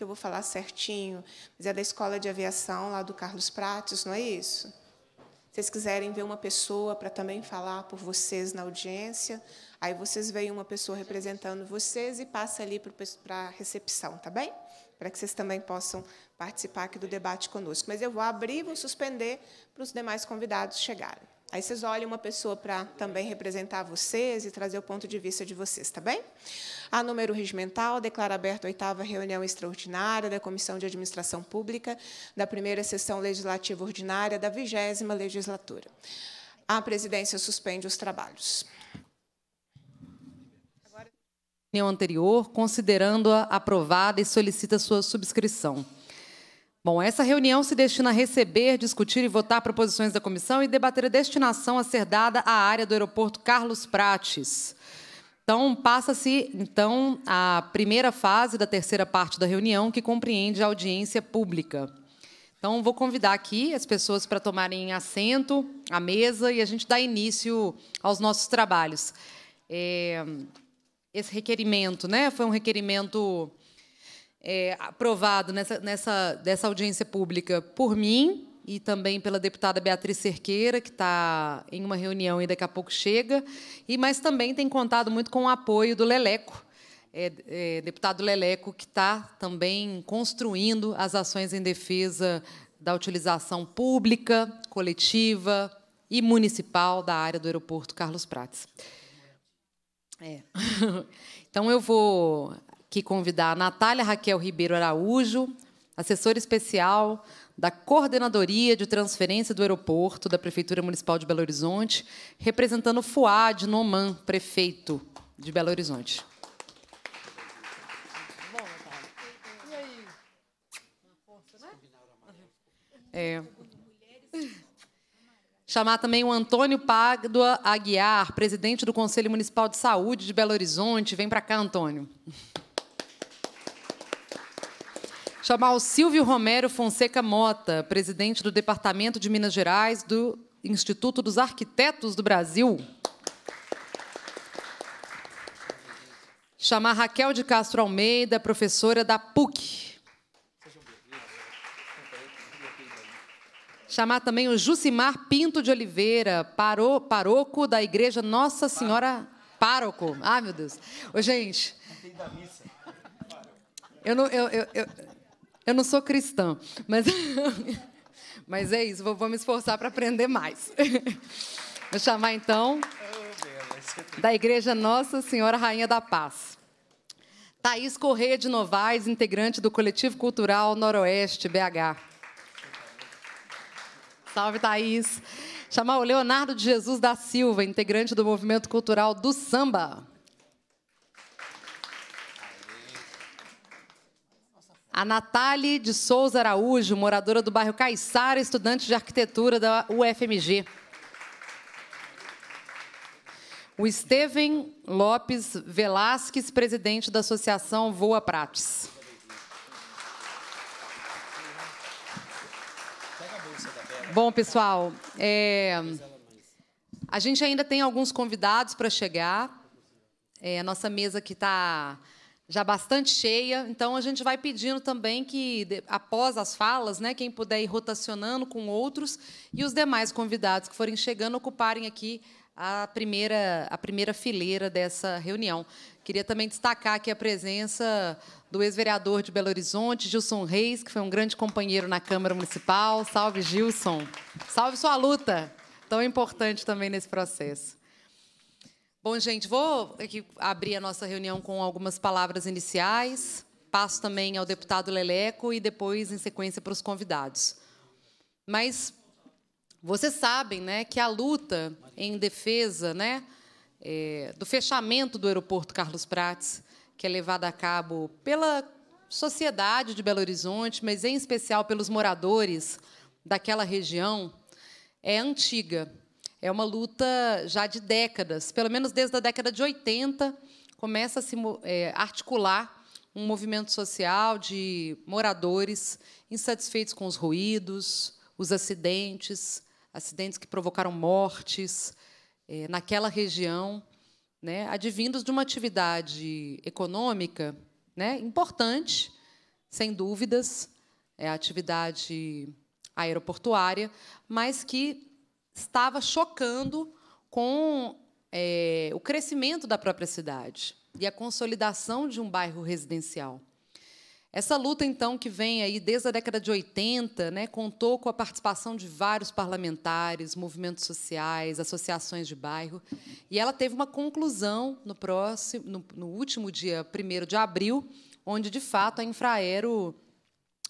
que eu vou falar certinho, mas é da Escola de Aviação lá do Carlos Prates, não é isso? Se vocês quiserem ver uma pessoa para também falar por vocês na audiência, aí vocês veem uma pessoa representando vocês e passa ali para a recepção, tá bem? Para que vocês também possam participar aqui do debate conosco. Mas eu vou abrir, vou suspender para os demais convidados chegarem. Aí vocês olham uma pessoa para também representar vocês e trazer o ponto de vista de vocês, tá bem? A número regimental, declara aberta a oitava reunião extraordinária da Comissão de Administração Pública da primeira sessão legislativa ordinária da vigésima legislatura. A presidência suspende os trabalhos. Agora... Reunião anterior, considerando-a aprovada e solicita sua subscrição. Bom, essa reunião se destina a receber, discutir e votar proposições da comissão e debater a destinação a ser dada à área do aeroporto Carlos Prates. Então, passa-se então a primeira fase da terceira parte da reunião, que compreende a audiência pública. Então, vou convidar aqui as pessoas para tomarem assento à mesa e a gente dá início aos nossos trabalhos. É, esse requerimento, né, foi um requerimento é, aprovado nessa, nessa, dessa audiência pública por mim e também pela deputada Beatriz Cerqueira, que está em uma reunião e daqui a pouco chega, e mas também tem contado muito com o apoio do Leleco, é, é, deputado Leleco, que está também construindo as ações em defesa da utilização pública, coletiva e municipal da área do aeroporto Carlos Prates. É. Então, eu vou que convidar a Natália Raquel Ribeiro Araújo, assessora especial da Coordenadoria de Transferência do Aeroporto da Prefeitura Municipal de Belo Horizonte, representando o Fuad Noman, prefeito de Belo Horizonte. É. Chamar também o Antônio Pádua Aguiar, presidente do Conselho Municipal de Saúde de Belo Horizonte. Vem para cá, Antônio chamar o Silvio Romero Fonseca Mota, presidente do Departamento de Minas Gerais do Instituto dos Arquitetos do Brasil. Chamar Raquel de Castro Almeida, professora da PUC. Chamar também o Jucimar Pinto de Oliveira, paroco da Igreja Nossa Senhora Pároco. Ah, meu Deus. Ô, gente. Eu não, eu, eu, eu, eu não sou cristã, mas, mas é isso, vou, vou me esforçar para aprender mais. Vou chamar então da Igreja Nossa Senhora Rainha da Paz. Thaís Corrêa de Novaes, integrante do Coletivo Cultural Noroeste BH. Salve, Thaís. Chamar o Leonardo de Jesus da Silva, integrante do Movimento Cultural do Samba. A Natália de Souza Araújo, moradora do bairro Caiçara, estudante de arquitetura da UFMG. O Steven Lopes Velasquez, presidente da Associação Voa Prates. Bom, pessoal, é, a gente ainda tem alguns convidados para chegar. É, a nossa mesa que está já bastante cheia, então a gente vai pedindo também que, após as falas, né, quem puder ir rotacionando com outros e os demais convidados que forem chegando ocuparem aqui a primeira, a primeira fileira dessa reunião. Queria também destacar aqui a presença do ex-vereador de Belo Horizonte, Gilson Reis, que foi um grande companheiro na Câmara Municipal. Salve, Gilson. Salve sua luta, tão importante também nesse processo. Bom, gente, vou aqui abrir a nossa reunião com algumas palavras iniciais. Passo também ao deputado Leleco e depois, em sequência, para os convidados. Mas vocês sabem né, que a luta em defesa né, é, do fechamento do aeroporto Carlos Prates, que é levada a cabo pela sociedade de Belo Horizonte, mas em especial pelos moradores daquela região, é antiga. É uma luta já de décadas, pelo menos desde a década de 80, começa a se é, articular um movimento social de moradores insatisfeitos com os ruídos, os acidentes, acidentes que provocaram mortes é, naquela região, né, advindos de uma atividade econômica né, importante, sem dúvidas, é a atividade aeroportuária, mas que estava chocando com é, o crescimento da própria cidade e a consolidação de um bairro residencial. Essa luta, então, que vem aí desde a década de 80, né, contou com a participação de vários parlamentares, movimentos sociais, associações de bairro, e ela teve uma conclusão no, próximo, no, no último dia 1 de abril, onde, de fato, a Infraero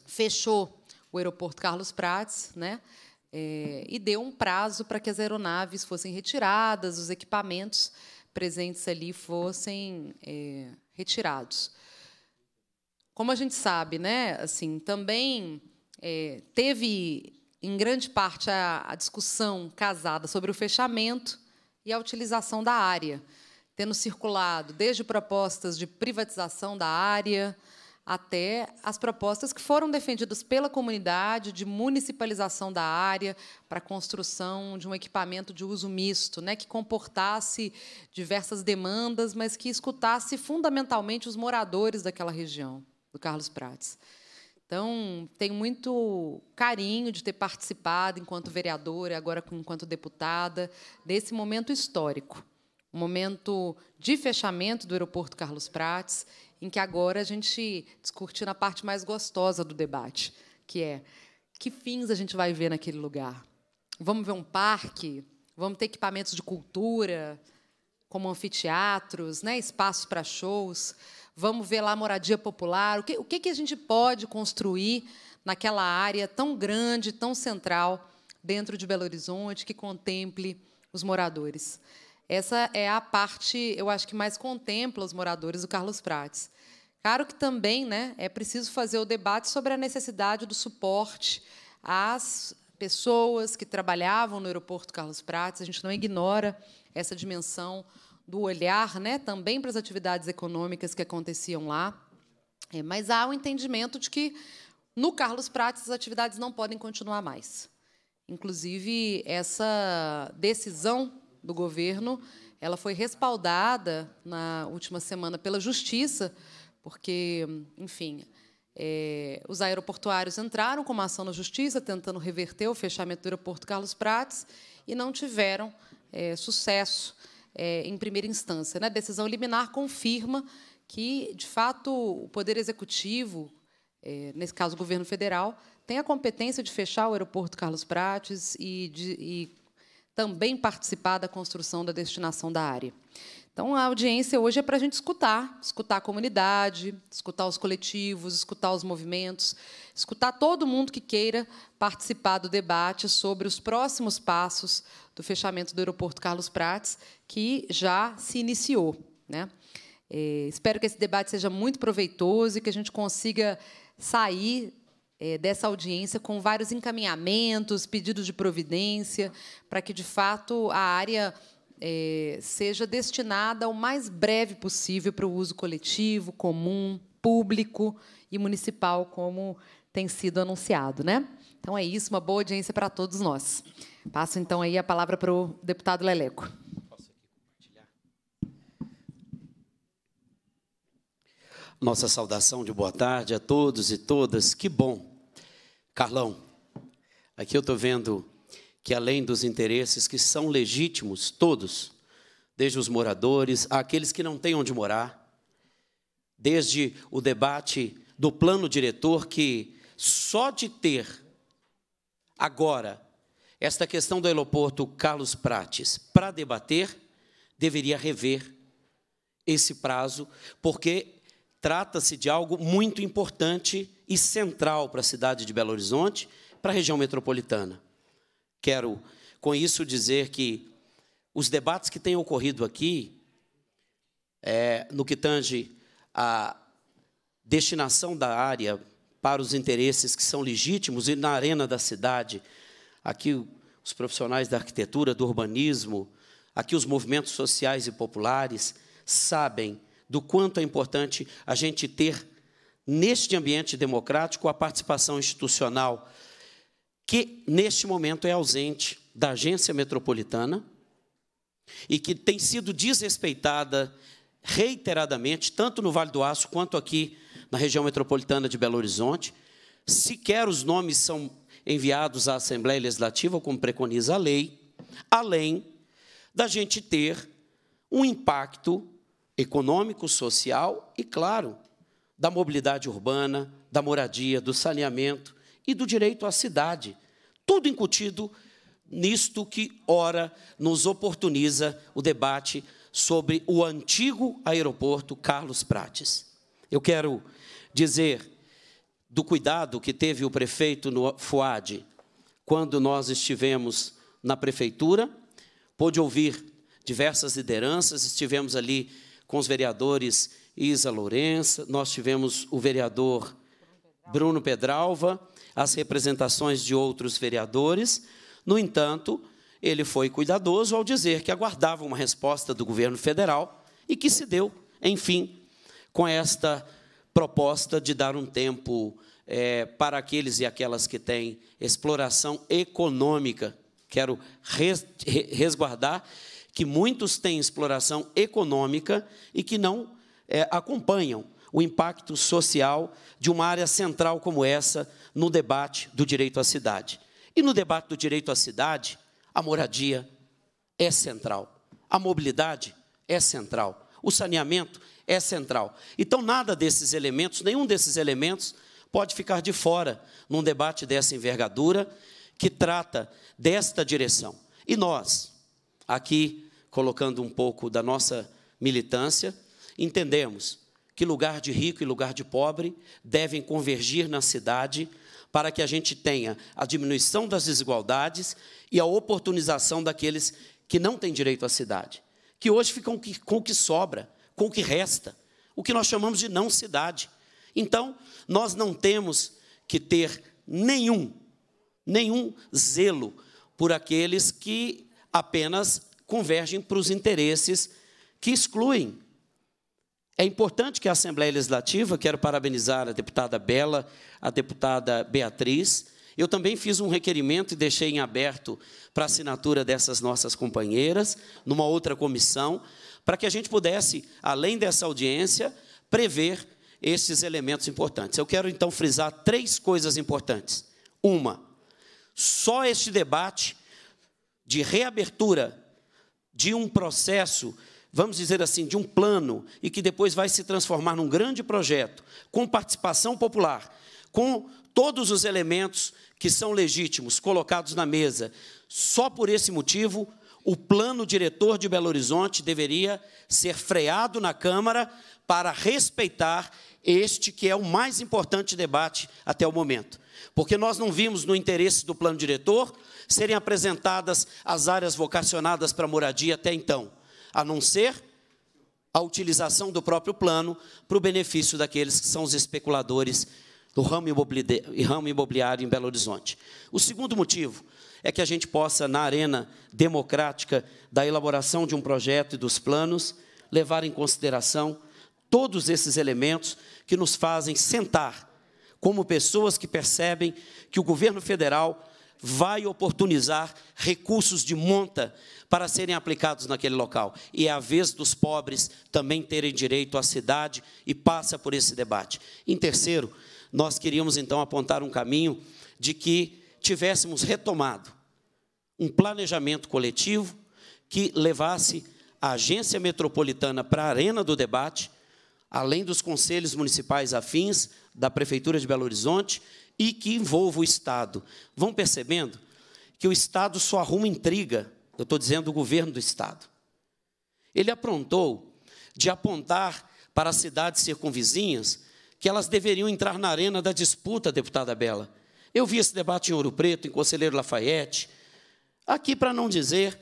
fechou o aeroporto Carlos Prates, né, é, e deu um prazo para que as aeronaves fossem retiradas, os equipamentos presentes ali fossem é, retirados. Como a gente sabe, né, assim, também é, teve em grande parte a, a, discussão casada sobre o fechamento e a utilização da área, tendo circulado desde propostas de privatização da área, até as propostas que foram defendidas pela comunidade de municipalização da área para a construção de um equipamento de uso misto, né, que comportasse diversas demandas, mas que escutasse fundamentalmente os moradores daquela região, do Carlos Prates. Então, tenho muito carinho de ter participado enquanto vereadora, e agora enquanto deputada, desse momento histórico, um momento de fechamento do aeroporto Carlos Prates em que agora a gente discute na parte mais gostosa do debate, que é que fins a gente vai ver naquele lugar? Vamos ver um parque? Vamos ter equipamentos de cultura, como anfiteatros, né? espaços para shows? Vamos ver lá moradia popular? O que, o que a gente pode construir naquela área tão grande, tão central, dentro de Belo Horizonte, que contemple os moradores? Essa é a parte, eu acho que mais contempla os moradores do Carlos Prates. Claro que também né, é preciso fazer o debate sobre a necessidade do suporte às pessoas que trabalhavam no aeroporto Carlos Prates. A gente não ignora essa dimensão do olhar né, também para as atividades econômicas que aconteciam lá. É, mas há o um entendimento de que, no Carlos Prates, as atividades não podem continuar mais. Inclusive, essa decisão do governo, ela foi respaldada na última semana pela Justiça, porque, enfim, é, os aeroportuários entraram com uma ação na Justiça tentando reverter o fechamento do aeroporto Carlos Prates e não tiveram é, sucesso é, em primeira instância. A né? decisão liminar confirma que, de fato, o Poder Executivo, é, nesse caso o governo federal, tem a competência de fechar o aeroporto Carlos Prates e, de, e também participar da construção da destinação da área. Então, a audiência hoje é para a gente escutar, escutar a comunidade, escutar os coletivos, escutar os movimentos, escutar todo mundo que queira participar do debate sobre os próximos passos do fechamento do aeroporto Carlos Prates, que já se iniciou. Né? Eh, espero que esse debate seja muito proveitoso e que a gente consiga sair é, dessa audiência com vários encaminhamentos, pedidos de providência, para que, de fato, a área é, seja destinada o mais breve possível para o uso coletivo, comum, público e municipal, como tem sido anunciado. Né? Então, é isso, uma boa audiência para todos nós. Passo, então, aí a palavra para o deputado Leleco. Nossa saudação de boa tarde a todos e todas. Que bom Carlão, aqui eu estou vendo que além dos interesses que são legítimos, todos, desde os moradores, aqueles que não têm onde morar, desde o debate do plano diretor, que só de ter agora esta questão do aeroporto Carlos Prates para debater, deveria rever esse prazo, porque trata-se de algo muito importante e central para a cidade de Belo Horizonte, para a região metropolitana. Quero, com isso, dizer que os debates que têm ocorrido aqui, é, no que tange à destinação da área para os interesses que são legítimos e na arena da cidade, aqui os profissionais da arquitetura, do urbanismo, aqui os movimentos sociais e populares sabem do quanto é importante a gente ter neste ambiente democrático, a participação institucional, que neste momento é ausente da agência metropolitana e que tem sido desrespeitada reiteradamente, tanto no Vale do Aço quanto aqui na região metropolitana de Belo Horizonte. Sequer os nomes são enviados à Assembleia Legislativa, como preconiza a lei, além da gente ter um impacto econômico, social e, claro, da mobilidade urbana, da moradia, do saneamento e do direito à cidade. Tudo incutido nisto que, ora, nos oportuniza o debate sobre o antigo aeroporto Carlos Prates. Eu quero dizer do cuidado que teve o prefeito no FUAD quando nós estivemos na prefeitura, pôde ouvir diversas lideranças, estivemos ali com os vereadores Isa Lourença, nós tivemos o vereador Bruno Pedralva, as representações de outros vereadores. No entanto, ele foi cuidadoso ao dizer que aguardava uma resposta do governo federal e que se deu, enfim, com esta proposta de dar um tempo é, para aqueles e aquelas que têm exploração econômica. Quero res, resguardar que muitos têm exploração econômica e que não é, acompanham o impacto social de uma área central como essa no debate do direito à cidade. E no debate do direito à cidade, a moradia é central, a mobilidade é central, o saneamento é central. Então, nada desses elementos, nenhum desses elementos, pode ficar de fora num debate dessa envergadura que trata desta direção. E nós, aqui, colocando um pouco da nossa militância, entendemos que lugar de rico e lugar de pobre devem convergir na cidade para que a gente tenha a diminuição das desigualdades e a oportunização daqueles que não têm direito à cidade, que hoje ficam com o que sobra, com o que resta, o que nós chamamos de não cidade. Então, nós não temos que ter nenhum, nenhum zelo por aqueles que apenas convergem para os interesses que excluem é importante que a Assembleia Legislativa, quero parabenizar a deputada Bela, a deputada Beatriz. Eu também fiz um requerimento e deixei em aberto para assinatura dessas nossas companheiras, numa outra comissão, para que a gente pudesse, além dessa audiência, prever esses elementos importantes. Eu quero então frisar três coisas importantes. Uma, só este debate de reabertura de um processo vamos dizer assim, de um plano e que depois vai se transformar num grande projeto, com participação popular, com todos os elementos que são legítimos colocados na mesa. Só por esse motivo, o plano diretor de Belo Horizonte deveria ser freado na Câmara para respeitar este que é o mais importante debate até o momento. Porque nós não vimos no interesse do plano diretor serem apresentadas as áreas vocacionadas para moradia até então a não ser a utilização do próprio plano para o benefício daqueles que são os especuladores do ramo imobiliário em Belo Horizonte. O segundo motivo é que a gente possa, na arena democrática da elaboração de um projeto e dos planos, levar em consideração todos esses elementos que nos fazem sentar como pessoas que percebem que o governo federal vai oportunizar recursos de monta para serem aplicados naquele local. E é a vez dos pobres também terem direito à cidade e passa por esse debate. Em terceiro, nós queríamos então apontar um caminho de que tivéssemos retomado um planejamento coletivo que levasse a agência metropolitana para a arena do debate, além dos conselhos municipais afins, da Prefeitura de Belo Horizonte e que envolva o Estado. Vão percebendo que o Estado só arruma intriga, eu estou dizendo o governo do Estado. Ele aprontou de apontar para as cidades circunvizinhas que elas deveriam entrar na arena da disputa, deputada Bela. Eu vi esse debate em Ouro Preto, em Conselheiro Lafayette. Aqui para não dizer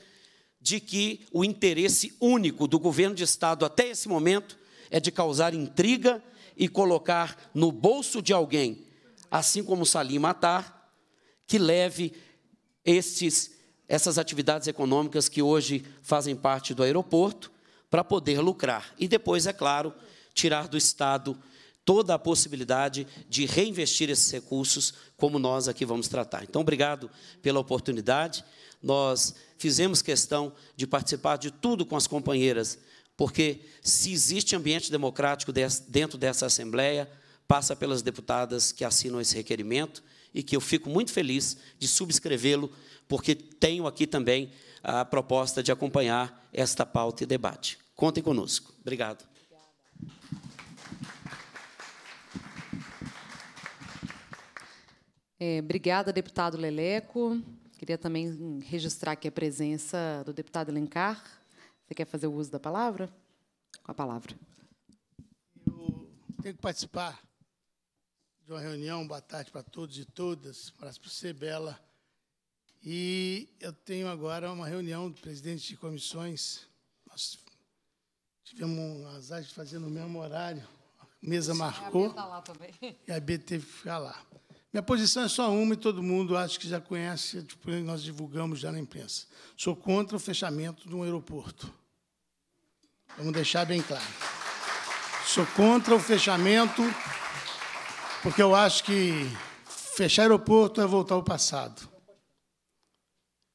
de que o interesse único do governo de Estado até esse momento é de causar intriga e colocar no bolso de alguém assim como Salim Matar, que leve estes, essas atividades econômicas que hoje fazem parte do aeroporto para poder lucrar. E depois, é claro, tirar do Estado toda a possibilidade de reinvestir esses recursos, como nós aqui vamos tratar. Então, obrigado pela oportunidade. Nós fizemos questão de participar de tudo com as companheiras, porque se existe ambiente democrático dentro dessa Assembleia, passa pelas deputadas que assinam esse requerimento e que eu fico muito feliz de subscrevê-lo, porque tenho aqui também a proposta de acompanhar esta pauta e debate. Contem conosco. Obrigado. É, obrigada, deputado Leleco. Queria também registrar aqui a presença do deputado Lencar. Você quer fazer o uso da palavra? Com a palavra. Eu tenho que participar de uma reunião. Boa tarde para todos e todas. Para você, Bela. E eu tenho agora uma reunião do presidente de comissões. Nós tivemos as azar de fazer no mesmo horário. A mesa marcou. A lá também. E a B teve que ficar lá. Minha posição é só uma e todo mundo acho que já conhece, tipo, nós divulgamos já na imprensa. Sou contra o fechamento de um aeroporto. Vamos deixar bem claro. Sou contra o fechamento porque eu acho que fechar aeroporto é voltar ao passado.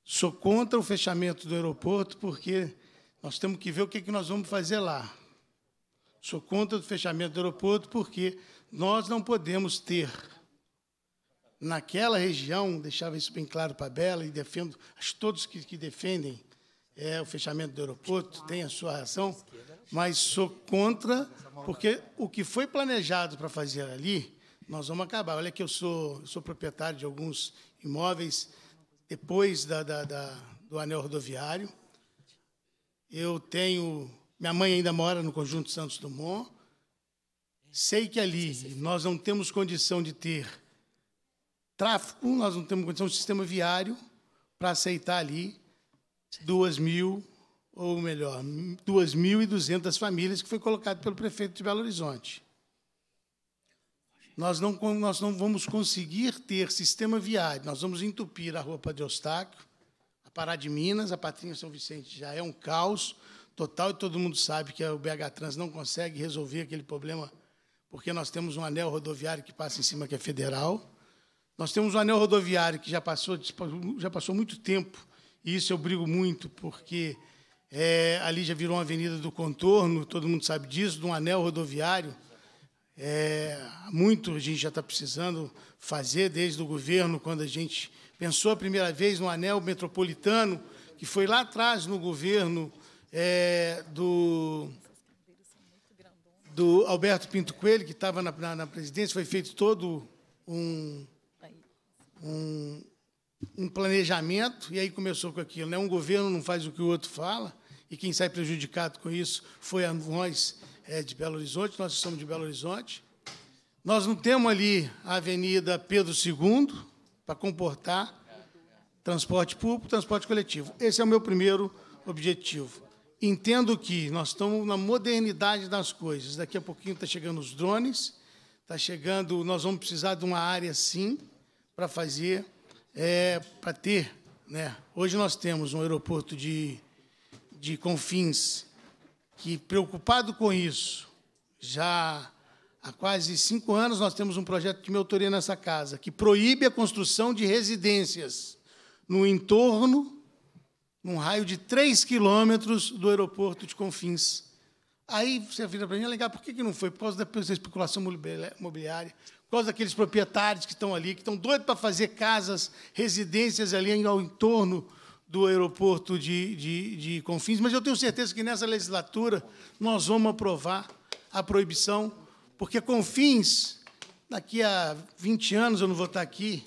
Sou contra o fechamento do aeroporto, porque nós temos que ver o que, é que nós vamos fazer lá. Sou contra o fechamento do aeroporto, porque nós não podemos ter, naquela região, deixava isso bem claro para a Bela, e defendo, acho todos que, que defendem é, o fechamento do aeroporto, têm a sua razão, mas sou contra, porque o que foi planejado para fazer ali nós vamos acabar. Olha que eu sou, sou proprietário de alguns imóveis depois da, da, da, do anel rodoviário. Eu tenho. Minha mãe ainda mora no Conjunto Santos Dumont. Sei que ali nós não temos condição de ter tráfego, nós não temos condição de sistema viário para aceitar ali duas mil, ou melhor, 2.200 famílias que foi colocado pelo prefeito de Belo Horizonte nós não, nós não vamos conseguir ter sistema viário. Nós vamos entupir a rua Padre Eustáquio, a Pará de Minas, a Patrinha São Vicente já é um caos total e todo mundo sabe que o BH Trans não consegue resolver aquele problema porque nós temos um anel rodoviário que passa em cima que é federal. Nós temos um anel rodoviário que já passou, já passou muito tempo, e isso eu brigo muito, porque é, ali já virou uma avenida do contorno, todo mundo sabe disso, de um anel rodoviário é, muito a gente já está precisando fazer, desde o governo, quando a gente pensou a primeira vez no anel metropolitano, que foi lá atrás no governo é, do, do Alberto Pinto Coelho, que estava na, na, na presidência, foi feito todo um, um, um, planejamento, e aí começou com aquilo. Né? Um governo não faz o que o outro fala, e quem sai prejudicado com isso foi a nós é de Belo Horizonte, nós somos de Belo Horizonte. Nós não temos ali a Avenida Pedro II para comportar transporte público, transporte coletivo. Esse é o meu primeiro objetivo. Entendo que nós estamos na modernidade das coisas. Daqui a pouquinho está chegando os drones, está chegando. Nós vamos precisar de uma área sim para fazer, é, para ter. Né? Hoje nós temos um aeroporto de, de Confins que, preocupado com isso, já há quase cinco anos nós temos um projeto de me autoria nessa casa que proíbe a construção de residências no entorno, num raio de 3 quilômetros do aeroporto de Confins. Aí você vira para mim, é legal, por que não foi? Por causa da especulação imobiliária, por causa daqueles proprietários que estão ali, que estão doidos para fazer casas, residências ali ao entorno do aeroporto de, de, de Confins, mas eu tenho certeza que nessa legislatura nós vamos aprovar a proibição, porque Confins, daqui a 20 anos eu não vou estar aqui,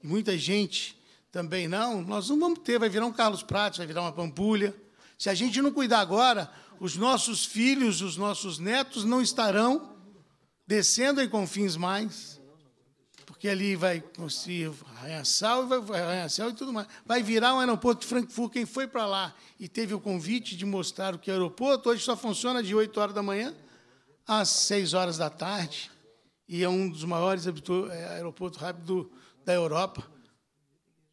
muita gente também não, nós não vamos ter, vai virar um Carlos Prates, vai virar uma Pampulha. Se a gente não cuidar agora, os nossos filhos, os nossos netos não estarão descendo em confins mais que ali vai conseguir arranha-céu arranha e tudo mais. Vai virar um aeroporto de Frankfurt. Quem foi para lá e teve o convite de mostrar o que é o aeroporto, hoje só funciona de 8 horas da manhã às 6 horas da tarde. E é um dos maiores é, aeroportos rápidos da Europa.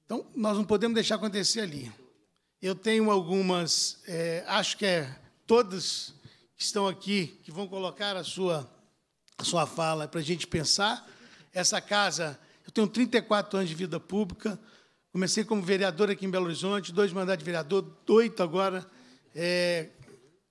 Então, nós não podemos deixar acontecer ali. Eu tenho algumas, é, acho que é todas que estão aqui, que vão colocar a sua, a sua fala para a gente pensar essa casa, eu tenho 34 anos de vida pública, comecei como vereador aqui em Belo Horizonte, dois mandatos de vereador, oito agora é,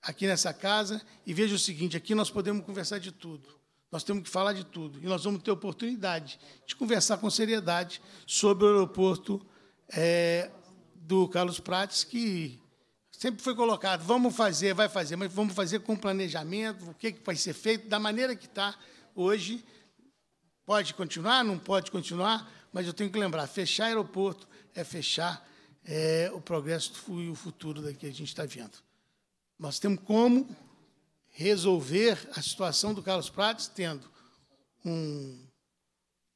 aqui nessa casa, e vejo o seguinte, aqui nós podemos conversar de tudo. Nós temos que falar de tudo. E nós vamos ter oportunidade de conversar com seriedade sobre o aeroporto é, do Carlos Prates, que sempre foi colocado, vamos fazer, vai fazer, mas vamos fazer com planejamento, o que, que vai ser feito, da maneira que está hoje, Pode continuar, não pode continuar, mas eu tenho que lembrar: fechar aeroporto é fechar é, o progresso e o futuro que a gente está vendo. Nós temos como resolver a situação do Carlos Prates tendo um,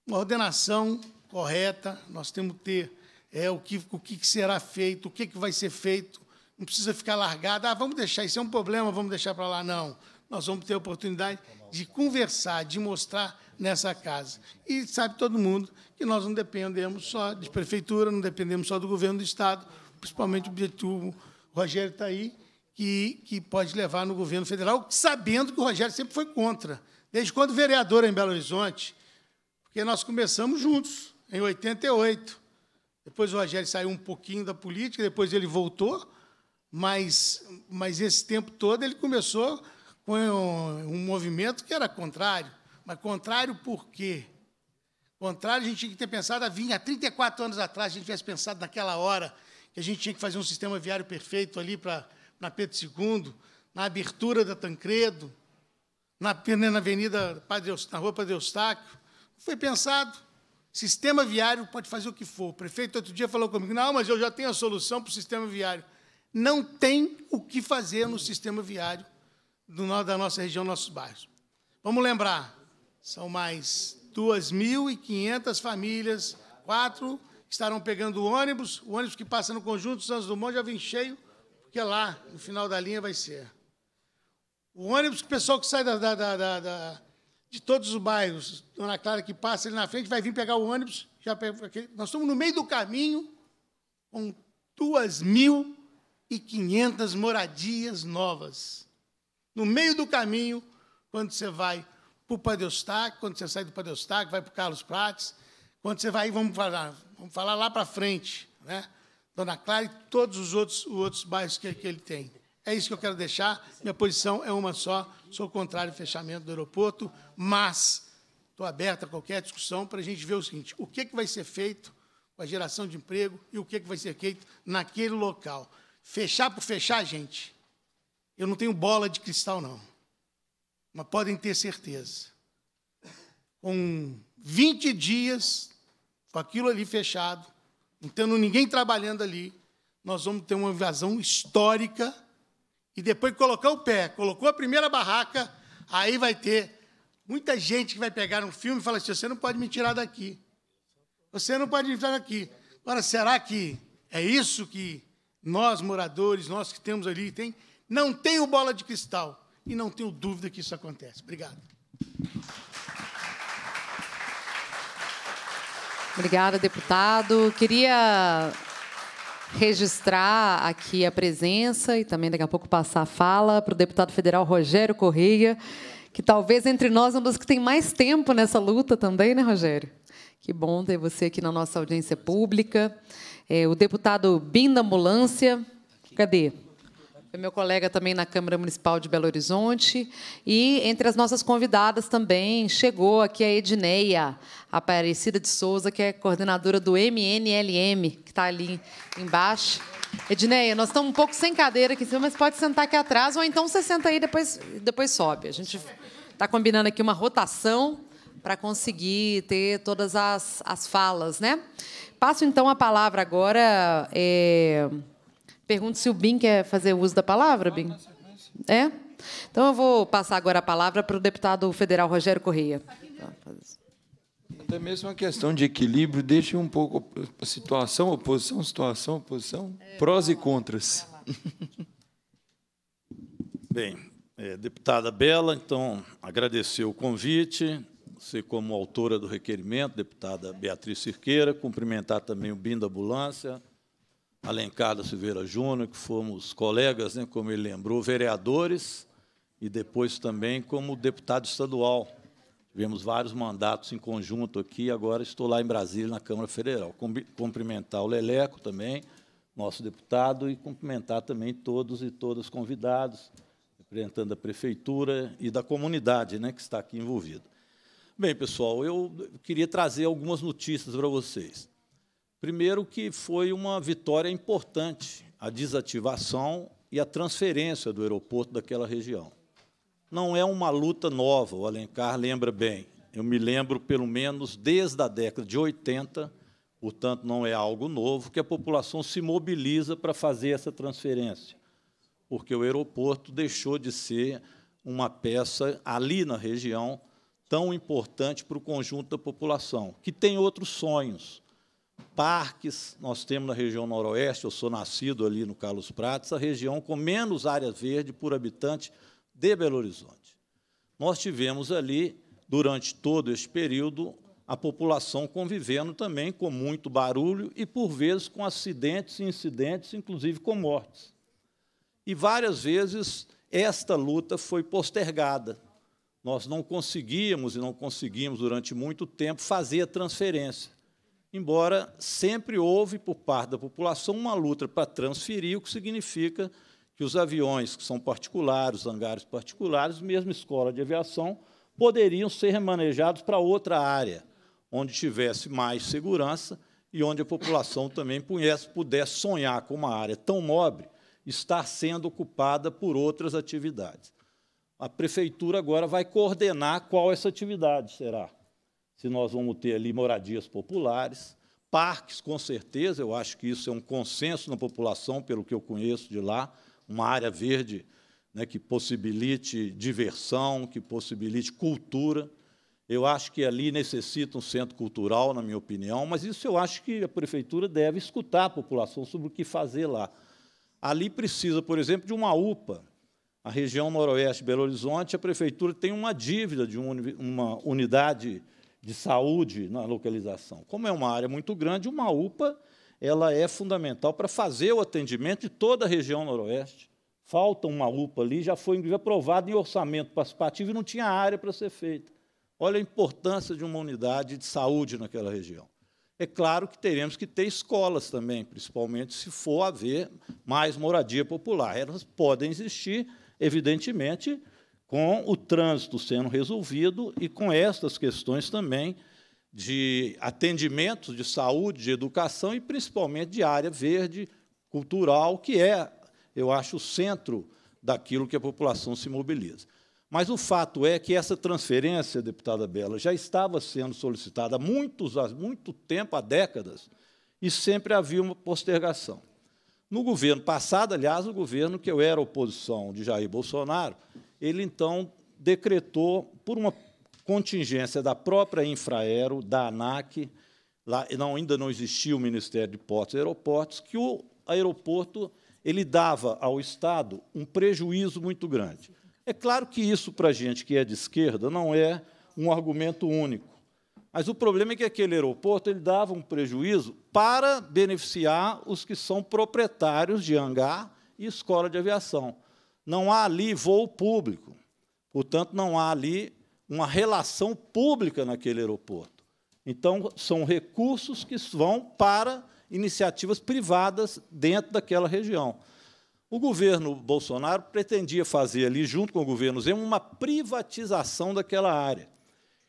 uma ordenação correta, nós temos que ter é, o, que, o que será feito, o que, que vai ser feito, não precisa ficar largado, ah, vamos deixar, isso é um problema, vamos deixar para lá. Não, nós vamos ter oportunidade de conversar, de mostrar nessa casa. E sabe todo mundo que nós não dependemos só de prefeitura, não dependemos só do governo do Estado, principalmente o Betubo. O Rogério está aí, que, que pode levar no governo federal, sabendo que o Rogério sempre foi contra. Desde quando vereador em Belo Horizonte, porque nós começamos juntos, em 88. Depois o Rogério saiu um pouquinho da política, depois ele voltou, mas, mas esse tempo todo ele começou foi um movimento que era contrário. Mas contrário por quê? Contrário, a gente tinha que ter pensado, vinha há 34 anos atrás, a gente tivesse pensado naquela hora que a gente tinha que fazer um sistema viário perfeito ali para na Pedro II, na abertura da Tancredo, na, né, na Avenida Padre, na Rua Padre Eustáquio. Foi pensado. Sistema viário pode fazer o que for. O prefeito outro dia falou comigo: não, mas eu já tenho a solução para o sistema viário. Não tem o que fazer no sistema viário do, da nossa região, nossos bairros. Vamos lembrar, são mais 2.500 famílias, quatro estarão pegando o ônibus, o ônibus que passa no conjunto Santos Dumont já vem cheio, porque lá, no final da linha, vai ser. O ônibus que o pessoal que sai da, da, da, da de todos os bairros, Dona Clara, que passa ali na frente, vai vir pegar o ônibus. Já pega, nós estamos no meio do caminho com 2.500 moradias novas. No meio do caminho, quando você vai para o Padre quando você sai do Padre vai para o Carlos Prates, quando você vai, vamos falar, vamos falar lá para frente, né? Dona Clara e todos os outros, os outros bairros que, que ele tem. É isso que eu quero deixar. Minha posição é uma só. Sou contrário ao fechamento do aeroporto, mas estou aberto a qualquer discussão para a gente ver o seguinte: o que, que vai ser feito com a geração de emprego e o que, que vai ser feito naquele local. Fechar por fechar, gente, eu não tenho bola de cristal, não. Mas podem ter certeza. Com 20 dias, com aquilo ali fechado, não tendo ninguém trabalhando ali, nós vamos ter uma invasão histórica. E depois colocar o pé, colocou a primeira barraca, aí vai ter muita gente que vai pegar um filme e falar assim: você não pode me tirar daqui. Você não pode me tirar daqui. Agora, será que é isso que nós, moradores, nós que temos ali, tem não tenho bola de cristal e não tenho dúvida que isso acontece. Obrigado. Obrigada, deputado. Queria registrar aqui a presença e também daqui a pouco passar a fala para o deputado federal Rogério Correia, que talvez entre nós é um dos que tem mais tempo nessa luta também, né, Rogério? Que bom ter você aqui na nossa audiência pública. É, o deputado Binda Ambulância. Cadê? Foi meu colega também na Câmara Municipal de Belo Horizonte. E entre as nossas convidadas também chegou aqui a Edneia Aparecida de Souza, que é coordenadora do MNLM, que está ali embaixo. Edneia, nós estamos um pouco sem cadeira aqui em cima, mas pode sentar aqui atrás, ou então você senta aí e depois, depois sobe. A gente está combinando aqui uma rotação para conseguir ter todas as, as falas. Né? Passo, então, a palavra agora. É Pergunto se o BIM quer fazer uso da palavra, BIM. É? Então, eu vou passar agora a palavra para o deputado federal Rogério Correia. Até mesmo uma questão de equilíbrio, deixe um pouco a situação, oposição, situação, oposição, prós e contras. Bem, é, deputada Bela, então, agradecer o convite, você como autora do requerimento, deputada Beatriz Cirqueira, cumprimentar também o BIM da Ambulância, Alencar da Silveira Júnior, que fomos colegas, né, como ele lembrou, vereadores e depois também como deputado estadual. Tivemos vários mandatos em conjunto aqui, agora estou lá em Brasília, na Câmara Federal. Cumprimentar o Leleco também, nosso deputado, e cumprimentar também todos e todas convidados, representando a Prefeitura e da comunidade né, que está aqui envolvida. Bem, pessoal, eu queria trazer algumas notícias para vocês. Primeiro, que foi uma vitória importante a desativação e a transferência do aeroporto daquela região. Não é uma luta nova, o Alencar lembra bem. Eu me lembro, pelo menos desde a década de 80, portanto, não é algo novo, que a população se mobiliza para fazer essa transferência, porque o aeroporto deixou de ser uma peça ali na região tão importante para o conjunto da população, que tem outros sonhos parques, nós temos na região noroeste, eu sou nascido ali no Carlos Prates, a região com menos área verde por habitante de Belo Horizonte. Nós tivemos ali, durante todo esse período, a população convivendo também com muito barulho e, por vezes, com acidentes e incidentes, inclusive com mortes. E várias vezes esta luta foi postergada. Nós não conseguíamos e não conseguimos durante muito tempo fazer a transferência embora sempre houve por parte da população uma luta para transferir, o que significa que os aviões que são particulares, os hangares particulares, mesmo escola de aviação, poderiam ser remanejados para outra área, onde tivesse mais segurança e onde a população também pudesse, pudesse sonhar com uma área tão nobre estar sendo ocupada por outras atividades. A prefeitura agora vai coordenar qual essa atividade será se nós vamos ter ali moradias populares, parques, com certeza, eu acho que isso é um consenso na população, pelo que eu conheço de lá, uma área verde né, que possibilite diversão, que possibilite cultura. Eu acho que ali necessita um centro cultural, na minha opinião, mas isso eu acho que a prefeitura deve escutar a população sobre o que fazer lá. Ali precisa, por exemplo, de uma UPA. A região noroeste de Belo Horizonte, a prefeitura tem uma dívida de uma unidade de saúde na localização. Como é uma área muito grande, uma UPA ela é fundamental para fazer o atendimento de toda a região noroeste. Falta uma UPA ali, já foi aprovado em orçamento participativo e não tinha área para ser feita. Olha a importância de uma unidade de saúde naquela região. É claro que teremos que ter escolas também, principalmente se for haver mais moradia popular. Elas podem existir, evidentemente, com o trânsito sendo resolvido e com estas questões também de atendimento, de saúde, de educação e principalmente de área verde, cultural, que é, eu acho, o centro daquilo que a população se mobiliza. Mas o fato é que essa transferência, deputada Bela, já estava sendo solicitada há, muitos, há muito tempo, há décadas, e sempre havia uma postergação. No governo passado, aliás, o governo que eu era oposição de Jair Bolsonaro, ele então decretou, por uma contingência da própria Infraero, da ANAC, lá, não, ainda não existia o Ministério de Portos e Aeroportos, que o aeroporto ele dava ao Estado um prejuízo muito grande. É claro que isso, para a gente que é de esquerda, não é um argumento único. Mas o problema é que aquele aeroporto ele dava um prejuízo para beneficiar os que são proprietários de hangar e escola de aviação não há ali voo público, portanto, não há ali uma relação pública naquele aeroporto. Então, são recursos que vão para iniciativas privadas dentro daquela região. O governo Bolsonaro pretendia fazer ali, junto com o governo Zema, uma privatização daquela área.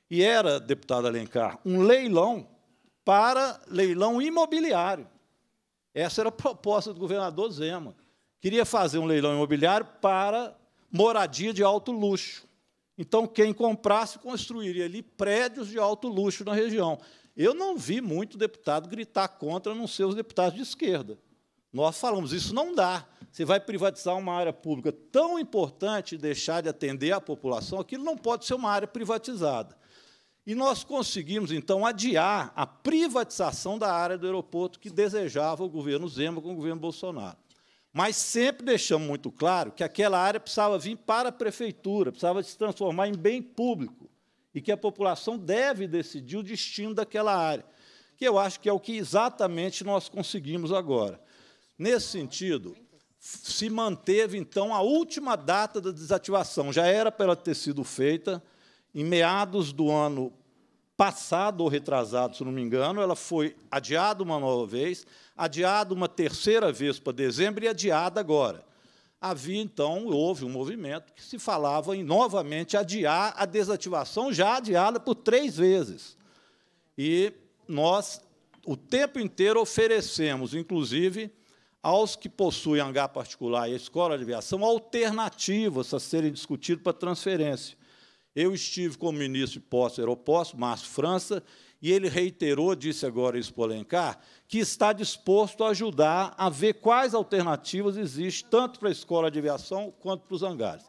E era, deputado Alencar, um leilão para leilão imobiliário. Essa era a proposta do governador Zema queria fazer um leilão imobiliário para moradia de alto luxo. Então, quem comprasse construiria ali prédios de alto luxo na região. Eu não vi muito deputado gritar contra, não ser os deputados de esquerda. Nós falamos, isso não dá. Você vai privatizar uma área pública tão importante e deixar de atender a população, aquilo não pode ser uma área privatizada. E nós conseguimos, então, adiar a privatização da área do aeroporto que desejava o governo Zema com o governo Bolsonaro. Mas sempre deixamos muito claro que aquela área precisava vir para a prefeitura, precisava se transformar em bem público e que a população deve decidir o destino daquela área, que eu acho que é o que exatamente nós conseguimos agora. Nesse sentido, se manteve, então, a última data da desativação. Já era para ela ter sido feita em meados do ano passado ou retrasado, se não me engano, ela foi adiada uma nova vez, adiado uma terceira vez para dezembro e adiada agora. Havia, então, houve um movimento que se falava em novamente adiar a desativação já adiada por três vezes. E nós, o tempo inteiro, oferecemos, inclusive, aos que possuem hangar particular e a escola de aviação, alternativas a serem discutidas para transferência. Eu estive com o ministro de Postos e Aeropostos, Márcio França, e ele reiterou, disse agora isso Polencar, que está disposto a ajudar a ver quais alternativas existem, tanto para a escola de aviação quanto para os hangares.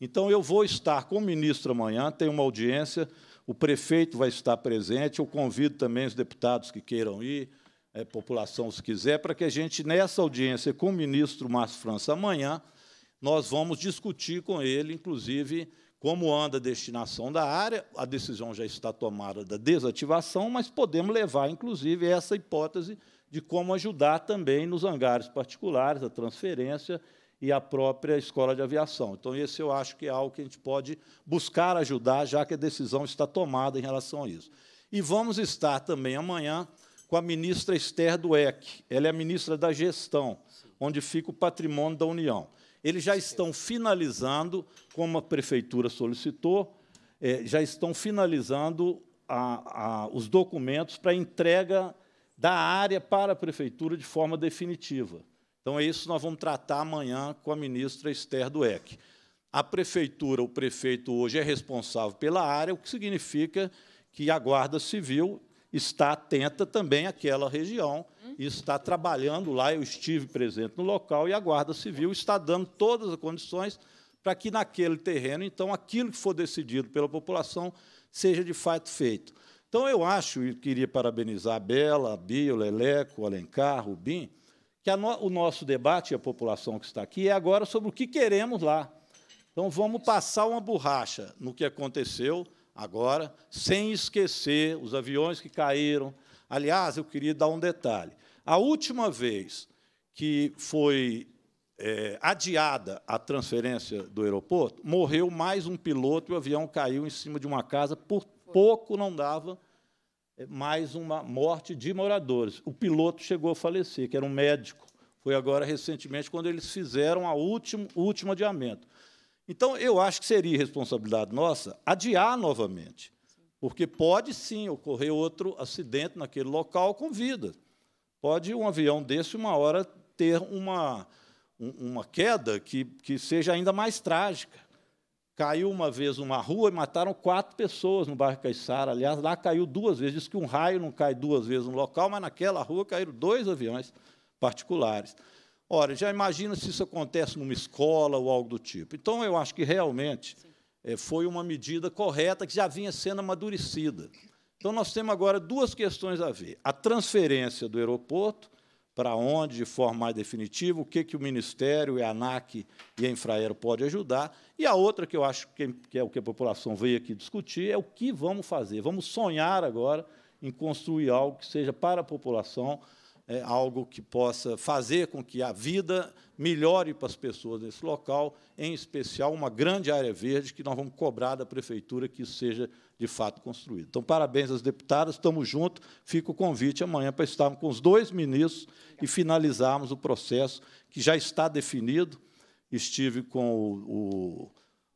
Então, eu vou estar com o ministro amanhã, tem uma audiência, o prefeito vai estar presente, eu convido também os deputados que queiram ir, é, população, se quiser, para que a gente, nessa audiência com o ministro Márcio França amanhã, nós vamos discutir com ele, inclusive, como anda a destinação da área, a decisão já está tomada da desativação, mas podemos levar, inclusive, essa hipótese de como ajudar também nos hangares particulares, a transferência e a própria escola de aviação. Então, esse eu acho que é algo que a gente pode buscar ajudar, já que a decisão está tomada em relação a isso. E vamos estar também amanhã com a ministra Esther Dueck. Ela é a ministra da Gestão, onde fica o patrimônio da União. Eles já estão finalizando, como a prefeitura solicitou, é, já estão finalizando a, a, os documentos para entrega da área para a prefeitura de forma definitiva. Então, é isso que nós vamos tratar amanhã com a ministra Esther Dueck. A prefeitura, o prefeito hoje é responsável pela área, o que significa que a Guarda Civil está atenta também àquela região Uhum. está trabalhando lá, eu estive presente no local e a Guarda Civil está dando todas as condições para que naquele terreno, então, aquilo que for decidido pela população seja de fato feito. Então, eu acho, e queria parabenizar a Bela, a Bia, o Leleco, o Alencar, o Rubim, que no, o nosso debate e a população que está aqui é agora sobre o que queremos lá. Então, vamos passar uma borracha no que aconteceu agora, sem esquecer os aviões que caíram. Aliás, eu queria dar um detalhe. A última vez que foi é, adiada a transferência do aeroporto, morreu mais um piloto e o avião caiu em cima de uma casa. Por pouco não dava é, mais uma morte de moradores. O piloto chegou a falecer, que era um médico. Foi agora recentemente quando eles fizeram a último, o último adiamento. Então, eu acho que seria responsabilidade nossa adiar novamente, porque pode sim ocorrer outro acidente naquele local com vida. Pode um avião desse, uma hora, ter uma, uma queda que, que seja ainda mais trágica. Caiu uma vez numa rua e mataram quatro pessoas no bairro Caiçara. Aliás, lá caiu duas vezes. Diz que um raio não cai duas vezes no local, mas naquela rua caíram dois aviões particulares. Ora, já imagina se isso acontece numa escola ou algo do tipo. Então, eu acho que realmente é, foi uma medida correta que já vinha sendo amadurecida. Então, nós temos agora duas questões a ver. A transferência do aeroporto, para onde, de forma mais definitiva, o que, que o Ministério, a ANAC e a Infraero pode ajudar. E a outra, que eu acho que é, é o que a população veio aqui discutir, é o que vamos fazer. Vamos sonhar agora em construir algo que seja para a população é, algo que possa fazer com que a vida melhore para as pessoas nesse local, em especial uma grande área verde que nós vamos cobrar da prefeitura que isso seja de fato construído. Então, parabéns às deputadas, estamos juntos. Fica o convite amanhã para estarmos com os dois ministros e finalizarmos o processo que já está definido. Estive com o,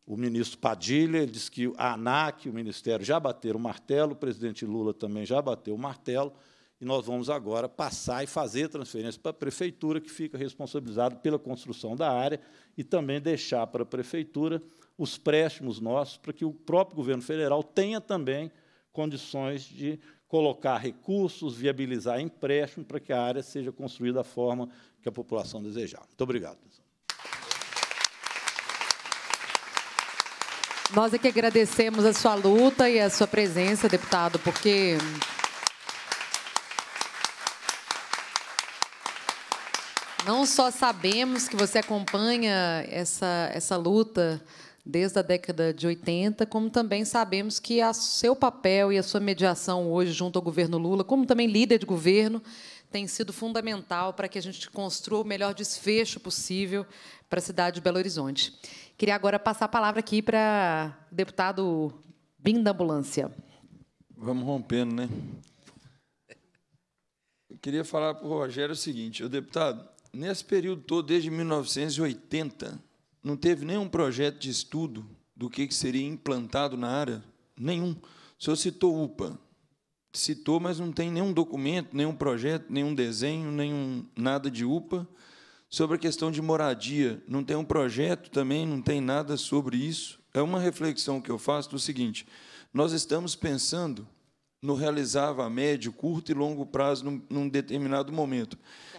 o, o ministro Padilha, ele disse que a ANAC, o Ministério, já bateram o martelo, o presidente Lula também já bateu o martelo e nós vamos agora passar e fazer transferência para a prefeitura, que fica responsabilizado pela construção da área, e também deixar para a prefeitura os préstimos nossos, para que o próprio governo federal tenha também condições de colocar recursos, viabilizar empréstimo, para que a área seja construída da forma que a população desejar. Muito obrigado. Nós é que agradecemos a sua luta e a sua presença, deputado, porque Não só sabemos que você acompanha essa, essa luta desde a década de 80, como também sabemos que o seu papel e a sua mediação hoje junto ao governo Lula, como também líder de governo, tem sido fundamental para que a gente construa o melhor desfecho possível para a cidade de Belo Horizonte. Queria agora passar a palavra aqui para o deputado Bim da Ambulância. Vamos rompendo, né? Eu queria falar para o Rogério o seguinte, o deputado, nesse período todo, desde 1980, não teve nenhum projeto de estudo do que seria implantado na área? Nenhum. O senhor citou UPA. Citou, mas não tem nenhum documento, nenhum projeto, nenhum desenho, nenhum nada de UPA. Sobre a questão de moradia, não tem um projeto também, não tem nada sobre isso. É uma reflexão que eu faço do seguinte: nós estamos pensando no realizava a médio, curto e longo prazo num, num determinado momento.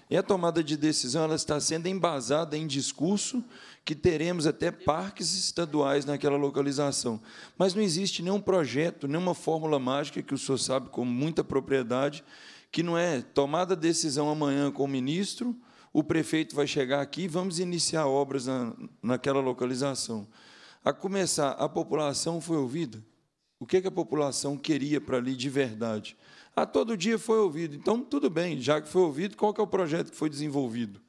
E a tomada de decisão ela está sendo embasada em discurso que teremos até parques estaduais naquela localização. Mas não existe nenhum projeto, nenhuma fórmula mágica, que o senhor sabe com muita propriedade, que não é tomada decisão amanhã com o ministro, o prefeito vai chegar aqui e vamos iniciar obras na, naquela localização. A começar, a população foi ouvida? O que, é que a população queria para ali de verdade? Ah, todo dia foi ouvido. Então, tudo bem, já que foi ouvido, qual que é o projeto que foi desenvolvido?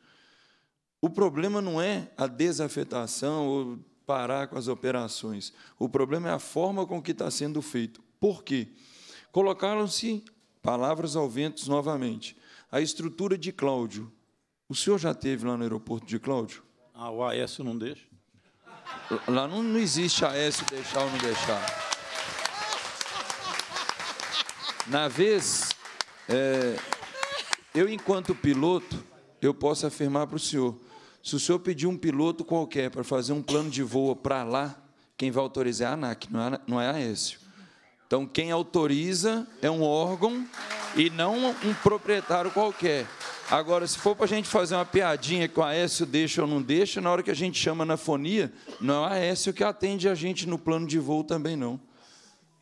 O problema não é a desafetação ou parar com as operações. O problema é a forma com que está sendo feito. Por quê? Colocaram-se palavras ao vento novamente. A estrutura de Cláudio. O senhor já teve lá no aeroporto de Cláudio? Ah, o AS não deixa? Lá não, não existe AS deixar ou não deixar. Na vez, é, eu, enquanto piloto, eu posso afirmar para o senhor, se o senhor pedir um piloto qualquer para fazer um plano de voo para lá, quem vai autorizar é a ANAC, não é a é Aécio. Então, quem autoriza é um órgão e não um proprietário qualquer. Agora, se for para a gente fazer uma piadinha que o Aécio deixa ou não deixa, na hora que a gente chama na fonia, não é o Aécio que atende a gente no plano de voo também, não.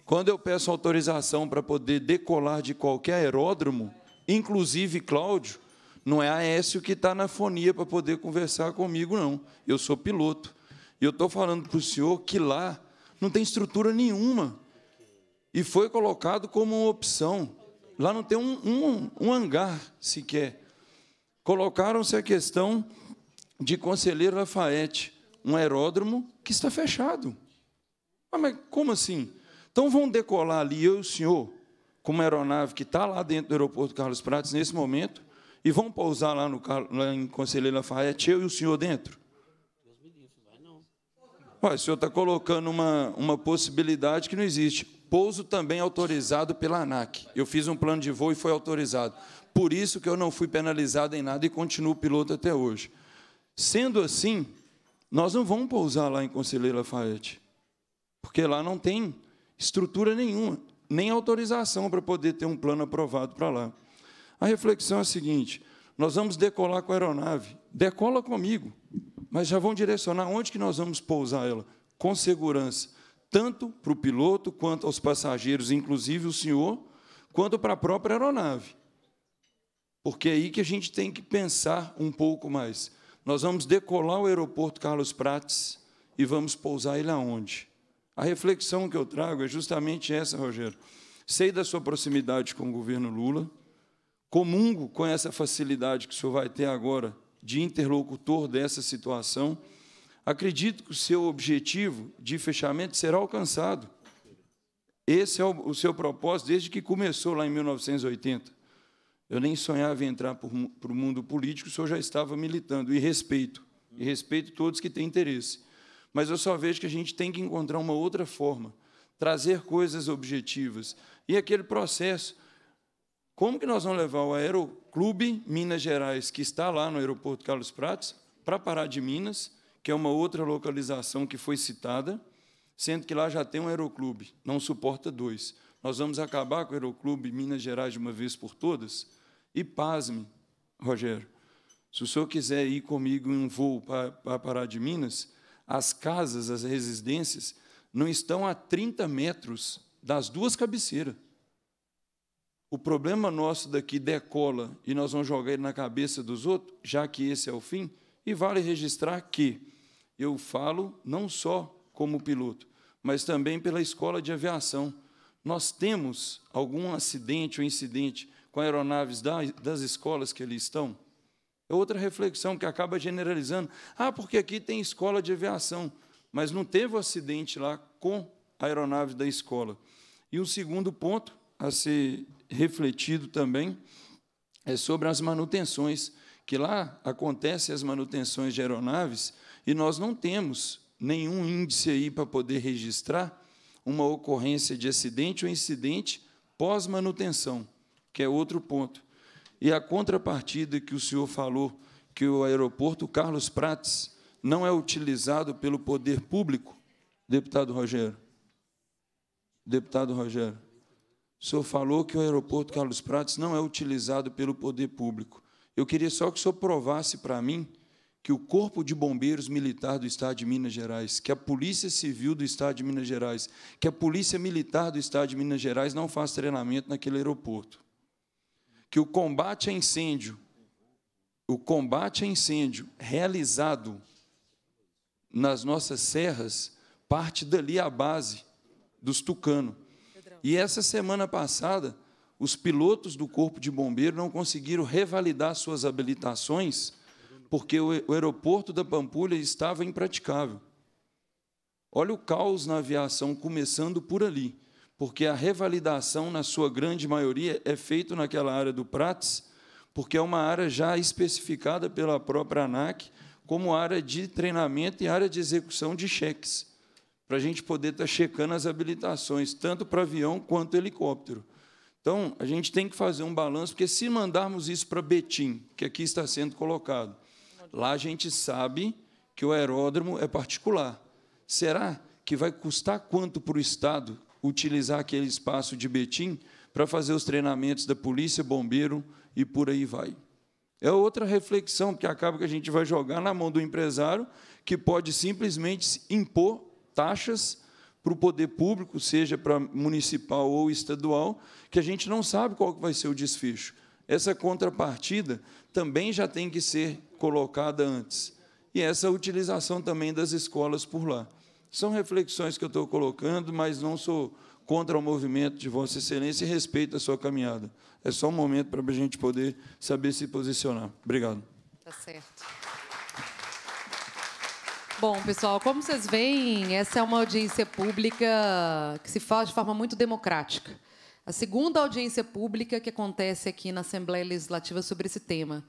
Quando eu peço autorização para poder decolar de qualquer aeródromo, inclusive Cláudio, não é a Aécio que está na fonia para poder conversar comigo, não. Eu sou piloto. E eu estou falando para o senhor que lá não tem estrutura nenhuma. E foi colocado como uma opção. Lá não tem um, um, um hangar sequer. Colocaram-se a questão de Conselheiro Lafayette, um aeródromo que está fechado. Ah, mas como assim? Então vão decolar ali, eu e o senhor, com uma aeronave que está lá dentro do aeroporto Carlos Prates nesse momento, e vão pousar lá, no, lá em Conselheiro Lafayette, eu e o senhor dentro? Ué, o senhor está colocando uma, uma possibilidade que não existe. Pouso também autorizado pela ANAC. Eu fiz um plano de voo e foi autorizado. Por isso que eu não fui penalizado em nada e continuo piloto até hoje. Sendo assim, nós não vamos pousar lá em Conselheiro Lafayette, porque lá não tem estrutura nenhuma, nem autorização para poder ter um plano aprovado para lá. A reflexão é a seguinte: nós vamos decolar com a aeronave, decola comigo, mas já vão direcionar onde que nós vamos pousar ela, com segurança, tanto para o piloto quanto aos passageiros, inclusive o senhor, quanto para a própria aeronave. Porque é aí que a gente tem que pensar um pouco mais. Nós vamos decolar o aeroporto Carlos Prates e vamos pousar ele aonde? A reflexão que eu trago é justamente essa, Rogério. Sei da sua proximidade com o governo Lula, comungo com essa facilidade que o senhor vai ter agora de interlocutor dessa situação. Acredito que o seu objetivo de fechamento será alcançado. Esse é o, seu propósito desde que começou lá em 1980. Eu nem sonhava em entrar para o mundo político, o senhor já estava militando, e respeito. E respeito todos que têm interesse. Mas eu só vejo que a gente tem que encontrar uma outra forma, trazer coisas objetivas. E aquele processo, como que nós vamos levar o Aeroclube Minas Gerais, que está lá no aeroporto Carlos Prates, para Pará de Minas, que é uma outra localização que foi citada, sendo que lá já tem um aeroclube, não suporta dois. Nós vamos acabar com o Aeroclube Minas Gerais de uma vez por todas? E pasme, Rogério, se o senhor quiser ir comigo em um voo para, para Pará de Minas, as casas, as residências, não estão a 30 metros das duas cabeceiras. O problema nosso daqui decola e nós vamos jogar ele na cabeça dos outros, já que esse é o fim, e vale registrar que eu falo não só como piloto, mas também pela escola de aviação. Nós temos algum acidente ou incidente com aeronaves das escolas que ali estão? É outra reflexão que acaba generalizando. Ah, porque aqui tem escola de aviação, mas não teve o um acidente lá com a aeronave da escola. E um segundo ponto a ser refletido também é sobre as manutenções, que lá acontecem as manutenções de aeronaves e nós não temos nenhum índice aí para poder registrar uma ocorrência de acidente ou incidente pós-manutenção, que é outro ponto e a contrapartida que o senhor falou, que o aeroporto Carlos Prates não é utilizado pelo poder público, deputado Rogério. Deputado Rogério, o senhor falou que o aeroporto Carlos Prates não é utilizado pelo poder público. Eu queria só que o senhor provasse para mim que o Corpo de Bombeiros Militar do Estado de Minas Gerais, que a Polícia Civil do Estado de Minas Gerais, que a Polícia Militar do Estado de Minas Gerais não faz treinamento naquele aeroporto que o combate a incêndio, o combate a incêndio realizado nas nossas serras, parte dali a base dos Tucano. E essa semana passada, os pilotos do Corpo de Bombeiro não conseguiram revalidar suas habilitações porque o aeroporto da Pampulha estava impraticável. Olha o caos na aviação começando por ali porque a revalidação, na sua grande maioria, é feita naquela área do Prates, porque é uma área já especificada pela própria ANAC como área de treinamento e área de execução de cheques, para a gente poder estar tá checando as habilitações, tanto para avião quanto helicóptero. Então, a gente tem que fazer um balanço, porque se mandarmos isso para Betim, que aqui está sendo colocado, lá a gente sabe que o aeródromo é particular. Será que vai custar quanto para o Estado utilizar aquele espaço de Betim para fazer os treinamentos da polícia, bombeiro e por aí vai. É outra reflexão, porque acaba que a gente vai jogar na mão do empresário que pode simplesmente impor taxas para o poder público, seja para municipal ou estadual, que a gente não sabe qual vai ser o desfecho. Essa contrapartida também já tem que ser colocada antes. E essa utilização também das escolas por lá. São reflexões que eu estou colocando, mas não sou contra o movimento de Vossa Excelência e respeito a sua caminhada. É só um momento para a gente poder saber se posicionar. Obrigado. Tá certo. Bom, pessoal, como vocês veem, essa é uma audiência pública que se faz de forma muito democrática. A segunda audiência pública que acontece aqui na Assembleia Legislativa sobre esse tema.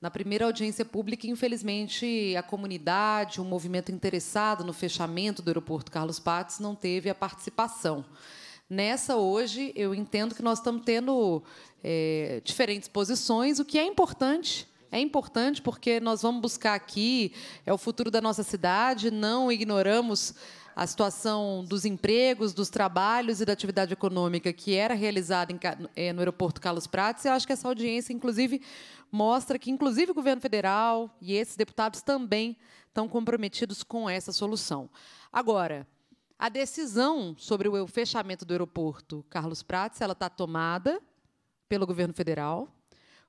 Na primeira audiência pública, infelizmente, a comunidade, o um movimento interessado no fechamento do aeroporto Carlos Patos não teve a participação. Nessa, hoje, eu entendo que nós estamos tendo é, diferentes posições, o que é importante. É importante porque nós vamos buscar aqui, é o futuro da nossa cidade, não ignoramos a situação dos empregos, dos trabalhos e da atividade econômica que era realizada em, é, no aeroporto Carlos Prates. Eu acho que essa audiência, inclusive, mostra que, inclusive, o governo federal e esses deputados também estão comprometidos com essa solução. Agora, a decisão sobre o fechamento do aeroporto Carlos Prates ela está tomada pelo governo federal,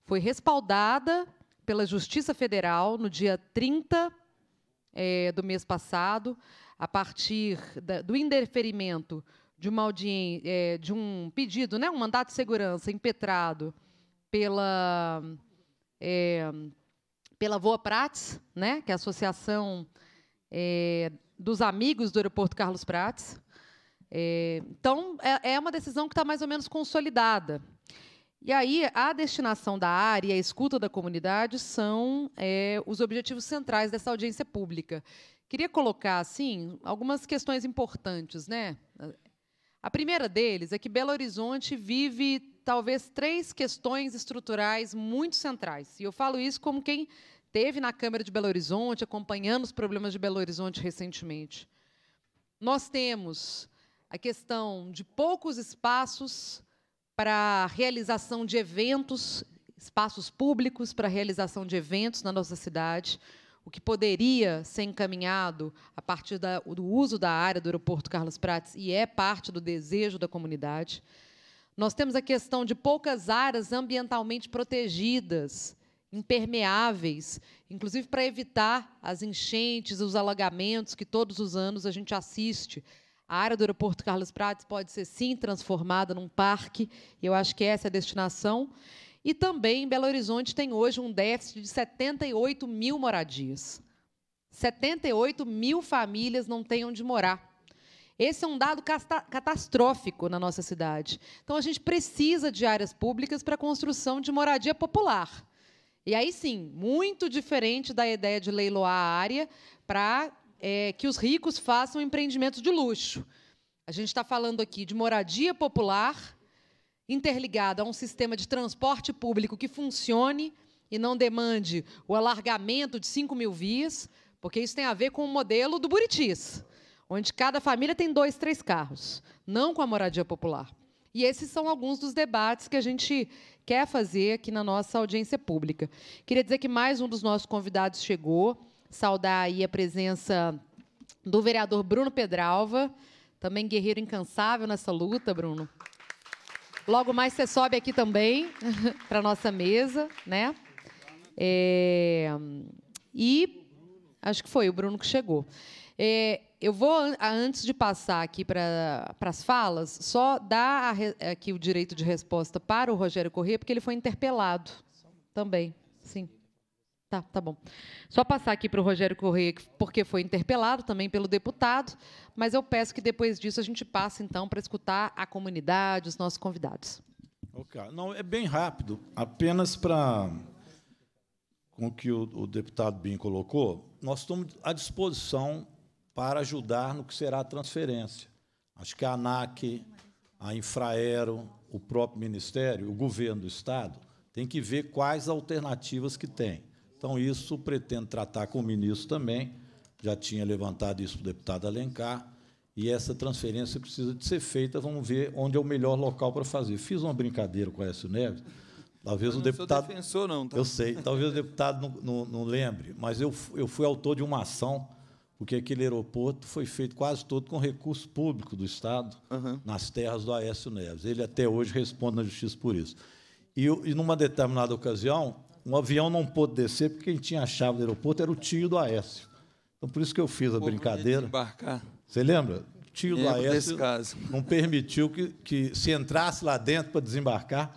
foi respaldada pela Justiça Federal no dia 30 é, do mês passado a partir da, do indeferimento de, uma audiência, é, de um pedido, né, um mandato de segurança impetrado pela, é, pela Voa Prates, né, que é a Associação é, dos Amigos do Aeroporto Carlos Prates. É, então, é, é uma decisão que está mais ou menos consolidada. E aí, a destinação da área e a escuta da comunidade são é, os objetivos centrais dessa audiência pública, Queria colocar, assim, algumas questões importantes, né? A primeira deles é que Belo Horizonte vive talvez três questões estruturais muito centrais. E eu falo isso como quem teve na Câmara de Belo Horizonte, acompanhando os problemas de Belo Horizonte recentemente. Nós temos a questão de poucos espaços para realização de eventos, espaços públicos para realização de eventos na nossa cidade o que poderia ser encaminhado a partir da, do uso da área do aeroporto Carlos Prates e é parte do desejo da comunidade. Nós temos a questão de poucas áreas ambientalmente protegidas, impermeáveis, inclusive para evitar as enchentes, os alagamentos que todos os anos a gente assiste. A área do aeroporto Carlos Prates pode ser, sim, transformada num parque, e eu acho que essa é a destinação. E também em Belo Horizonte tem hoje um déficit de 78 mil moradias. 78 mil famílias não têm onde morar. Esse é um dado catastrófico na nossa cidade. Então, a gente precisa de áreas públicas para a construção de moradia popular. E aí sim, muito diferente da ideia de leiloar a área para é, que os ricos façam empreendimentos de luxo. A gente está falando aqui de moradia popular interligado a um sistema de transporte público que funcione e não demande o alargamento de 5 mil vias, porque isso tem a ver com o modelo do Buritis, onde cada família tem dois, três carros, não com a moradia popular. E esses são alguns dos debates que a gente quer fazer aqui na nossa audiência pública. Queria dizer que mais um dos nossos convidados chegou, saudar aí a presença do vereador Bruno Pedralva, também guerreiro incansável nessa luta, Bruno. Logo mais você sobe aqui também para nossa mesa, né? É, e acho que foi o Bruno que chegou. É, eu vou, antes de passar aqui para as falas, só dar a, aqui o direito de resposta para o Rogério Corrêa, porque ele foi interpelado também. Sim. Tá, tá bom. Só passar aqui para o Rogério Corrêa, porque foi interpelado também pelo deputado, mas eu peço que depois disso a gente passe, então, para escutar a comunidade, os nossos convidados. Ok, Não, é bem rápido, apenas para com o que o, o deputado Bim colocou, nós estamos à disposição para ajudar no que será a transferência. Acho que a ANAC, a Infraero, o próprio Ministério, o governo do Estado, tem que ver quais alternativas que tem. Então, isso pretendo tratar com o ministro também, já tinha levantado isso para o deputado Alencar, e essa transferência precisa de ser feita, vamos ver onde é o melhor local para fazer. Fiz uma brincadeira com o Aécio Neves, talvez eu o deputado... Sou defensor, não. Tá? Eu sei, talvez o deputado não, não, não lembre, mas eu, eu fui autor de uma ação porque aquele aeroporto foi feito quase todo com recurso público do Estado uhum. nas terras do Aécio Neves. Ele até hoje responde na justiça por isso. E, e numa determinada ocasião, um avião não pôde descer porque quem tinha a chave do aeroporto era o tio do Aécio. Então, por isso que eu fiz a brincadeira. Você lembra? O tio do Aécio não permitiu que, que se entrasse lá dentro para desembarcar,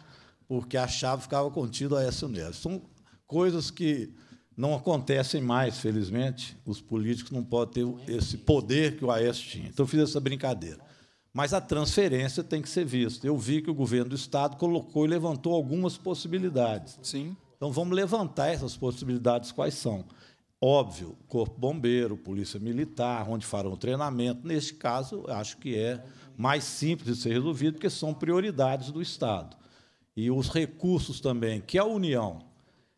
porque a chave ficava contida a Aécio Neves. São coisas que não acontecem mais, felizmente. Os políticos não podem ter esse poder que o Aécio tinha. Então, eu fiz essa brincadeira. Mas a transferência tem que ser vista. Eu vi que o governo do Estado colocou e levantou algumas possibilidades. Sim. Então, vamos levantar essas possibilidades quais são. Óbvio, Corpo Bombeiro, Polícia Militar, onde farão treinamento. Neste caso, acho que é mais simples de ser resolvido, porque são prioridades do Estado. E os recursos também, que a União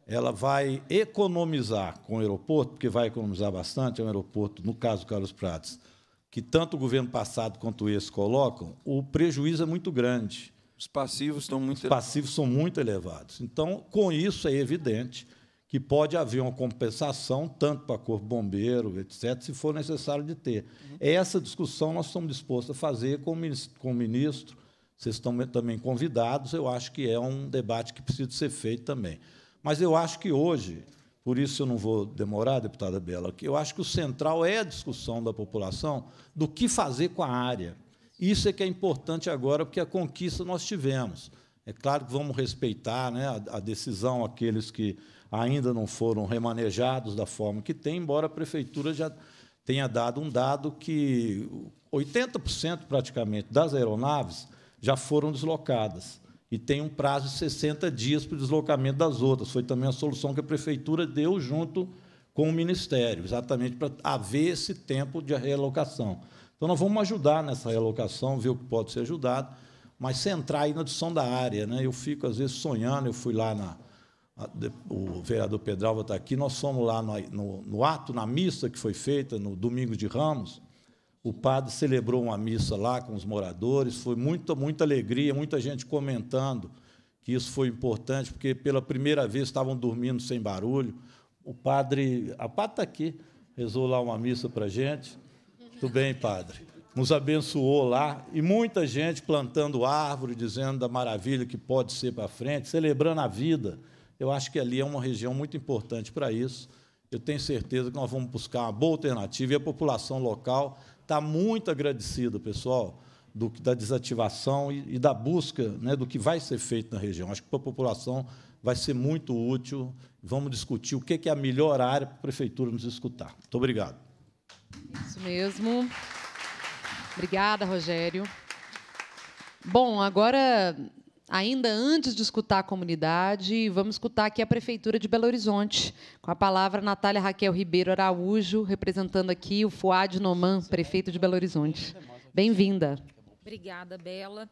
ela vai economizar com o aeroporto, porque vai economizar bastante, é um aeroporto, no caso do Carlos Prates, que tanto o governo passado quanto esse colocam, o prejuízo é muito grande. Os passivos estão muito Os passivos elevados. são muito elevados. Então, com isso é evidente que pode haver uma compensação, tanto para Corpo Bombeiro, etc., se for necessário de ter. Uhum. Essa discussão nós estamos dispostos a fazer com o ministro, vocês estão também convidados, eu acho que é um debate que precisa ser feito também. Mas eu acho que hoje, por isso eu não vou demorar, deputada Bela, que eu acho que o central é a discussão da população do que fazer com a área. Isso é que é importante agora, porque a conquista nós tivemos. É claro que vamos respeitar né, a, a decisão aqueles que ainda não foram remanejados da forma que tem, embora a prefeitura já tenha dado um dado que 80% praticamente das aeronaves já foram deslocadas e tem um prazo de 60 dias para o deslocamento das outras. Foi também a solução que a prefeitura deu junto com o Ministério, exatamente para haver esse tempo de realocação. Então, nós vamos ajudar nessa realocação, ver o que pode ser ajudado, mas centrar aí na discussão da área. Né? Eu fico, às vezes, sonhando, eu fui lá na. A, o vereador Pedralva está aqui, nós fomos lá no, no, no ato, na missa que foi feita no domingo de Ramos. O padre celebrou uma missa lá com os moradores, foi muita, muita alegria, muita gente comentando que isso foi importante, porque pela primeira vez estavam dormindo sem barulho. O padre, a padre está aqui, rezou lá uma missa para a gente. Muito bem, padre. Nos abençoou lá e muita gente plantando árvore, dizendo da maravilha que pode ser para frente, celebrando a vida. Eu acho que ali é uma região muito importante para isso. Eu tenho certeza que nós vamos buscar uma boa alternativa e a população local está muito agradecida, pessoal, do, da desativação e, e da busca né, do que vai ser feito na região. Acho que para a população vai ser muito útil. Vamos discutir o que é a melhor área para a prefeitura nos escutar. Muito obrigado. Isso mesmo. Obrigada, Rogério. Bom, agora, ainda antes de escutar a comunidade, vamos escutar aqui a Prefeitura de Belo Horizonte, com a palavra Natália Raquel Ribeiro Araújo, representando aqui o Fuad Noman, prefeito de Belo Horizonte. Bem-vinda. Obrigada, Bela.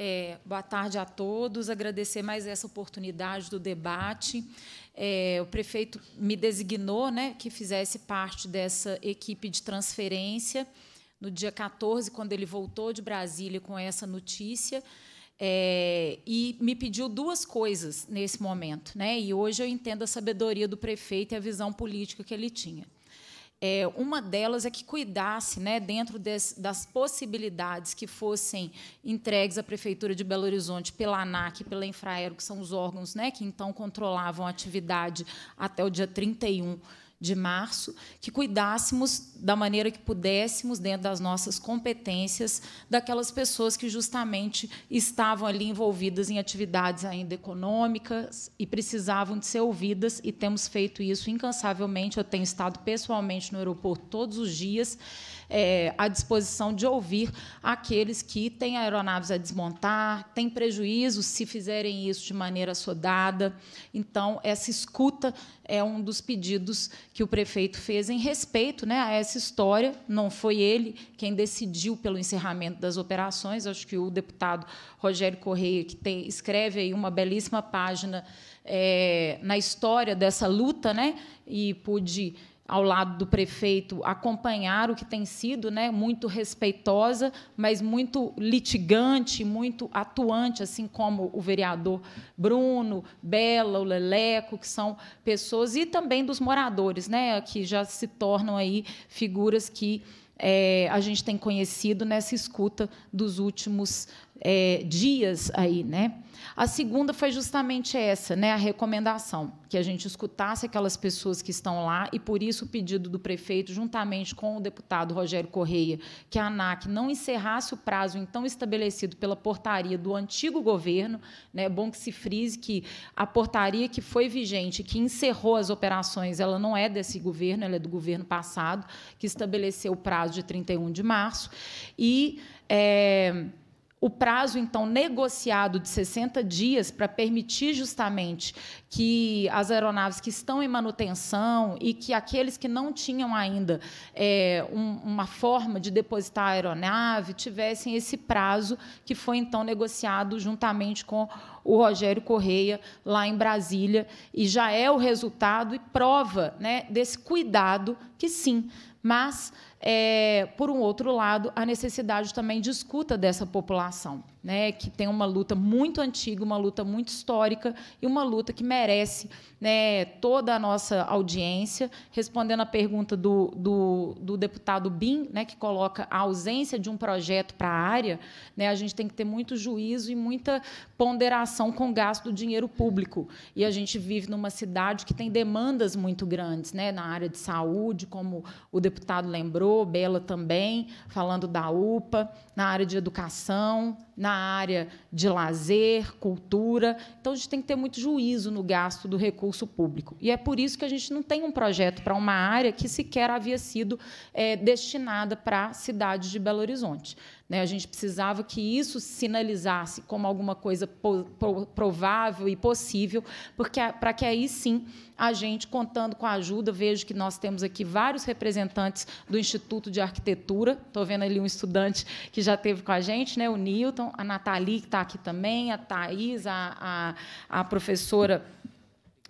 É, boa tarde a todos, agradecer mais essa oportunidade do debate. É, o prefeito me designou né, que fizesse parte dessa equipe de transferência. No dia 14, quando ele voltou de Brasília com essa notícia, é, e me pediu duas coisas nesse momento. Né, e hoje eu entendo a sabedoria do prefeito e a visão política que ele tinha. É, uma delas é que cuidasse, né, dentro des, das possibilidades que fossem entregues à Prefeitura de Belo Horizonte pela ANAC e pela Infraero, que são os órgãos né, que então controlavam a atividade até o dia 31 de março, que cuidássemos da maneira que pudéssemos, dentro das nossas competências, daquelas pessoas que justamente estavam ali envolvidas em atividades ainda econômicas e precisavam de ser ouvidas, e temos feito isso incansavelmente. Eu tenho estado pessoalmente no aeroporto todos os dias é, à disposição de ouvir aqueles que têm aeronaves a desmontar, têm prejuízos se fizerem isso de maneira sodada. Então, essa escuta é um dos pedidos que o prefeito fez em respeito né, a essa história. Não foi ele quem decidiu pelo encerramento das operações. Acho que o deputado Rogério Correia, que tem, escreve aí uma belíssima página é, na história dessa luta, né, e pude ao lado do prefeito acompanhar o que tem sido, né, muito respeitosa, mas muito litigante, muito atuante, assim como o vereador Bruno, Bela, o Leleco, que são pessoas e também dos moradores, né, que já se tornam aí figuras que é, a gente tem conhecido nessa escuta dos últimos é, dias aí, né? A segunda foi justamente essa, né, a recomendação, que a gente escutasse aquelas pessoas que estão lá e por isso o pedido do prefeito, juntamente com o deputado Rogério Correia, que a ANAC não encerrasse o prazo então estabelecido pela portaria do antigo governo, né, é bom que se frise que a portaria que foi vigente, que encerrou as operações, ela não é desse governo, ela é do governo passado, que estabeleceu o prazo de 31 de março e é, o prazo, então, negociado de 60 dias para permitir justamente que as aeronaves que estão em manutenção e que aqueles que não tinham ainda é, um, uma forma de depositar a aeronave tivessem esse prazo que foi, então, negociado juntamente com o Rogério Correia, lá em Brasília, e já é o resultado e prova né, desse cuidado que, sim, mas é, por um outro lado, a necessidade também de escuta dessa população né, que tem uma luta muito antiga, uma luta muito histórica e uma luta que merece né, toda a nossa audiência. Respondendo à pergunta do, do, do deputado Bim, né, que coloca a ausência de um projeto para a área, né, a gente tem que ter muito juízo e muita ponderação com o gasto do dinheiro público. E a gente vive numa cidade que tem demandas muito grandes né, na área de saúde, como o deputado lembrou, Bela também, falando da UPA, na área de educação, na na área de lazer, cultura. Então, a gente tem que ter muito juízo no gasto do recurso público. E é por isso que a gente não tem um projeto para uma área que sequer havia sido é, destinada para a cidade de Belo Horizonte. Né? A gente precisava que isso sinalizasse como alguma coisa provável e possível, porque para que aí sim a gente, contando com a ajuda, vejo que nós temos aqui vários representantes do Instituto de Arquitetura. Estou vendo ali um estudante que já teve com a gente, né? o Newton, a Nathalie, que está aqui também, a Thais, a, a, a professora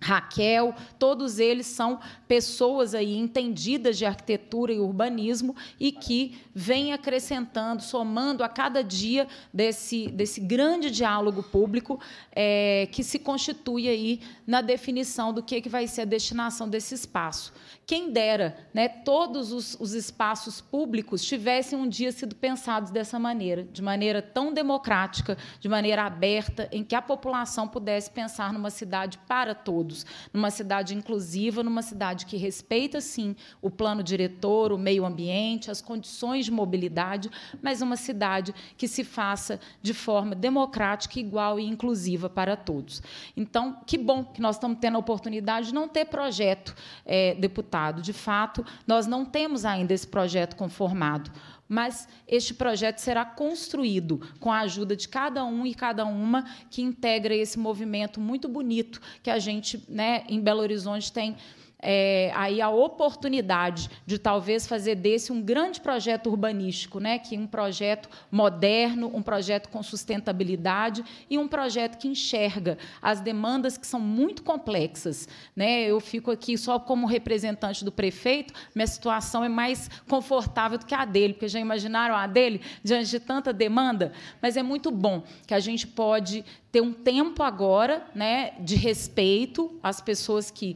Raquel, todos eles são pessoas aí entendidas de arquitetura e urbanismo e que vêm acrescentando, somando a cada dia desse, desse grande diálogo público é, que se constitui aí na definição do que, é que vai ser a destinação desse espaço. Quem dera, né, todos os, os espaços públicos tivessem um dia sido pensados dessa maneira, de maneira tão democrática, de maneira aberta, em que a população pudesse pensar numa cidade para todos, numa cidade inclusiva, numa cidade que respeita, sim, o plano diretor, o meio ambiente, as condições de mobilidade, mas uma cidade que se faça de forma democrática, igual e inclusiva para todos. Então, que bom que nós estamos tendo a oportunidade de não ter projeto, é, deputado de fato, nós não temos ainda esse projeto conformado, mas este projeto será construído com a ajuda de cada um e cada uma que integra esse movimento muito bonito que a gente, né, em Belo Horizonte tem é, aí a oportunidade de talvez fazer desse um grande projeto urbanístico, né? que um projeto moderno, um projeto com sustentabilidade e um projeto que enxerga as demandas que são muito complexas. Né? Eu fico aqui só como representante do prefeito, minha situação é mais confortável do que a dele, porque já imaginaram a dele diante de tanta demanda, mas é muito bom que a gente pode ter um tempo agora né, de respeito às pessoas que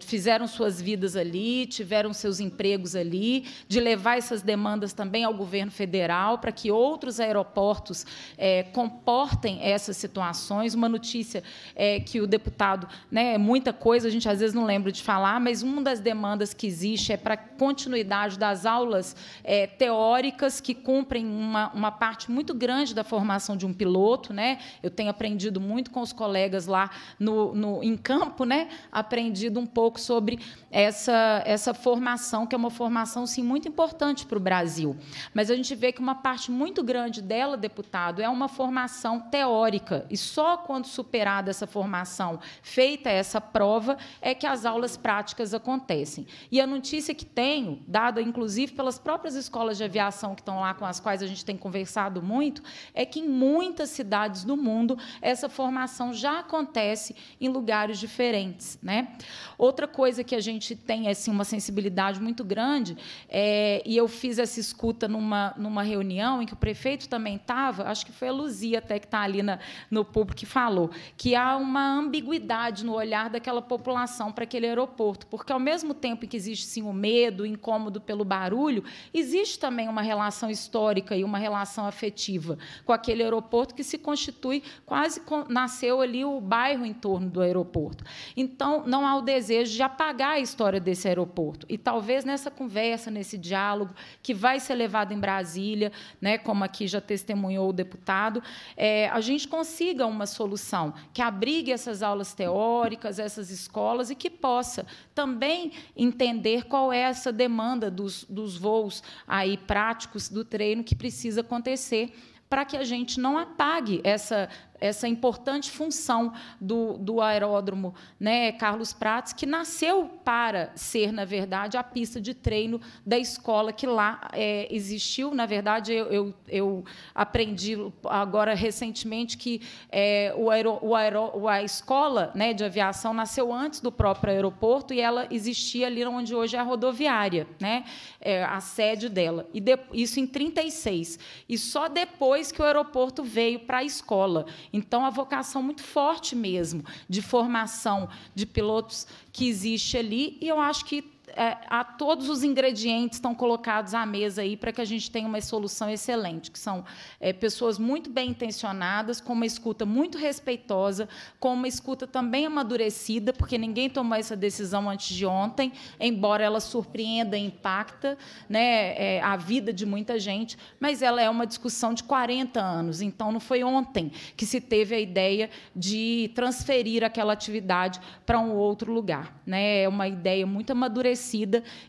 fizeram suas vidas ali, tiveram seus empregos ali, de levar essas demandas também ao governo federal, para que outros aeroportos é, comportem essas situações. Uma notícia é, que o deputado, né, é muita coisa, a gente às vezes não lembra de falar, mas uma das demandas que existe é para continuidade das aulas é, teóricas, que cumprem uma, uma parte muito grande da formação de um piloto. Né? Eu tenho aprendido muito com os colegas lá no, no, em campo, né? aprendido um pouco sobre essa, essa formação, que é uma formação sim, muito importante para o Brasil. Mas a gente vê que uma parte muito grande dela, deputado, é uma formação teórica. E só quando superada essa formação, feita essa prova, é que as aulas práticas acontecem. E a notícia que tenho, dada inclusive pelas próprias escolas de aviação que estão lá, com as quais a gente tem conversado muito, é que em muitas cidades do mundo essa formação já acontece em lugares diferentes. Né? Outra coisa que a gente tem assim, uma sensibilidade muito grande, é, e eu fiz essa escuta numa, numa reunião em que o prefeito também estava, acho que foi a Luzia até que está ali na, no público que falou, que há uma ambiguidade no olhar daquela população para aquele aeroporto, porque ao mesmo tempo em que existe sim o medo, o incômodo pelo barulho, existe também uma relação histórica e uma relação afetiva com aquele aeroporto que se constitui quase nasceu ali o bairro em torno do aeroporto. Então, não há o desejo desejo de apagar a história desse aeroporto. E talvez nessa conversa, nesse diálogo que vai ser levado em Brasília, né, como aqui já testemunhou o deputado, é, a gente consiga uma solução que abrigue essas aulas teóricas, essas escolas e que possa também entender qual é essa demanda dos, dos voos aí práticos do treino que precisa acontecer para que a gente não apague essa essa importante função do, do aeródromo né, Carlos Prates, que nasceu para ser, na verdade, a pista de treino da escola que lá é, existiu. Na verdade, eu, eu, eu, aprendi agora recentemente que é, o aero, o a escola né, de aviação nasceu antes do próprio aeroporto e ela existia ali onde hoje é a rodoviária, né, é, a sede dela. E de, isso em 36. E só depois que o aeroporto veio para a escola. Então, a vocação muito forte mesmo de formação de pilotos que existe ali, e eu acho que é, a todos os ingredientes estão colocados à mesa aí para que a gente tenha uma solução excelente, que são é, pessoas muito bem intencionadas, com uma escuta muito respeitosa, com uma escuta também amadurecida, porque ninguém tomou essa decisão antes de ontem, embora ela surpreenda e impacta né, é, a vida de muita gente, mas ela é uma discussão de 40 anos, então não foi ontem que se teve a ideia de transferir aquela atividade para um outro lugar. Né? É uma ideia muito amadurecida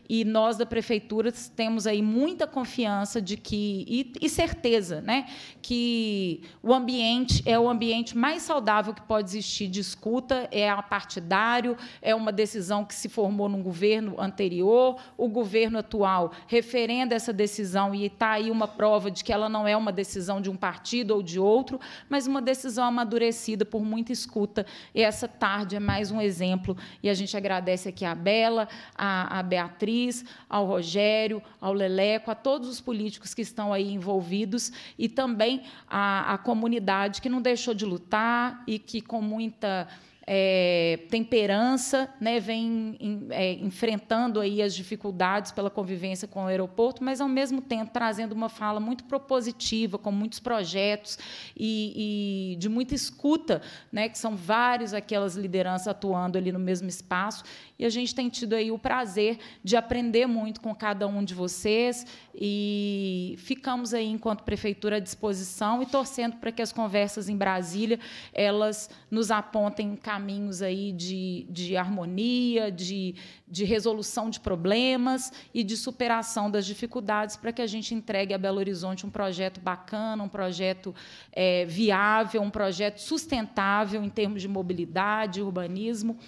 e nós da prefeitura temos aí muita confiança de que e, e certeza, né, que o ambiente é o ambiente mais saudável que pode existir de escuta, é partidário é uma decisão que se formou num governo anterior, o governo atual referenda essa decisão e está aí uma prova de que ela não é uma decisão de um partido ou de outro, mas uma decisão amadurecida por muita escuta. E essa tarde é mais um exemplo e a gente agradece aqui a Bela, a a, Beatriz, ao Rogério, ao Leleco, a todos os políticos que estão aí envolvidos e também à comunidade que não deixou de lutar e que com muita é, temperança, né, vem em, é, enfrentando aí as dificuldades pela convivência com o aeroporto, mas ao mesmo tempo trazendo uma fala muito propositiva, com muitos projetos e, e de muita escuta, né, que são vários aquelas lideranças atuando ali no mesmo espaço e a gente tem tido aí o prazer de aprender muito com cada um de vocês e ficamos aí enquanto prefeitura à disposição e torcendo para que as conversas em Brasília elas nos apontem caminhos aí de, de harmonia, de, de resolução de problemas e de superação das dificuldades para que a gente entregue a Belo Horizonte um projeto bacana, um projeto é, viável, um projeto sustentável em termos de mobilidade, urbanismo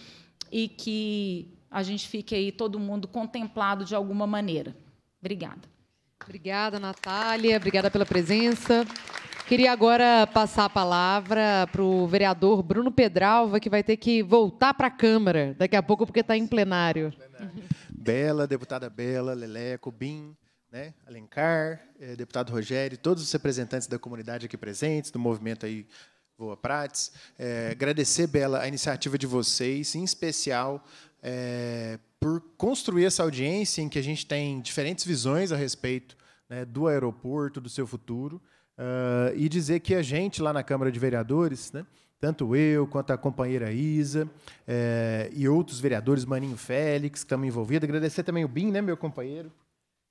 e que a gente fique aí todo mundo contemplado de alguma maneira. Obrigada. Obrigada, Natália. Obrigada pela presença. Queria agora passar a palavra para o vereador Bruno Pedralva, que vai ter que voltar para a Câmara daqui a pouco, porque está em plenário. Bela, deputada Bela, Leleco, Bim, né, Alencar, eh, deputado Rogério, todos os representantes da comunidade aqui presentes, do movimento aí Boa Prates. É, agradecer, Bela, a iniciativa de vocês, em especial é, por construir essa audiência em que a gente tem diferentes visões a respeito né, do aeroporto, do seu futuro, uh, e dizer que a gente, lá na Câmara de Vereadores, né, tanto eu quanto a companheira Isa é, e outros vereadores, Maninho Félix, que estamos envolvidos. Agradecer também o BIM, né, meu companheiro,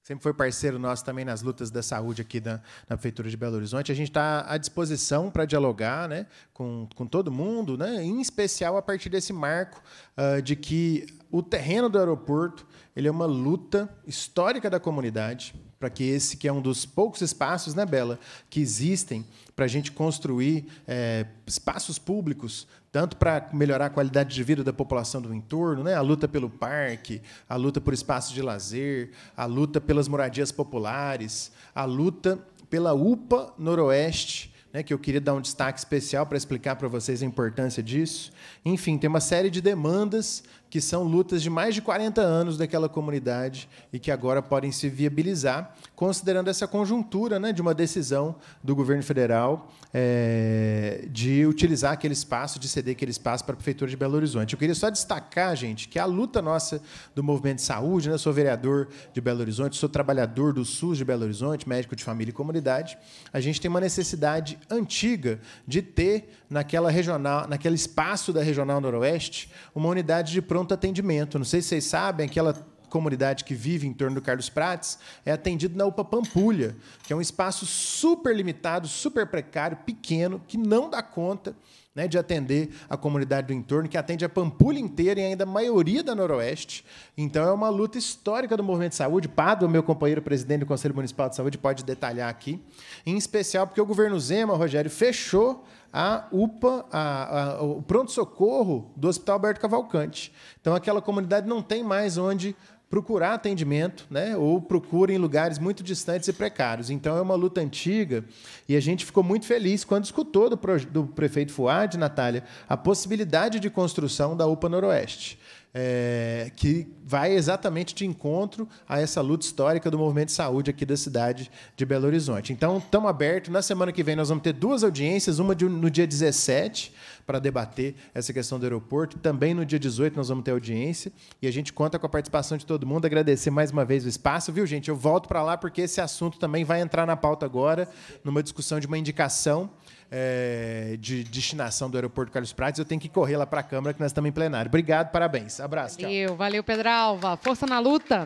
sempre foi parceiro nosso também nas lutas da saúde aqui da, na Prefeitura de Belo Horizonte. A gente está à disposição para dialogar né, com, com todo mundo, né, em especial a partir desse marco uh, de que o terreno do aeroporto ele é uma luta histórica da comunidade para que esse, que é um dos poucos espaços, né, Bela, que existem para a gente construir é, espaços públicos tanto para melhorar a qualidade de vida da população do entorno, né? a luta pelo parque, a luta por espaços de lazer, a luta pelas moradias populares, a luta pela UPA Noroeste, né? que eu queria dar um destaque especial para explicar para vocês a importância disso. Enfim, tem uma série de demandas que são lutas de mais de 40 anos daquela comunidade e que agora podem se viabilizar considerando essa conjuntura né, de uma decisão do governo federal é, de utilizar aquele espaço, de ceder aquele espaço para a Prefeitura de Belo Horizonte. Eu queria só destacar, gente, que a luta nossa do movimento de saúde, né, sou vereador de Belo Horizonte, sou trabalhador do SUS de Belo Horizonte, médico de família e comunidade, a gente tem uma necessidade antiga de ter naquela regional, naquele espaço da regional noroeste, uma unidade de pronto atendimento. Não sei se vocês sabem que ela comunidade que vive em torno do Carlos Prates é atendido na UPA Pampulha, que é um espaço super limitado, super precário, pequeno, que não dá conta né, de atender a comunidade do entorno, que atende a Pampulha inteira e ainda a maioria da Noroeste. Então, é uma luta histórica do movimento de saúde. Pado, meu companheiro presidente do Conselho Municipal de Saúde, pode detalhar aqui. Em especial porque o governo Zema, Rogério, fechou a UPA, a, a, o pronto-socorro do Hospital Alberto Cavalcante. Então, aquela comunidade não tem mais onde procurar atendimento, né? ou procura em lugares muito distantes e precários. Então, é uma luta antiga e a gente ficou muito feliz quando escutou do, do prefeito Fuad, Natália, a possibilidade de construção da UPA Noroeste é, que vai exatamente de encontro a essa luta histórica do movimento de saúde aqui da cidade de Belo Horizonte. Então, estamos abertos. Na semana que vem, nós vamos ter duas audiências, uma de, no dia 17, para debater essa questão do aeroporto. Também no dia 18, nós vamos ter audiência. E a gente conta com a participação de todo mundo. Agradecer mais uma vez o espaço, viu, gente? Eu volto para lá porque esse assunto também vai entrar na pauta agora, numa discussão de uma indicação é, de destinação do aeroporto Carlos Prates, eu tenho que correr lá para a Câmara, que nós estamos em plenário. Obrigado, parabéns. Abraço, tchau. Valeu, valeu, Pedralva. Força na luta.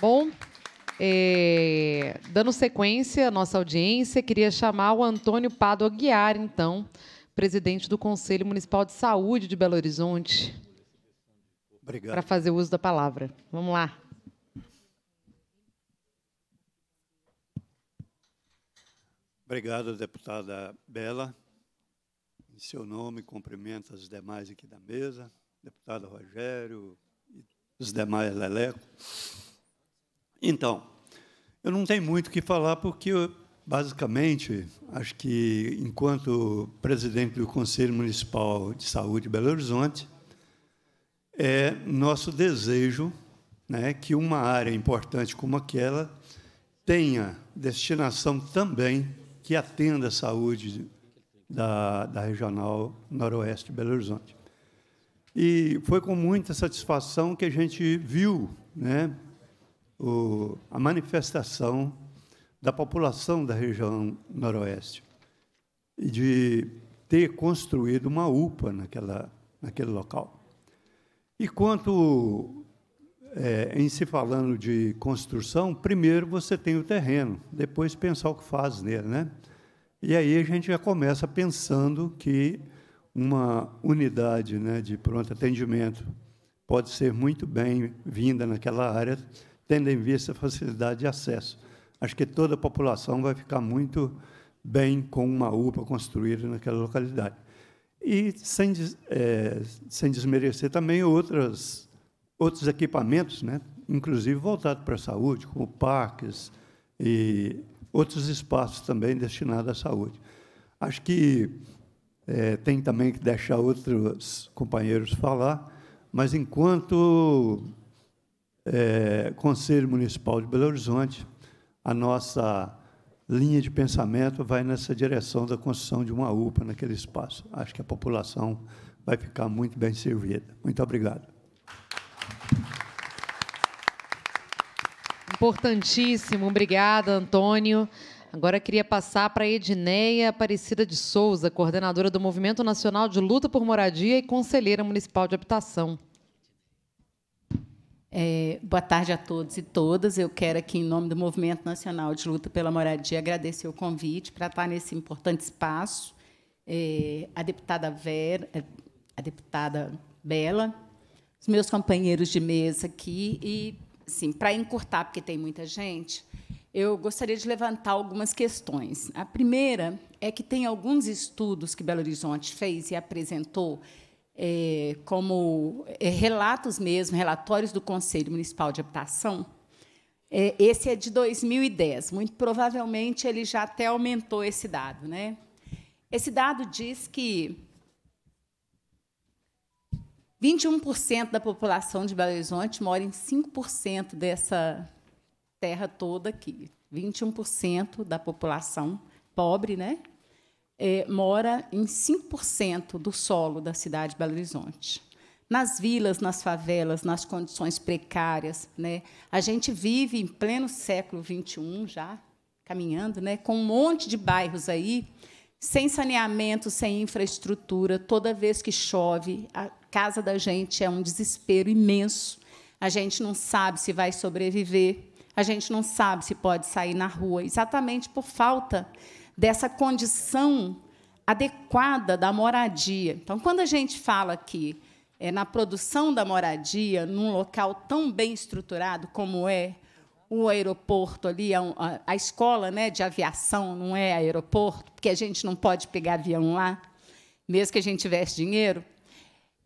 Bom, é, dando sequência à nossa audiência, queria chamar o Antônio Pado Aguiar, então, presidente do Conselho Municipal de Saúde de Belo Horizonte. Obrigado. Para fazer uso da palavra. Vamos lá. Obrigado, deputada Bela. Em seu nome, cumprimento as demais aqui da mesa, deputado Rogério e os demais Leleco. Então, eu não tenho muito o que falar, porque, eu, basicamente, acho que, enquanto presidente do Conselho Municipal de Saúde de Belo Horizonte, é nosso desejo né, que uma área importante como aquela tenha destinação também que atenda a saúde da, da regional noroeste de Belo Horizonte. E foi com muita satisfação que a gente viu né, o, a manifestação da população da região noroeste e de ter construído uma UPA naquela, naquele local. E quanto é, em se falando de construção, primeiro você tem o terreno, depois pensar o que faz nele, né? E aí a gente já começa pensando que uma unidade né, de pronto atendimento pode ser muito bem vinda naquela área, tendo em vista a facilidade de acesso. Acho que toda a população vai ficar muito bem com uma UPA construída naquela localidade. E, sem, é, sem desmerecer também outras outros equipamentos, né, inclusive voltados para a saúde, como parques e outros espaços também destinados à saúde. Acho que é, tem também que deixar outros companheiros falar, mas enquanto é, Conselho Municipal de Belo Horizonte, a nossa linha de pensamento vai nessa direção da construção de uma UPA naquele espaço. Acho que a população vai ficar muito bem servida. Muito obrigado. Importantíssimo, obrigada, Antônio. Agora queria passar para Edneia Aparecida de Souza, coordenadora do Movimento Nacional de Luta por Moradia e conselheira municipal de habitação. É, boa tarde a todos e todas. Eu quero aqui, em nome do Movimento Nacional de Luta pela Moradia, agradecer o convite para estar nesse importante espaço. É, a deputada Vera, é, a deputada Bela, os meus companheiros de mesa aqui e, sim para encurtar, porque tem muita gente, eu gostaria de levantar algumas questões. A primeira é que tem alguns estudos que Belo Horizonte fez e apresentou é, como é, relatos mesmo, relatórios do Conselho Municipal de Habitação. É, esse é de 2010, muito provavelmente ele já até aumentou esse dado. Né? Esse dado diz que 21% da população de Belo Horizonte mora em 5% dessa terra toda aqui. 21% da população pobre, né? É, mora em 5% do solo da cidade de Belo Horizonte. Nas vilas, nas favelas, nas condições precárias, né? A gente vive em pleno século XXI já, caminhando, né? Com um monte de bairros aí sem saneamento, sem infraestrutura. Toda vez que chove, a casa da gente é um desespero imenso. A gente não sabe se vai sobreviver, a gente não sabe se pode sair na rua, exatamente por falta dessa condição adequada da moradia. Então, quando a gente fala que é, na produção da moradia, num local tão bem estruturado como é o aeroporto ali, a, a escola né, de aviação não é aeroporto, porque a gente não pode pegar avião lá, mesmo que a gente tivesse dinheiro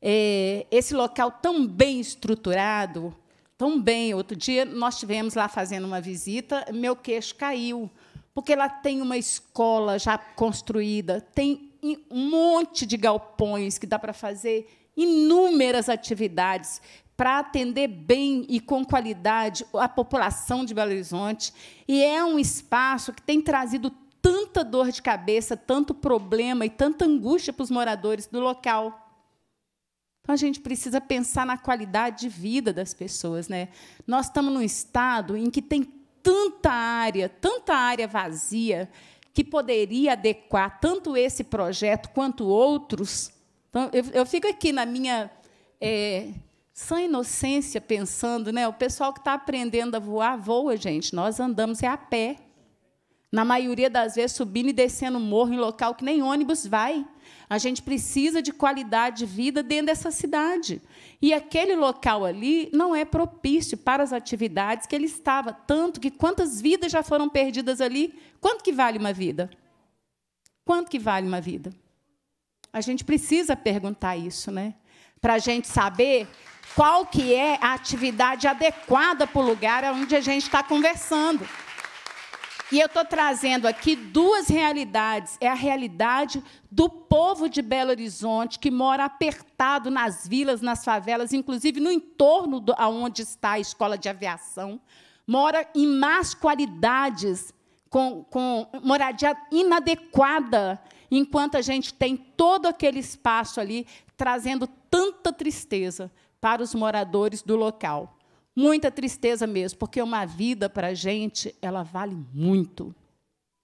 é, esse local tão bem estruturado, tão bem. Outro dia nós tivemos lá fazendo uma visita, meu queixo caiu, porque lá tem uma escola já construída, tem um monte de galpões que dá para fazer inúmeras atividades para atender bem e com qualidade a população de Belo Horizonte. E é um espaço que tem trazido tanta dor de cabeça, tanto problema e tanta angústia para os moradores do local. Então a gente precisa pensar na qualidade de vida das pessoas, né? Nós estamos num estado em que tem tanta área, tanta área vazia que poderia adequar tanto esse projeto quanto outros. Então eu, eu fico aqui na minha é, sã inocência pensando, né? O pessoal que está aprendendo a voar voa, gente. Nós andamos é a pé. Na maioria das vezes subindo e descendo morro em local que nem ônibus vai. A gente precisa de qualidade de vida dentro dessa cidade. E aquele local ali não é propício para as atividades que ele estava, tanto que quantas vidas já foram perdidas ali? Quanto que vale uma vida? Quanto que vale uma vida? A gente precisa perguntar isso, né? Para a gente saber qual que é a atividade adequada para o lugar onde a gente está conversando. E eu estou trazendo aqui duas realidades. É a realidade do povo de Belo Horizonte, que mora apertado nas vilas, nas favelas, inclusive no entorno onde está a escola de aviação, mora em más qualidades, com, com moradia inadequada, enquanto a gente tem todo aquele espaço ali trazendo tanta tristeza para os moradores do local. Muita tristeza mesmo, porque uma vida para a gente, ela vale muito.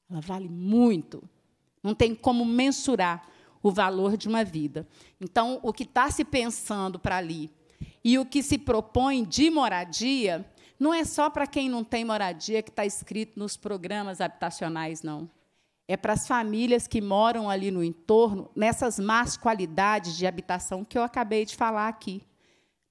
Ela vale muito. Não tem como mensurar o valor de uma vida. Então, o que está se pensando para ali e o que se propõe de moradia, não é só para quem não tem moradia que está escrito nos programas habitacionais, não. É para as famílias que moram ali no entorno, nessas más qualidades de habitação que eu acabei de falar aqui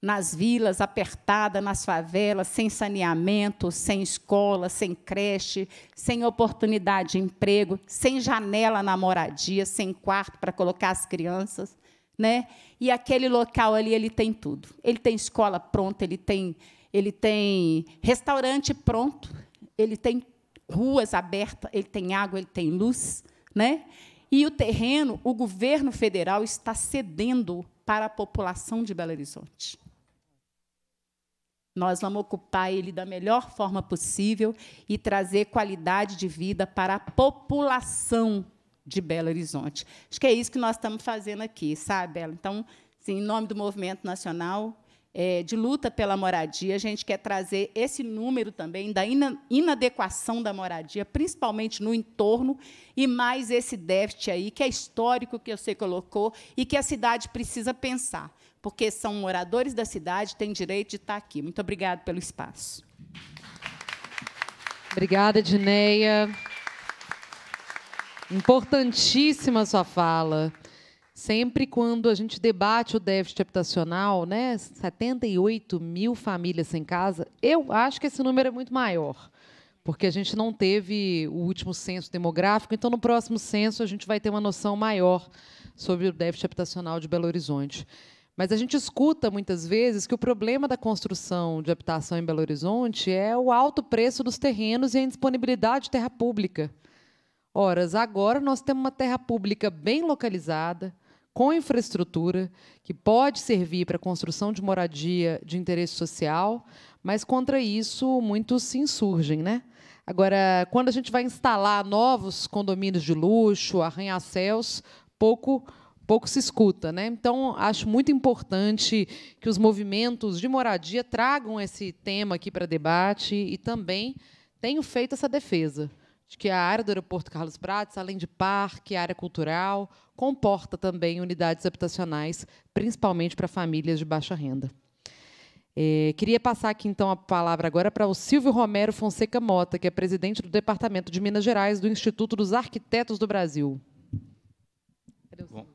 nas vilas apertadas, nas favelas, sem saneamento, sem escola, sem creche, sem oportunidade de emprego, sem janela na moradia, sem quarto para colocar as crianças. Né? E aquele local ali, ele tem tudo. Ele tem escola pronta, ele tem, ele tem restaurante pronto, ele tem ruas abertas, ele tem água, ele tem luz, né? E o terreno, o governo federal está cedendo para a população de Belo Horizonte. Nós vamos ocupar ele da melhor forma possível e trazer qualidade de vida para a população de Belo Horizonte. Acho que é isso que nós estamos fazendo aqui, sabe, Bela? Então, sim, em nome do Movimento Nacional é, de Luta pela Moradia, a gente quer trazer esse número também da inadequação da moradia, principalmente no entorno, e mais esse déficit aí, que é histórico, que você colocou, e que a cidade precisa pensar porque são moradores da cidade, têm direito de estar aqui. Muito obrigado pelo espaço. Obrigada, Dineia. Importantíssima sua fala. Sempre quando a gente debate o déficit habitacional, né, 78 mil famílias sem casa, eu acho que esse número é muito maior, porque a gente não teve o último censo demográfico, então no próximo censo a gente vai ter uma noção maior sobre o déficit habitacional de Belo Horizonte. Mas a gente escuta muitas vezes que o problema da construção de habitação em Belo Horizonte é o alto preço dos terrenos e a indisponibilidade de terra pública. Ora, agora nós temos uma terra pública bem localizada, com infraestrutura, que pode servir para a construção de moradia de interesse social, mas contra isso muitos se insurgem, né? Agora, quando a gente vai instalar novos condomínios de luxo, arranha-céus, pouco pouco se escuta. Né? Então, acho muito importante que os movimentos de moradia tragam esse tema aqui para debate e também tenham feito essa defesa de que a área do aeroporto Carlos Prates, além de parque, área cultural, comporta também unidades habitacionais, principalmente para famílias de baixa renda. É, queria passar aqui, então, a palavra agora para o Silvio Romero Fonseca Mota, que é presidente do Departamento de Minas Gerais do Instituto dos Arquitetos do Brasil. Bom,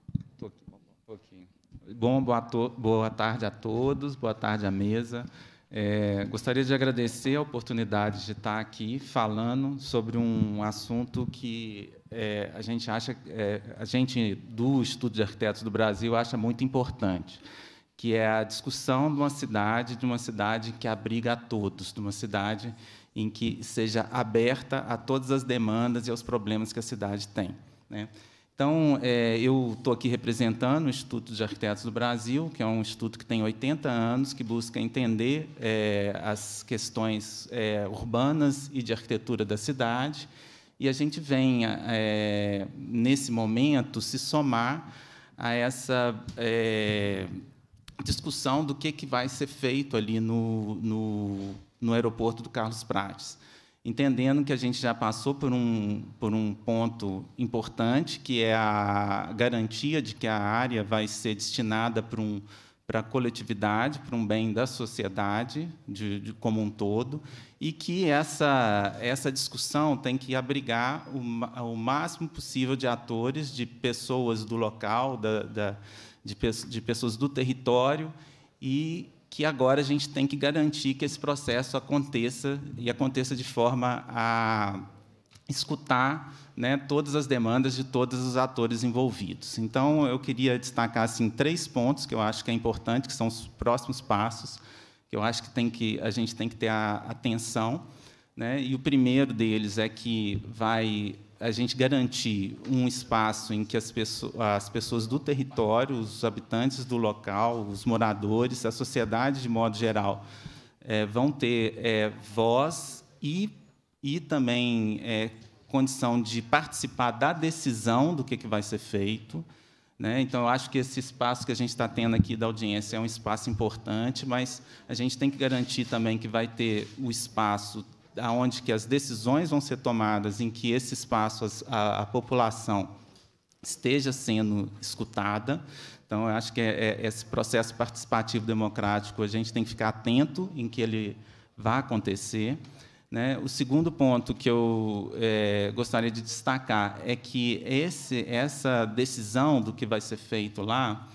Bom, boa, boa, tarde a todos, boa tarde à mesa. É, gostaria de agradecer a oportunidade de estar aqui falando sobre um assunto que é, a gente acha, é, a gente do Estudo de Arquitetos do Brasil acha muito importante, que é a discussão de uma cidade, de uma cidade que abriga a todos, de uma cidade em que seja aberta a todas as demandas e aos problemas que a cidade tem. Né? Então, é, eu estou aqui representando o Instituto de Arquitetos do Brasil, que é um instituto que tem 80 anos, que busca entender é, as questões é, urbanas e de arquitetura da cidade. E a gente vem, é, nesse momento, se somar a essa é, discussão do que, que vai ser feito ali no, no, no aeroporto do Carlos Prates entendendo que a gente já passou por um, por um ponto importante, que é a garantia de que a área vai ser destinada para um para a coletividade, para um bem da sociedade de, de, como um todo, e que essa, essa discussão tem que abrigar o, o máximo possível de atores, de pessoas do local, da, da de, de pessoas do território, e que agora a gente tem que garantir que esse processo aconteça e aconteça de forma a escutar né, todas as demandas de todos os atores envolvidos. Então, eu queria destacar assim, três pontos que eu acho que é importante, que são os próximos passos, que eu acho que, tem que a gente tem que ter a atenção. Né? E o primeiro deles é que vai a gente garantir um espaço em que as pessoas, as pessoas do território, os habitantes do local, os moradores, a sociedade de modo geral, é, vão ter é, voz e, e também é, condição de participar da decisão do que, que vai ser feito. Né? Então, eu acho que esse espaço que a gente está tendo aqui da audiência é um espaço importante, mas a gente tem que garantir também que vai ter o espaço aonde que as decisões vão ser tomadas, em que esse espaço a, a população esteja sendo escutada. Então, eu acho que é, é, esse processo participativo democrático a gente tem que ficar atento em que ele vá acontecer. Né? O segundo ponto que eu é, gostaria de destacar é que esse, essa decisão do que vai ser feito lá,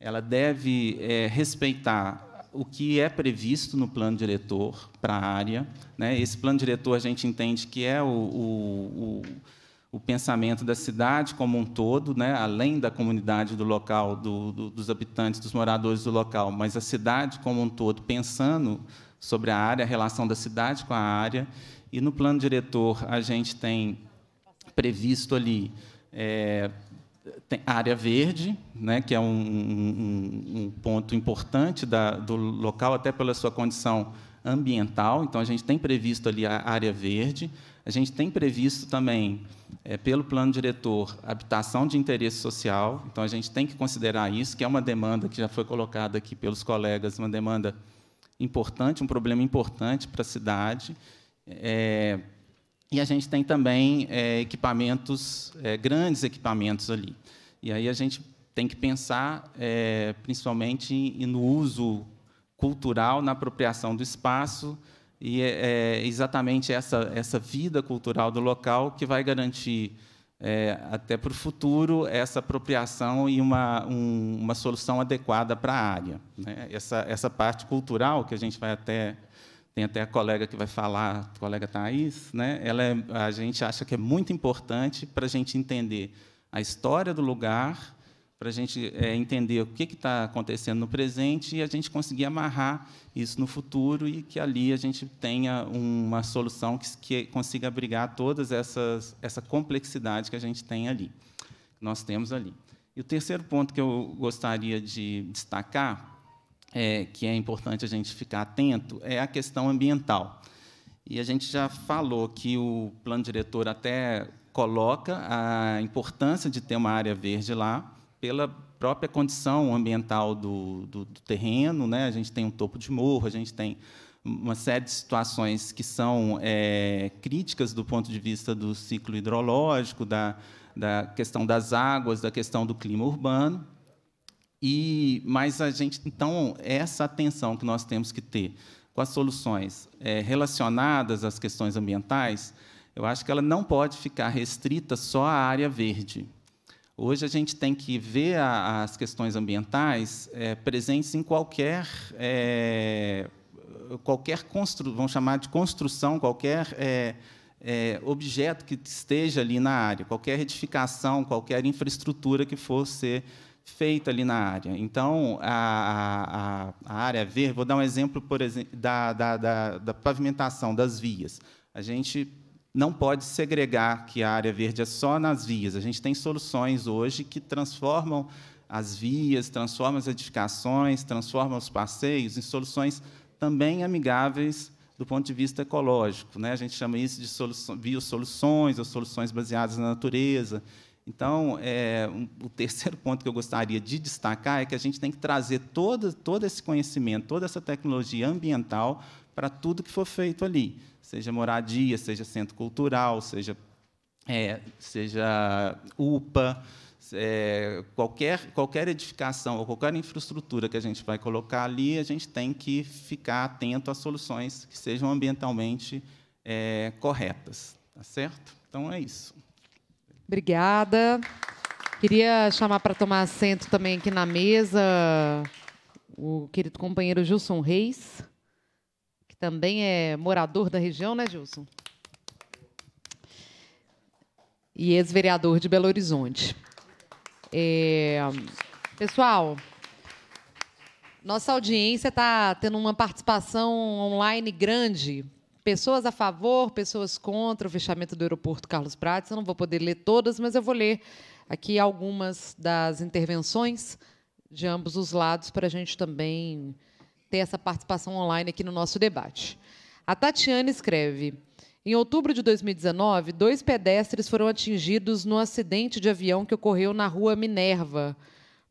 ela deve é, respeitar o que é previsto no plano diretor para a área. Né? Esse plano diretor a gente entende que é o, o, o o pensamento da cidade como um todo, né, além da comunidade do local, do, do, dos habitantes, dos moradores do local, mas a cidade como um todo, pensando sobre a área, a relação da cidade com a área. E no plano diretor, a gente tem previsto ali é, tem área verde, né, que é um, um, um ponto importante da, do local, até pela sua condição ambiental. Então, a gente tem previsto ali a área verde. A gente tem previsto também, é, pelo plano diretor, habitação de interesse social. Então, a gente tem que considerar isso, que é uma demanda que já foi colocada aqui pelos colegas, uma demanda importante, um problema importante para a cidade. É, e a gente tem também é, equipamentos, é, grandes equipamentos ali. E aí a gente tem que pensar é, principalmente no uso cultural, na apropriação do espaço, e é, é exatamente essa, essa vida cultural do local que vai garantir, é, até para o futuro, essa apropriação e uma, um, uma solução adequada para a área. Né? Essa, essa parte cultural, que a gente vai até tem até a colega que vai falar, a colega Thais, né? Ela é, a gente acha que é muito importante para a gente entender a história do lugar, para a gente é, entender o que está acontecendo no presente e a gente conseguir amarrar isso no futuro e que ali a gente tenha uma solução que, que consiga abrigar todas essas essa complexidade que a gente tem ali, nós temos ali. E o terceiro ponto que eu gostaria de destacar é, que é importante a gente ficar atento é a questão ambiental. E a gente já falou que o plano diretor até coloca a importância de ter uma área verde lá pela própria condição ambiental do, do, do terreno, né? A gente tem um topo de morro, a gente tem uma série de situações que são é, críticas do ponto de vista do ciclo hidrológico, da, da questão das águas, da questão do clima urbano. E mas a gente então essa atenção que nós temos que ter com as soluções é, relacionadas às questões ambientais, eu acho que ela não pode ficar restrita só à área verde. Hoje a gente tem que ver a, as questões ambientais é, presentes em qualquer é, qualquer constru, vamos chamar de construção, qualquer é, objeto que esteja ali na área, qualquer edificação, qualquer infraestrutura que for ser feito ali na área. Então, a, a, a área verde, vou dar um exemplo por, da, da, da, da pavimentação das vias. A gente não pode segregar que a área verde é só nas vias. A gente tem soluções hoje que transformam as vias, transformam as edificações, transformam os passeios em soluções também amigáveis do ponto de vista ecológico. Né? A gente chama isso de biosoluções ou soluções baseadas na natureza. Então, é, um, o terceiro ponto que eu gostaria de destacar é que a gente tem que trazer todo, todo esse conhecimento, toda essa tecnologia ambiental para tudo que for feito ali, seja moradia, seja centro cultural, seja, é, seja UPA, é, qualquer, qualquer edificação ou qualquer infraestrutura que a gente vai colocar ali, a gente tem que ficar atento às soluções que sejam ambientalmente é, corretas. Tá certo? Então é isso. Obrigada. Queria chamar para tomar assento também aqui na mesa o querido companheiro Gilson Reis, que também é morador da região, né, Gilson? E ex-vereador de Belo Horizonte. É... Pessoal, nossa audiência está tendo uma participação online grande pessoas a favor, pessoas contra o fechamento do aeroporto Carlos Prates. Eu não vou poder ler todas, mas eu vou ler aqui algumas das intervenções de ambos os lados para a gente também ter essa participação online aqui no nosso debate. A Tatiana escreve. Em outubro de 2019, dois pedestres foram atingidos no acidente de avião que ocorreu na rua Minerva.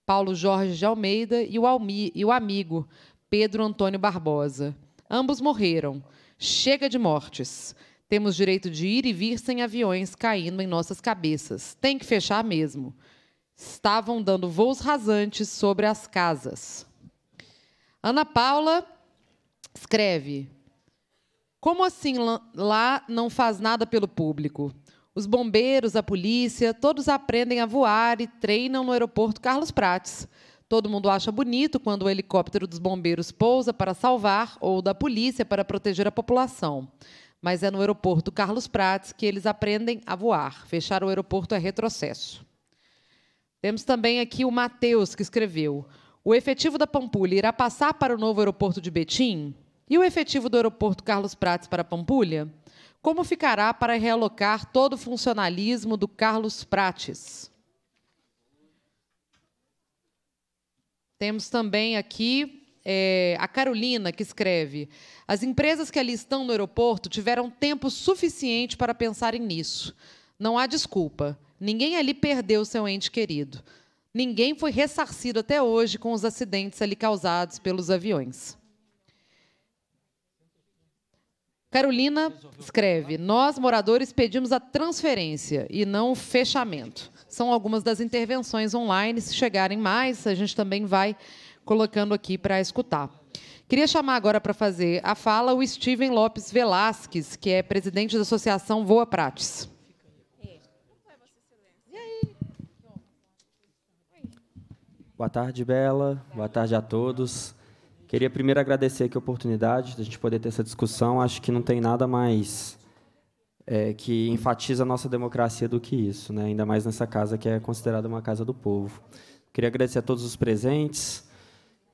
Paulo Jorge de Almeida e o, Almi, e o amigo, Pedro Antônio Barbosa. Ambos morreram. Chega de mortes. Temos direito de ir e vir sem aviões caindo em nossas cabeças. Tem que fechar mesmo. Estavam dando voos rasantes sobre as casas. Ana Paula escreve: Como assim lá não faz nada pelo público? Os bombeiros, a polícia, todos aprendem a voar e treinam no aeroporto Carlos Prates. Todo mundo acha bonito quando o helicóptero dos bombeiros pousa para salvar ou da polícia para proteger a população. Mas é no aeroporto Carlos Prates que eles aprendem a voar. Fechar o aeroporto é retrocesso. Temos também aqui o Matheus, que escreveu: O efetivo da Pampulha irá passar para o novo aeroporto de Betim? E o efetivo do aeroporto Carlos Prates para Pampulha? Como ficará para realocar todo o funcionalismo do Carlos Prates? Temos também aqui é, a Carolina, que escreve: As empresas que ali estão no aeroporto tiveram tempo suficiente para pensarem nisso. Não há desculpa. Ninguém ali perdeu seu ente querido. Ninguém foi ressarcido até hoje com os acidentes ali causados pelos aviões. Carolina escreve: Nós, moradores, pedimos a transferência e não o fechamento são algumas das intervenções online. Se chegarem mais, a gente também vai colocando aqui para escutar. Queria chamar agora para fazer a fala o Steven Lopes Velasquez, que é presidente da Associação Voa Prates. Boa tarde, Bela. Boa tarde a todos. Queria primeiro agradecer aqui a oportunidade de a gente poder ter essa discussão. Acho que não tem nada mais é, que enfatiza a nossa democracia do que isso, né? ainda mais nessa casa que é considerada uma casa do povo. Queria agradecer a todos os presentes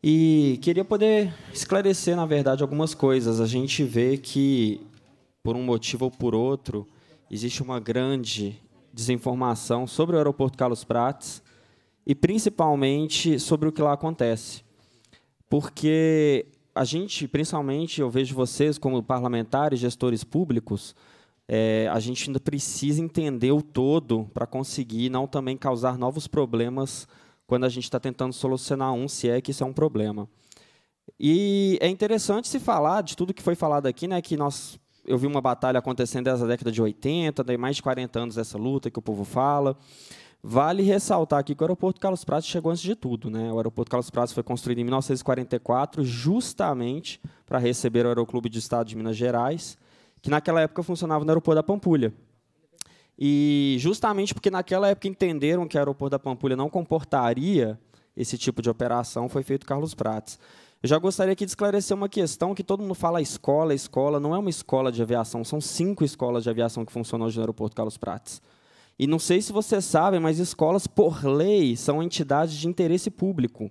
e queria poder esclarecer, na verdade, algumas coisas. A gente vê que, por um motivo ou por outro, existe uma grande desinformação sobre o aeroporto Carlos Prates e, principalmente, sobre o que lá acontece. Porque a gente, principalmente, eu vejo vocês como parlamentares, gestores públicos, é, a gente ainda precisa entender o todo para conseguir não também causar novos problemas quando a gente está tentando solucionar um, se é que isso é um problema. E é interessante se falar de tudo que foi falado aqui, né, que nós, eu vi uma batalha acontecendo desde a década de 80, tem mais de 40 anos dessa luta que o povo fala. Vale ressaltar aqui que o aeroporto Carlos Prates chegou antes de tudo. Né? O aeroporto Carlos Prates foi construído em 1944 justamente para receber o Aeroclube do Estado de Minas Gerais, que naquela época funcionava no aeroporto da Pampulha. E justamente porque naquela época entenderam que o aeroporto da Pampulha não comportaria esse tipo de operação, foi feito Carlos Prates. Eu já gostaria aqui de esclarecer uma questão que todo mundo fala escola, escola, não é uma escola de aviação, são cinco escolas de aviação que funcionam hoje no aeroporto Carlos Prates. E não sei se vocês sabem, mas escolas, por lei, são entidades de interesse público.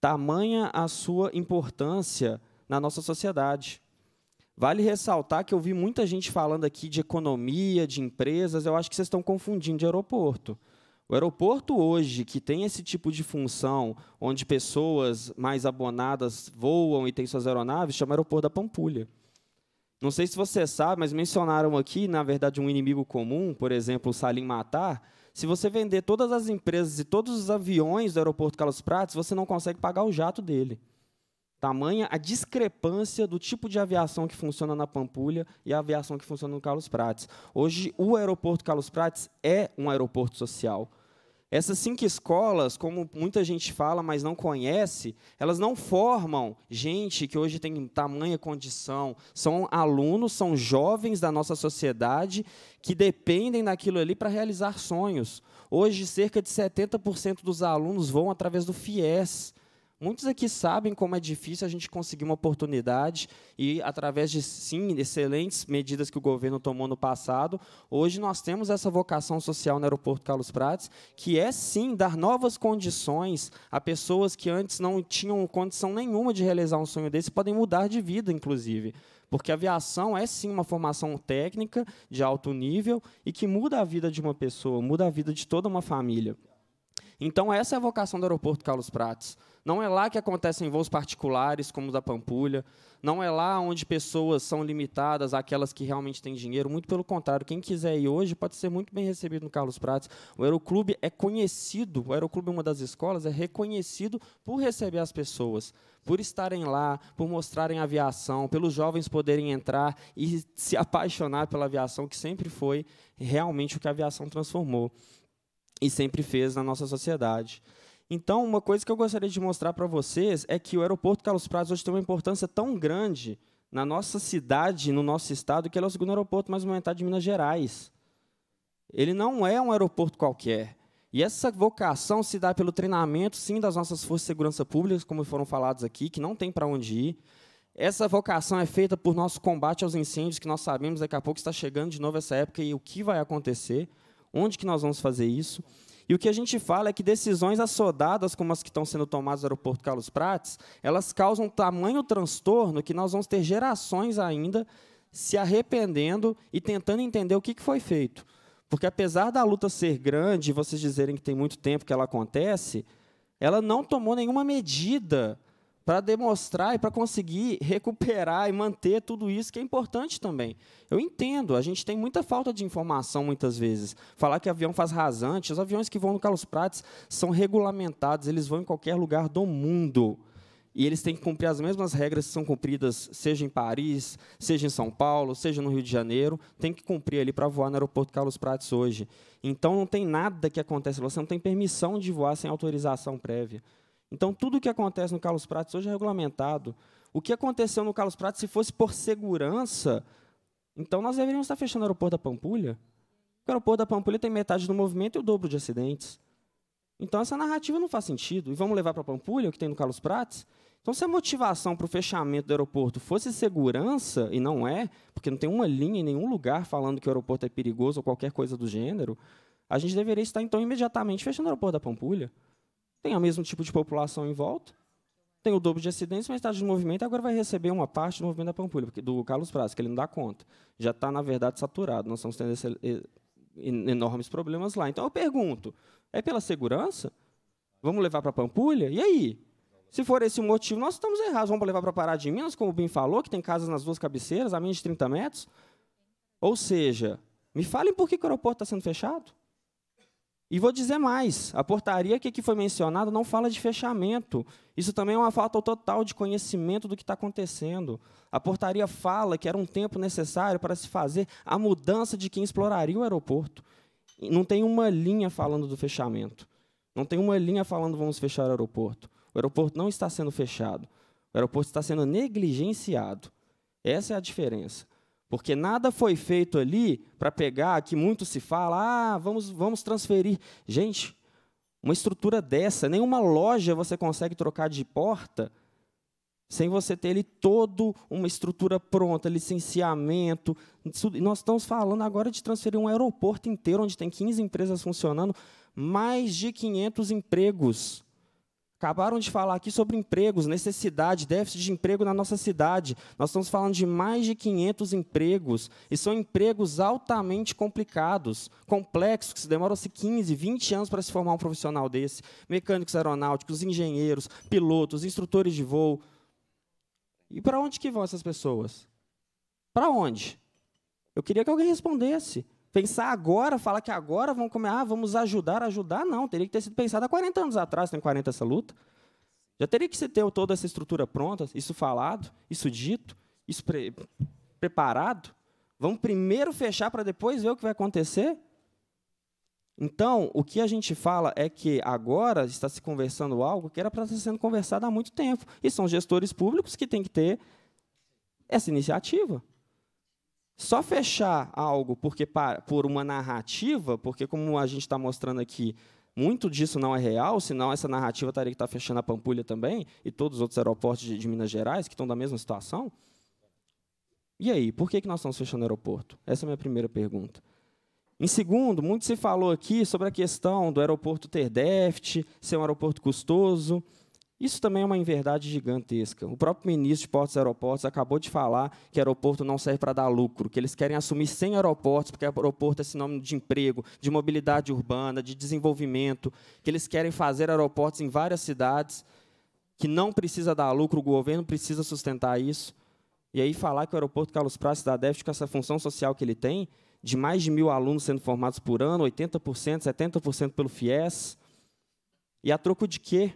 Tamanha a sua importância na nossa sociedade. Vale ressaltar que eu vi muita gente falando aqui de economia, de empresas, eu acho que vocês estão confundindo de aeroporto. O aeroporto hoje, que tem esse tipo de função, onde pessoas mais abonadas voam e tem suas aeronaves, chama aeroporto da Pampulha. Não sei se você sabe, mas mencionaram aqui, na verdade, um inimigo comum, por exemplo, o Salim Matar. Se você vender todas as empresas e todos os aviões do aeroporto Carlos Prates, você não consegue pagar o jato dele. Tamanha a discrepância do tipo de aviação que funciona na Pampulha e a aviação que funciona no Carlos Prates. Hoje, o aeroporto Carlos Prates é um aeroporto social. Essas cinco escolas, como muita gente fala, mas não conhece, elas não formam gente que hoje tem tamanha condição. São alunos, são jovens da nossa sociedade que dependem daquilo ali para realizar sonhos. Hoje, cerca de 70% dos alunos vão através do FIES. Muitos aqui sabem como é difícil a gente conseguir uma oportunidade e, através de, sim, excelentes medidas que o governo tomou no passado, hoje nós temos essa vocação social no Aeroporto Carlos Prates, que é, sim, dar novas condições a pessoas que antes não tinham condição nenhuma de realizar um sonho desse, podem mudar de vida, inclusive porque a aviação é sim uma formação técnica de alto nível e que muda a vida de uma pessoa, muda a vida de toda uma família. Então essa é a vocação do aeroporto Carlos Prates. Não é lá que acontecem voos particulares, como o da Pampulha. Não é lá onde pessoas são limitadas àquelas que realmente têm dinheiro. Muito pelo contrário, quem quiser ir hoje pode ser muito bem recebido no Carlos Prates. O Aeroclube é conhecido, o Aeroclube, é uma das escolas, é reconhecido por receber as pessoas, por estarem lá, por mostrarem aviação, pelos jovens poderem entrar e se apaixonar pela aviação, que sempre foi realmente o que a aviação transformou e sempre fez na nossa sociedade. Então, uma coisa que eu gostaria de mostrar para vocês é que o aeroporto Carlos Prazo hoje tem uma importância tão grande na nossa cidade, no nosso estado, que ele é o segundo aeroporto mais movimentado de Minas Gerais. Ele não é um aeroporto qualquer. E essa vocação se dá pelo treinamento, sim, das nossas forças de segurança públicas, como foram falados aqui, que não tem para onde ir. Essa vocação é feita por nosso combate aos incêndios, que nós sabemos daqui a pouco está chegando de novo essa época e o que vai acontecer, onde que nós vamos fazer isso. E o que a gente fala é que decisões assodadas, como as que estão sendo tomadas no aeroporto Carlos Prates, elas causam tamanho transtorno que nós vamos ter gerações ainda se arrependendo e tentando entender o que, foi feito. Porque apesar da luta ser grande, vocês dizerem que tem muito tempo que ela acontece, ela não tomou nenhuma medida para demonstrar e para conseguir recuperar e manter tudo isso que é importante também. Eu entendo, a gente tem muita falta de informação muitas vezes. Falar que avião faz rasante, os aviões que vão no Carlos Prates são regulamentados, eles vão em qualquer lugar do mundo. E eles têm que cumprir as mesmas regras que são cumpridas, seja em Paris, seja em São Paulo, seja no Rio de Janeiro, tem que cumprir ali para voar no aeroporto Carlos Prates hoje. Então não tem nada que acontece, você não tem permissão de voar sem autorização prévia. Então, tudo o que acontece no Carlos Prates hoje é regulamentado. O que aconteceu no Carlos Prates, se fosse por segurança, então nós deveríamos estar fechando o aeroporto da Pampulha. O aeroporto da Pampulha tem metade do movimento e o dobro de acidentes. Então, essa narrativa não faz sentido. E vamos levar para a Pampulha, o que tem no Carlos Prates? Então, se a motivação para o fechamento do aeroporto fosse segurança, e não é, porque não tem uma linha em nenhum lugar falando que o aeroporto é perigoso ou qualquer coisa do gênero, a gente deveria estar, então, imediatamente fechando o aeroporto da Pampulha tem o mesmo tipo de população em volta, tem o dobro de acidentes, mas está de movimento, agora vai receber uma parte do movimento da Pampulha, do Carlos Prazo, que ele não dá conta. Já está, na verdade, saturado. Nós estamos tendo esse, eh, enormes problemas lá. Então, eu pergunto, é pela segurança? Vamos levar para a Pampulha? E aí? Se for esse o motivo, nós estamos errados. Vamos levar para Pará de Minas, como o Bim falou, que tem casas nas duas cabeceiras, a menos de 30 metros? Ou seja, me falem por que o aeroporto está sendo fechado? E vou dizer mais: a portaria que aqui foi mencionada não fala de fechamento. Isso também é uma falta total de conhecimento do que está acontecendo. A portaria fala que era um tempo necessário para se fazer a mudança de quem exploraria o aeroporto. Não tem uma linha falando do fechamento. Não tem uma linha falando vamos fechar o aeroporto. O aeroporto não está sendo fechado. O aeroporto está sendo negligenciado. Essa é a diferença. Porque nada foi feito ali para pegar, que muito se fala, ah, vamos, vamos transferir. Gente, uma estrutura dessa, nenhuma loja você consegue trocar de porta sem você ter ele todo uma estrutura pronta, licenciamento. Nós estamos falando agora de transferir um aeroporto inteiro, onde tem 15 empresas funcionando, mais de 500 empregos Acabaram de falar aqui sobre empregos, necessidade, déficit de emprego na nossa cidade. Nós estamos falando de mais de 500 empregos, e são empregos altamente complicados, complexos, que demoram-se 15, 20 anos para se formar um profissional desse. Mecânicos aeronáuticos, engenheiros, pilotos, instrutores de voo. E para onde que vão essas pessoas? Para onde? Eu queria que alguém respondesse. Pensar agora, falar que agora vão comer, ah, vamos ajudar, ajudar, não. Teria que ter sido pensado há 40 anos atrás, tem 40 essa luta. Já teria que se ter toda essa estrutura pronta, isso falado, isso dito, isso pre preparado. Vamos primeiro fechar para depois ver o que vai acontecer? Então, o que a gente fala é que agora está se conversando algo que era para estar sendo conversado há muito tempo. E são gestores públicos que têm que ter essa iniciativa. Só fechar algo porque para, por uma narrativa, porque como a gente está mostrando aqui, muito disso não é real, senão essa narrativa estaria que está fechando a Pampulha também e todos os outros aeroportos de, de Minas Gerais que estão da mesma situação. E aí, por que, que nós estamos fechando o aeroporto? Essa é a minha primeira pergunta. Em segundo, muito se falou aqui sobre a questão do aeroporto ter déficit, ser um aeroporto custoso. Isso também é uma inverdade gigantesca. O próprio ministro de Portos e Aeroportos acabou de falar que aeroporto não serve para dar lucro, que eles querem assumir 100 aeroportos, porque aeroporto é sinônimo de emprego, de mobilidade urbana, de desenvolvimento, que eles querem fazer aeroportos em várias cidades, que não precisa dar lucro, o governo precisa sustentar isso. E aí falar que o aeroporto Carlos Praça dá déficit com essa função social que ele tem, de mais de mil alunos sendo formados por ano, 80%, 70% pelo FIES, e a troco de quê?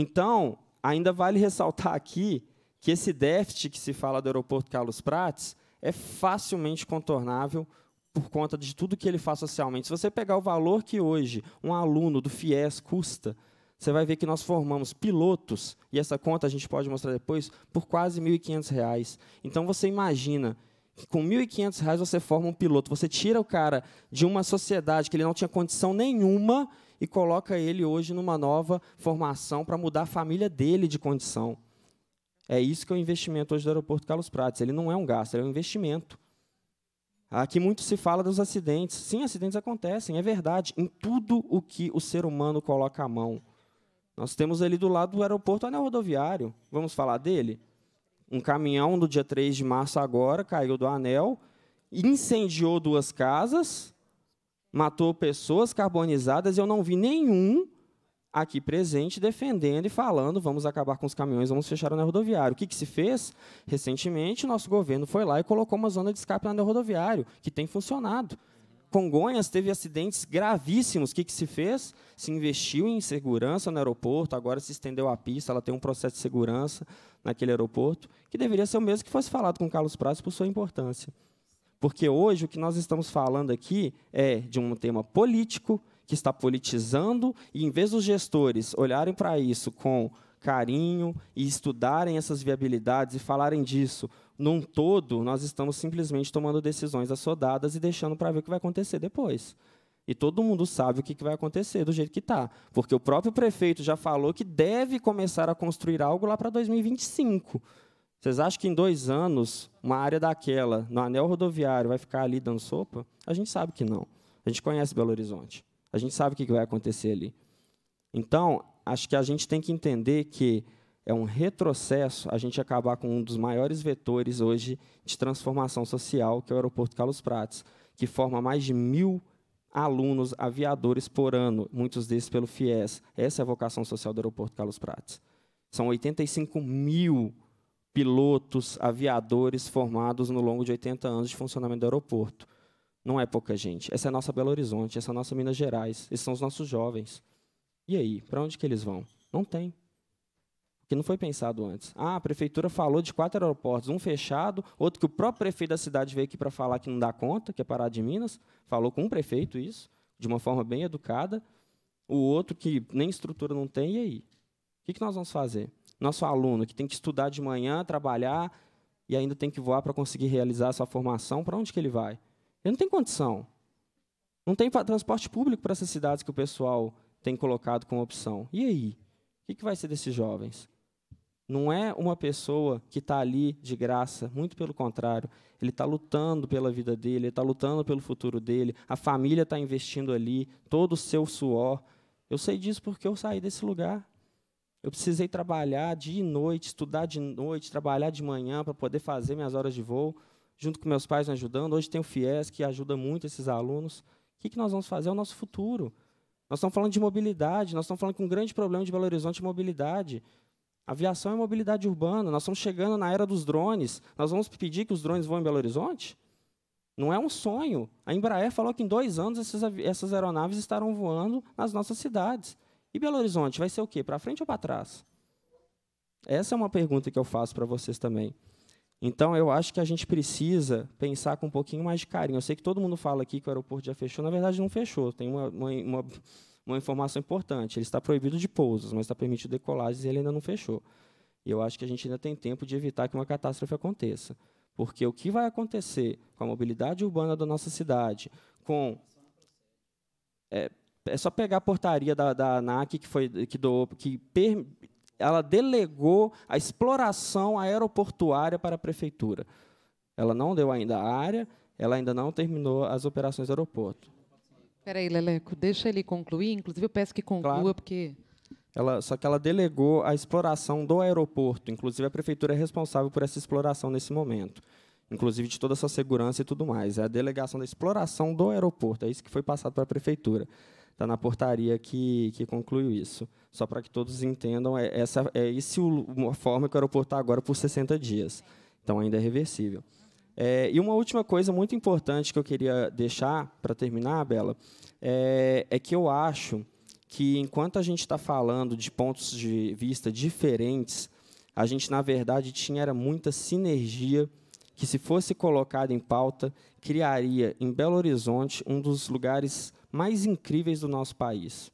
Então, ainda vale ressaltar aqui que esse déficit que se fala do aeroporto Carlos Prates é facilmente contornável por conta de tudo que ele faz socialmente. Se você pegar o valor que hoje um aluno do FIES custa, você vai ver que nós formamos pilotos, e essa conta a gente pode mostrar depois, por quase R$ 1.500. Então você imagina que com R$ 1.500 você forma um piloto, você tira o cara de uma sociedade que ele não tinha condição nenhuma e coloca ele hoje numa nova formação para mudar a família dele de condição. É isso que é o investimento hoje do aeroporto Carlos Prates. Ele não é um gasto, ele é um investimento. Aqui muito se fala dos acidentes. Sim, acidentes acontecem, é verdade, em tudo o que o ser humano coloca a mão. Nós temos ali do lado do aeroporto o anel rodoviário. Vamos falar dele? Um caminhão do dia 3 de março agora caiu do anel, incendiou duas casas matou pessoas carbonizadas e eu não vi nenhum aqui presente defendendo e falando vamos acabar com os caminhões, vamos fechar o anel rodoviário. O que, que se fez? Recentemente, o nosso governo foi lá e colocou uma zona de escape no anel rodoviário, que tem funcionado. Congonhas teve acidentes gravíssimos. O que, que se fez? Se investiu em segurança no aeroporto, agora se estendeu a pista, ela tem um processo de segurança naquele aeroporto, que deveria ser o mesmo que fosse falado com Carlos Prates por sua importância. Porque hoje o que nós estamos falando aqui é de um tema político que está politizando e em vez dos gestores olharem para isso com carinho e estudarem essas viabilidades e falarem disso num todo, nós estamos simplesmente tomando decisões assodadas e deixando para ver o que vai acontecer depois. E todo mundo sabe o que vai acontecer do jeito que está. Porque o próprio prefeito já falou que deve começar a construir algo lá para 2025. Vocês acham que em dois anos, uma área daquela, no anel rodoviário, vai ficar ali dando sopa? A gente sabe que não. A gente conhece Belo Horizonte. A gente sabe o que vai acontecer ali. Então, acho que a gente tem que entender que é um retrocesso a gente acabar com um dos maiores vetores hoje de transformação social, que é o aeroporto Carlos Prates, que forma mais de mil alunos aviadores por ano, muitos desses pelo FIES. Essa é a vocação social do aeroporto Carlos Prates. São 85 mil alunos pilotos, aviadores formados no longo de 80 anos de funcionamento do aeroporto. Não é pouca gente. Essa é a nossa Belo Horizonte, essa é a nossa Minas Gerais, esses são os nossos jovens. E aí, para onde que eles vão? Não tem. Porque não foi pensado antes. Ah, a prefeitura falou de quatro aeroportos, um fechado, outro que o próprio prefeito da cidade veio aqui para falar que não dá conta, que é parar de Minas, falou com um prefeito isso, de uma forma bem educada, o outro que nem estrutura não tem, e aí? O que, que nós vamos fazer? nosso aluno que tem que estudar de manhã, trabalhar e ainda tem que voar para conseguir realizar a sua formação, para onde que ele vai? Ele não tem condição. Não tem transporte público para essas cidades que o pessoal tem colocado como opção. E aí? O que vai ser desses jovens? Não é uma pessoa que está ali de graça, muito pelo contrário. Ele está lutando pela vida dele, ele está lutando pelo futuro dele, a família está investindo ali, todo o seu suor. Eu sei disso porque eu saí desse lugar. Eu precisei trabalhar dia e noite, estudar de noite, trabalhar de manhã para poder fazer minhas horas de voo, junto com meus pais me ajudando. Hoje tem o FIES, que ajuda muito esses alunos. O que, que nós vamos fazer? É o nosso futuro. Nós estamos falando de mobilidade, nós estamos falando com um grande problema de Belo Horizonte mobilidade. Aviação é mobilidade urbana, nós estamos chegando na era dos drones. Nós vamos pedir que os drones vão em Belo Horizonte? Não é um sonho. A Embraer falou que em dois anos essas, essas aeronaves estarão voando nas nossas cidades. E Belo Horizonte vai ser o quê? Para frente ou para trás? Essa é uma pergunta que eu faço para vocês também. Então, eu acho que a gente precisa pensar com um pouquinho mais de carinho. Eu sei que todo mundo fala aqui que o aeroporto já fechou, na verdade, não fechou. Tem uma, uma, uma informação importante: ele está proibido de pousos, mas está permitido decolagens e ele ainda não fechou. E eu acho que a gente ainda tem tempo de evitar que uma catástrofe aconteça. Porque o que vai acontecer com a mobilidade urbana da nossa cidade, com. É, é só pegar a portaria da, da ANAC que foi que do que per, ela delegou a exploração aeroportuária para a prefeitura. Ela não deu ainda a área, ela ainda não terminou as operações do aeroporto. Espera aí, Leleco, deixa ele concluir. Inclusive, eu peço que conclua, claro. porque ela, só que ela delegou a exploração do aeroporto. Inclusive, a prefeitura é responsável por essa exploração nesse momento. Inclusive, de toda essa segurança e tudo mais. É a delegação da exploração do aeroporto. É isso que foi passado para a prefeitura. Está na portaria que, que concluiu isso. Só para que todos entendam, é, essa, é esse o, uma forma que o aeroporto está agora por 60 dias. Então, ainda é reversível. É, e uma última coisa muito importante que eu queria deixar para terminar, Bela, é, é que eu acho que enquanto a gente está falando de pontos de vista diferentes, a gente, na verdade, tinha era muita sinergia que, se fosse colocada em pauta, criaria em Belo Horizonte um dos lugares mais incríveis do nosso país.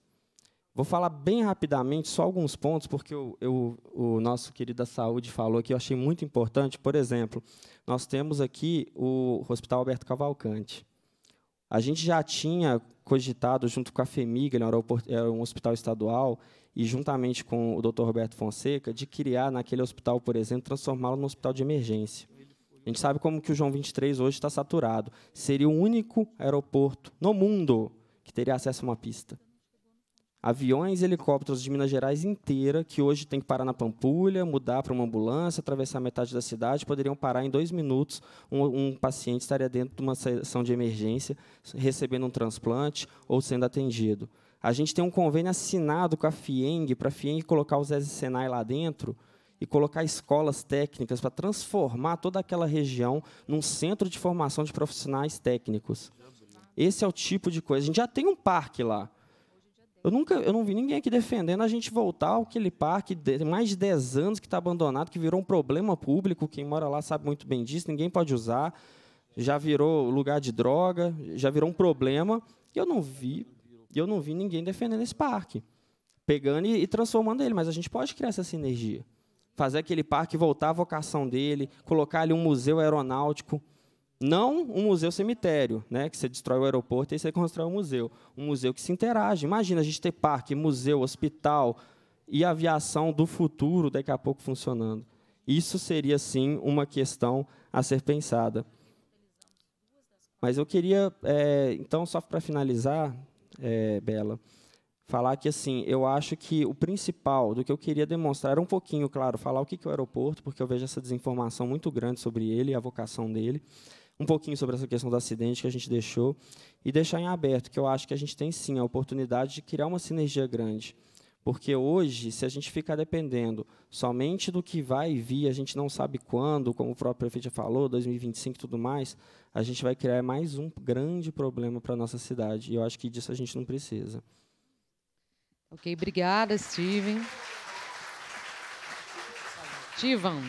Vou falar bem rapidamente só alguns pontos, porque eu, eu, o nosso querido da saúde falou que eu achei muito importante. Por exemplo, nós temos aqui o Hospital Alberto Cavalcante. A gente já tinha cogitado, junto com a FEMIG, ele era um hospital estadual, e juntamente com o Dr. Roberto Fonseca, de criar naquele hospital, por exemplo, transformá-lo num hospital de emergência. A gente sabe como que o João 23 hoje está saturado. Seria o único aeroporto no mundo que teria acesso a uma pista. Aviões e helicópteros de Minas Gerais inteira, que hoje tem que parar na Pampulha, mudar para uma ambulância, atravessar metade da cidade, poderiam parar em dois minutos. Um, um paciente estaria dentro de uma sessão de emergência, recebendo um transplante ou sendo atendido. A gente tem um convênio assinado com a FIENG, para a FIENG colocar os SES Senai lá dentro e colocar escolas técnicas para transformar toda aquela região num centro de formação de profissionais técnicos. Esse é o tipo de coisa. A gente já tem um parque lá. Eu nunca, eu não vi ninguém aqui defendendo a gente voltar àquele parque de mais de 10 anos que está abandonado, que virou um problema público. Quem mora lá sabe muito bem disso, ninguém pode usar. Já virou lugar de droga, já virou um problema. E eu não vi, eu não vi ninguém defendendo esse parque. Pegando e, e transformando ele, mas a gente pode criar essa sinergia. Fazer aquele parque voltar à vocação dele, colocar ali um museu aeronáutico não um museu cemitério, né, que você destrói o aeroporto e você constrói um museu. Um museu que se interage. Imagina a gente ter parque, museu, hospital e aviação do futuro daqui a pouco funcionando. Isso seria, sim, uma questão a ser pensada. Mas eu queria, é, então, só para finalizar, é, Bela, falar que assim, eu acho que o principal do que eu queria demonstrar era um pouquinho, claro, falar o que é o aeroporto, porque eu vejo essa desinformação muito grande sobre ele, a vocação dele, um pouquinho sobre essa questão do acidente que a gente deixou e deixar em aberto, que eu acho que a gente tem sim a oportunidade de criar uma sinergia grande. Porque hoje, se a gente ficar dependendo somente do que vai e vir, a gente não sabe quando, como o próprio prefeito já falou, 2025 e tudo mais, a gente vai criar mais um grande problema para a nossa cidade. E eu acho que disso a gente não precisa. Ok, obrigada, Steven. Steven.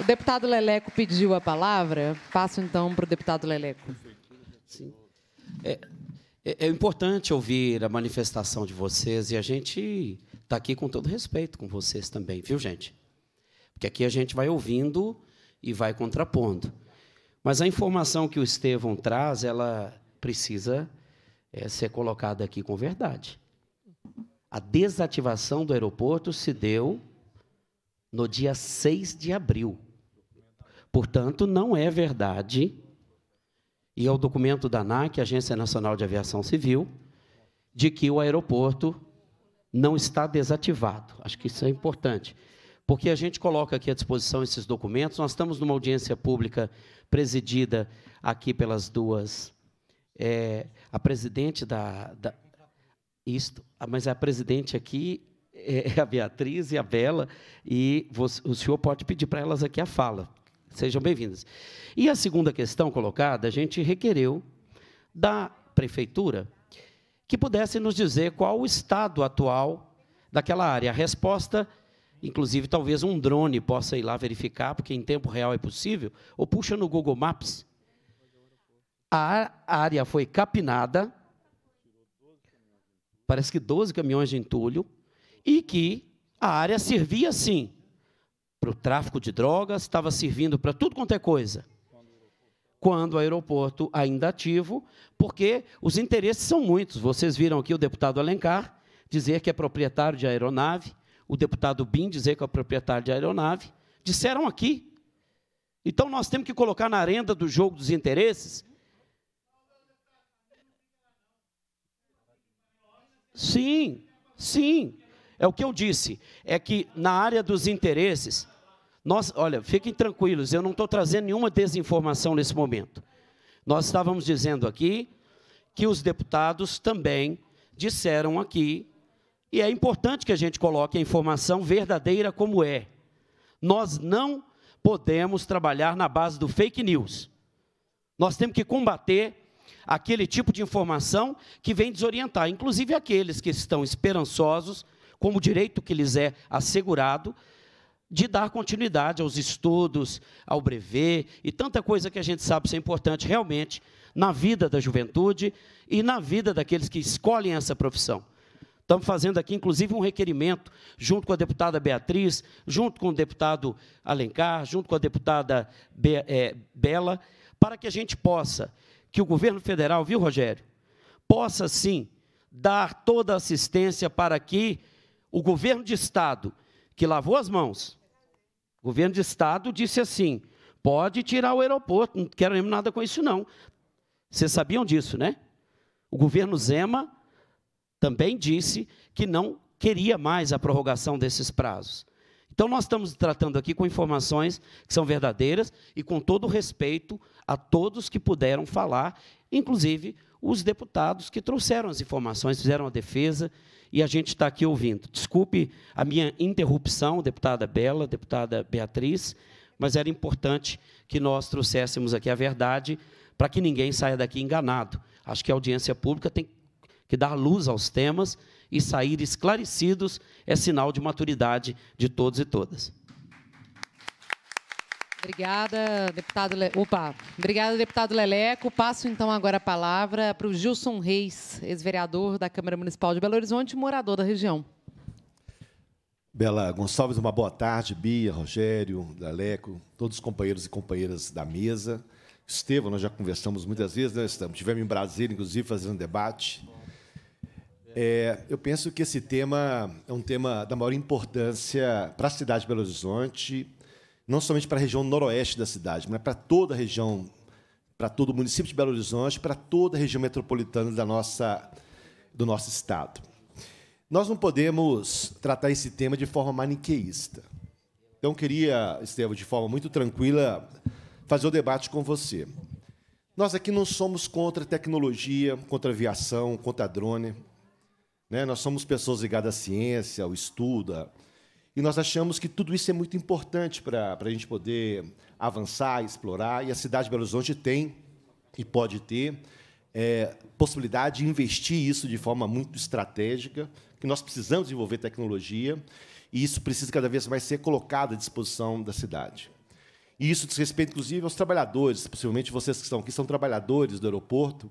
O deputado Leleco pediu a palavra. Passo então para o deputado Leleco. Sim. É, é, é, importante ouvir a manifestação de vocês e a gente está aqui com todo respeito com vocês também, viu, gente? Porque aqui a gente vai ouvindo e vai contrapondo. Mas a informação que o Estevão traz, ela precisa é, ser colocada aqui com verdade. A desativação do aeroporto se deu no dia 6 de abril. Portanto, não é verdade, e é o documento da ANAC, Agência Nacional de Aviação Civil, de que o aeroporto não está desativado. Acho que isso é importante. Porque a gente coloca aqui à disposição esses documentos. Nós estamos numa audiência pública presidida aqui pelas duas. É, a presidente da, da. isto, mas a presidente aqui é, é a Beatriz e a Bela, e você, o senhor pode pedir para elas aqui a fala. Sejam bem-vindas. E a segunda questão colocada, a gente requereu da prefeitura que pudesse nos dizer qual o estado atual daquela área. A resposta, inclusive, talvez um drone possa ir lá verificar, porque em tempo real é possível, ou puxa no Google Maps. A área foi capinada, parece que 12 caminhões de entulho, e que a área servia sim para o tráfico de drogas, estava servindo para tudo quanto é coisa. Quando o aeroporto ainda ativo, porque os interesses são muitos. Vocês viram aqui o deputado Alencar dizer que é proprietário de aeronave, o deputado Bin dizer que é proprietário de aeronave. Disseram aqui. Então nós temos que colocar na arenda do jogo dos interesses Sim, sim. É o que eu disse, é que na área dos interesses, nós, olha, fiquem tranquilos, eu não estou trazendo nenhuma desinformação nesse momento. Nós estávamos dizendo aqui que os deputados também disseram aqui, e é importante que a gente coloque a informação verdadeira como é. Nós não podemos trabalhar na base do fake news. Nós temos que combater aquele tipo de informação que vem desorientar, inclusive aqueles que estão esperançosos como direito que lhes é assegurado, de dar continuidade aos estudos, ao brevet e tanta coisa que a gente sabe ser importante realmente na vida da juventude e na vida daqueles que escolhem essa profissão. Estamos fazendo aqui, inclusive, um requerimento, junto com a deputada Beatriz, junto com o deputado Alencar, junto com a deputada Be é, Bela, para que a gente possa, que o governo federal, viu, Rogério, possa sim dar toda a assistência para que o governo de Estado, que lavou as mãos, o governo de Estado disse assim: pode tirar o aeroporto, não queremos nada com isso, não. Vocês sabiam disso, né? O governo Zema também disse que não queria mais a prorrogação desses prazos. Então, nós estamos tratando aqui com informações que são verdadeiras e com todo o respeito a todos que puderam falar, inclusive os deputados que trouxeram as informações, fizeram a defesa e a gente está aqui ouvindo. Desculpe a minha interrupção, deputada Bela, deputada Beatriz, mas era importante que nós trouxéssemos aqui a verdade para que ninguém saia daqui enganado. Acho que a audiência pública tem que dar luz aos temas e sair esclarecidos é sinal de maturidade de todos e todas. Obrigada, deputado. Le... Opa, obrigada, deputado Leleco. Passo então agora a palavra para o Gilson Reis, ex-vereador da Câmara Municipal de Belo Horizonte, morador da região. Bela Gonçalves, uma boa tarde, Bia, Rogério, Leleco, todos os companheiros e companheiras da mesa. Estevam, nós já conversamos muitas vezes, nós né, estamos. Estivemos em Brasília, inclusive, fazendo um debate. É, eu penso que esse tema é um tema da maior importância para a cidade de Belo Horizonte, não somente para a região noroeste da cidade, mas para toda a região, para todo o município de Belo Horizonte, para toda a região metropolitana da nossa, do nosso estado. Nós não podemos tratar esse tema de forma maniqueísta. Então, queria, Estevam, de forma muito tranquila, fazer o debate com você. Nós aqui não somos contra tecnologia, contra aviação, contra drone. Né? Nós somos pessoas ligadas à ciência, ao estudo, e nós achamos que tudo isso é muito importante para a gente poder avançar, explorar, e a cidade de Belo Horizonte tem e pode ter é, possibilidade de investir isso de forma muito estratégica, que nós precisamos desenvolver tecnologia, e isso precisa cada vez mais ser colocado à disposição da cidade. E isso diz respeito, inclusive, aos trabalhadores, possivelmente vocês que estão aqui são trabalhadores do aeroporto,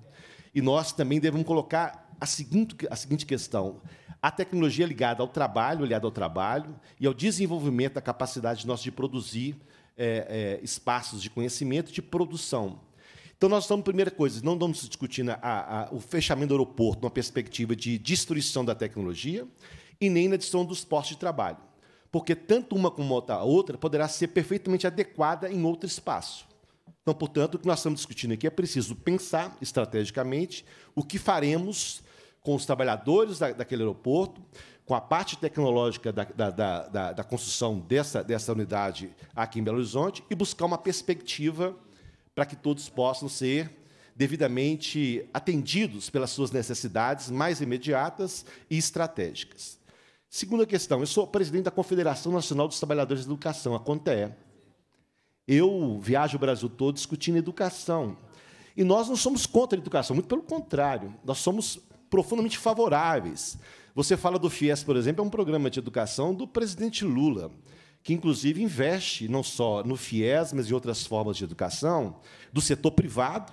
e nós também devemos colocar a seguinte, a seguinte questão: a tecnologia ligada ao trabalho, ligada ao trabalho e ao desenvolvimento da capacidade nossa de produzir é, é, espaços de conhecimento e de produção. Então, nós estamos, primeira coisa, não estamos discutindo a, a, o fechamento do aeroporto numa perspectiva de destruição da tecnologia e nem na destruição dos postos de trabalho, porque tanto uma como a outra poderá ser perfeitamente adequada em outro espaço. Então, portanto, o que nós estamos discutindo aqui é preciso pensar estrategicamente o que faremos com os trabalhadores da, daquele aeroporto, com a parte tecnológica da, da, da, da, construção dessa, dessa unidade aqui em Belo Horizonte e buscar uma perspectiva para que todos possam ser devidamente atendidos pelas suas necessidades mais imediatas e estratégicas. Segunda questão, eu sou presidente da Confederação Nacional dos Trabalhadores de Educação, a CONTEE. Eu viajo o Brasil todo discutindo educação. E nós não somos contra a educação, muito pelo contrário, nós somos profundamente favoráveis. Você fala do FIES, por exemplo, é um programa de educação do presidente Lula, que inclusive investe não só no FIES, mas em outras formas de educação, do setor privado,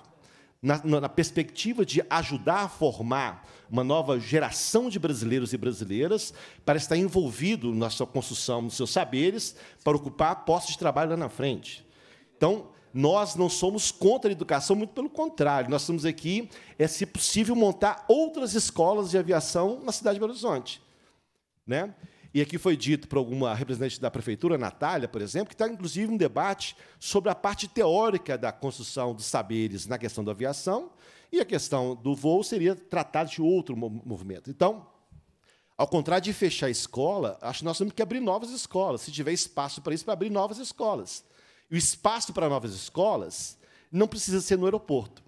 na, na, perspectiva de ajudar a formar uma nova geração de brasileiros e brasileiras para estar envolvido na sua construção dos seus saberes, para ocupar postos de trabalho lá na frente. Então, nós não somos contra a educação, muito pelo contrário, nós estamos aqui, é se possível, montar outras escolas de aviação na cidade de Belo Horizonte. Né? E aqui foi dito por alguma representante da prefeitura, Natália, por exemplo, que está inclusive um debate sobre a parte teórica da construção dos saberes na questão da aviação, e a questão do voo seria tratada de outro movimento. Então, ao contrário de fechar a escola, acho que nós temos que abrir novas escolas, se tiver espaço para isso, para abrir novas escolas o espaço para novas escolas não precisa ser no aeroporto,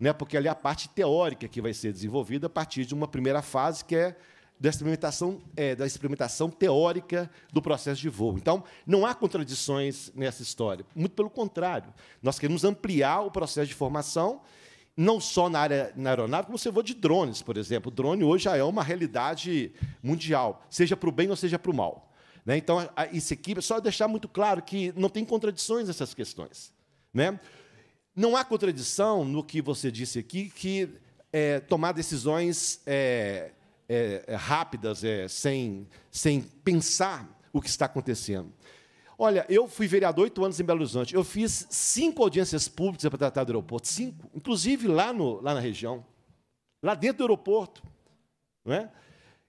né? porque ali é a parte teórica que vai ser desenvolvida a partir de uma primeira fase que é da experimentação, é, da experimentação teórica do processo de voo. Então, não há contradições nessa história. Muito pelo contrário. Nós queremos ampliar o processo de formação, não só na área na aeronáutica, como você voa de drones, por exemplo. O drone hoje já é uma realidade mundial, seja para o bem ou seja para o mal. Né? Então, isso aqui, só deixar muito claro que não tem contradições nessas questões. Né? Não há contradição no que você disse aqui, que é, tomar decisões é, é, é rápidas, é, sem, sem pensar o que está acontecendo. Olha, eu fui vereador oito anos em Belo Horizonte. Eu fiz cinco audiências públicas para tratar do aeroporto, cinco, inclusive lá, no, lá na região, lá dentro do aeroporto. Não é?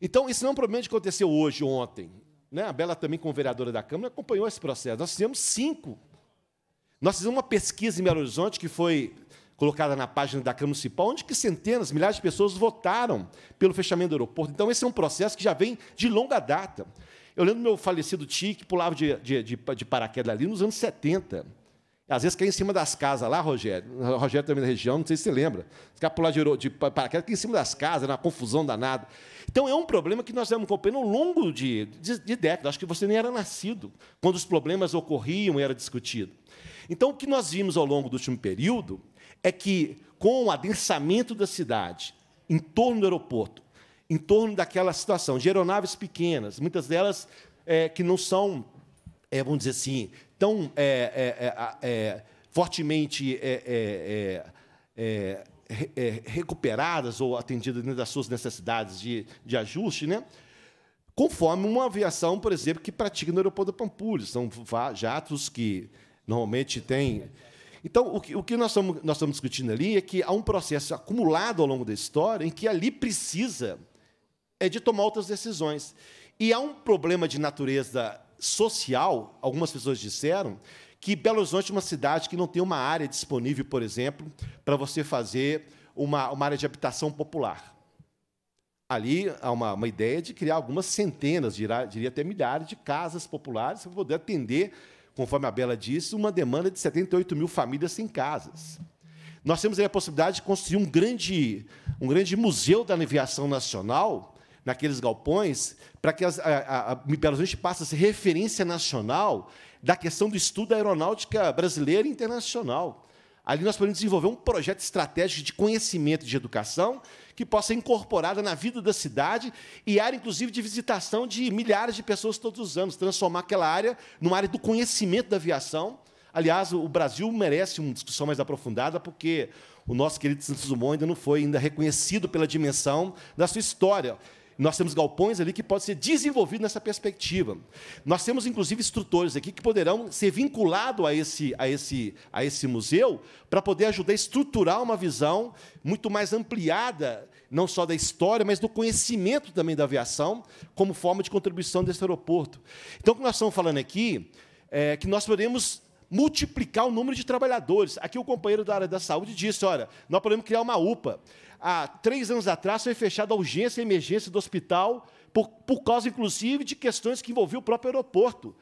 Então, isso não é um problema de acontecer hoje ou ontem né, a Bela também, como vereadora da Câmara, acompanhou esse processo. Nós fizemos cinco. Nós fizemos uma pesquisa em Belo Horizonte, que foi colocada na página da Câmara Municipal, onde que centenas, milhares de pessoas votaram pelo fechamento do aeroporto. Então, esse é um processo que já vem de longa data. Eu lembro do meu falecido tio que pulava de, de, de, de paraquedas ali nos anos 70. Às vezes cai em cima das casas lá, Rogério. O Rogério também da região, não sei se você lembra. Ficar pular de, de paraquedas, cai em cima das casas, na confusão danada. Então é um problema que nós estamos acompanhando ao longo de, de, de décadas. Acho que você nem era nascido quando os problemas ocorriam e era discutido. Então o que nós vimos ao longo do último período é que, com o adensamento da cidade, em torno do aeroporto, em torno daquela situação, de aeronaves pequenas, muitas delas é, que não são, é, vamos dizer assim, tão é, é, é, é fortemente é, recuperadas ou atendidas das suas necessidades de, de ajuste, né? conforme uma aviação, por exemplo, que pratica no aeroporto da Pampulha. São jatos que normalmente têm. Então, o que, o que nós, estamos, nós estamos discutindo ali é que há um processo acumulado ao longo da história em que ali precisa é de tomar outras decisões. E há um problema de natureza social, algumas pessoas disseram que Belo Horizonte é uma cidade que não tem uma área disponível, por exemplo, para você fazer uma, uma área de habitação popular. Ali há uma, uma ideia de criar algumas centenas, diria, diria até milhares, de casas populares para poder atender, conforme a Bela disse, uma demanda de 78 mil famílias sem casas. Nós temos a possibilidade de construir um grande, um grande museu da aviação nacional, naqueles galpões, para que as, a, a, Belo Horizonte passe a ser referência nacional da questão do estudo da aeronáutica brasileira e internacional. Ali nós podemos desenvolver um projeto estratégico de conhecimento e de educação que possa ser incorporada na vida da cidade e área, inclusive, de visitação de milhares de pessoas todos os anos, transformar aquela área numa área do conhecimento da aviação. Aliás, o Brasil merece uma discussão mais aprofundada, porque o nosso querido Santos Dumont ainda não foi ainda reconhecido pela dimensão da sua história. Nós temos galpões ali que podem ser desenvolvidos nessa perspectiva. Nós temos, inclusive, instrutores aqui que poderão ser vinculados a esse, a esse, a esse museu para poder ajudar a estruturar uma visão muito mais ampliada, não só da história, mas do conhecimento também da aviação, como forma de contribuição desse aeroporto. Então, o que nós estamos falando aqui é que nós podemos multiplicar o número de trabalhadores. Aqui o companheiro da área da saúde disse, olha, nós podemos criar uma UPA. Há três anos atrás foi fechada a urgência e emergência do hospital por, por causa, inclusive, de questões que envolviam o próprio aeroporto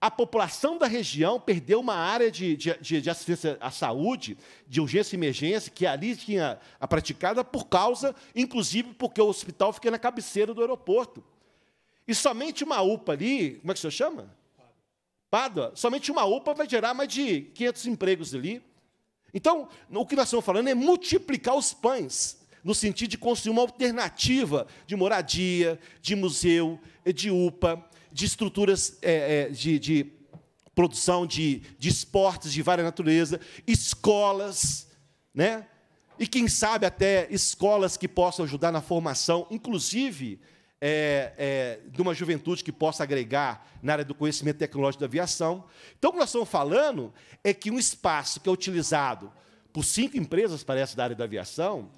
a população da região perdeu uma área de, de, de, assistência à saúde, de urgência e emergência, que ali tinha a praticada, por causa, inclusive, porque o hospital fica na cabeceira do aeroporto. E somente uma UPA ali, como é que se chama? Pádua, somente uma UPA vai gerar mais de 500 empregos ali. Então, o que nós estamos falando é multiplicar os pães, no sentido de construir uma alternativa de moradia, de museu, de UPA, de estruturas é, é de, de, produção de, de esportes de várias natureza, escolas, né? e quem sabe até escolas que possam ajudar na formação, inclusive é, é, de uma juventude que possa agregar na área do conhecimento tecnológico da aviação. Então, o que nós estamos falando é que um espaço que é utilizado por cinco empresas, parece, da área da aviação,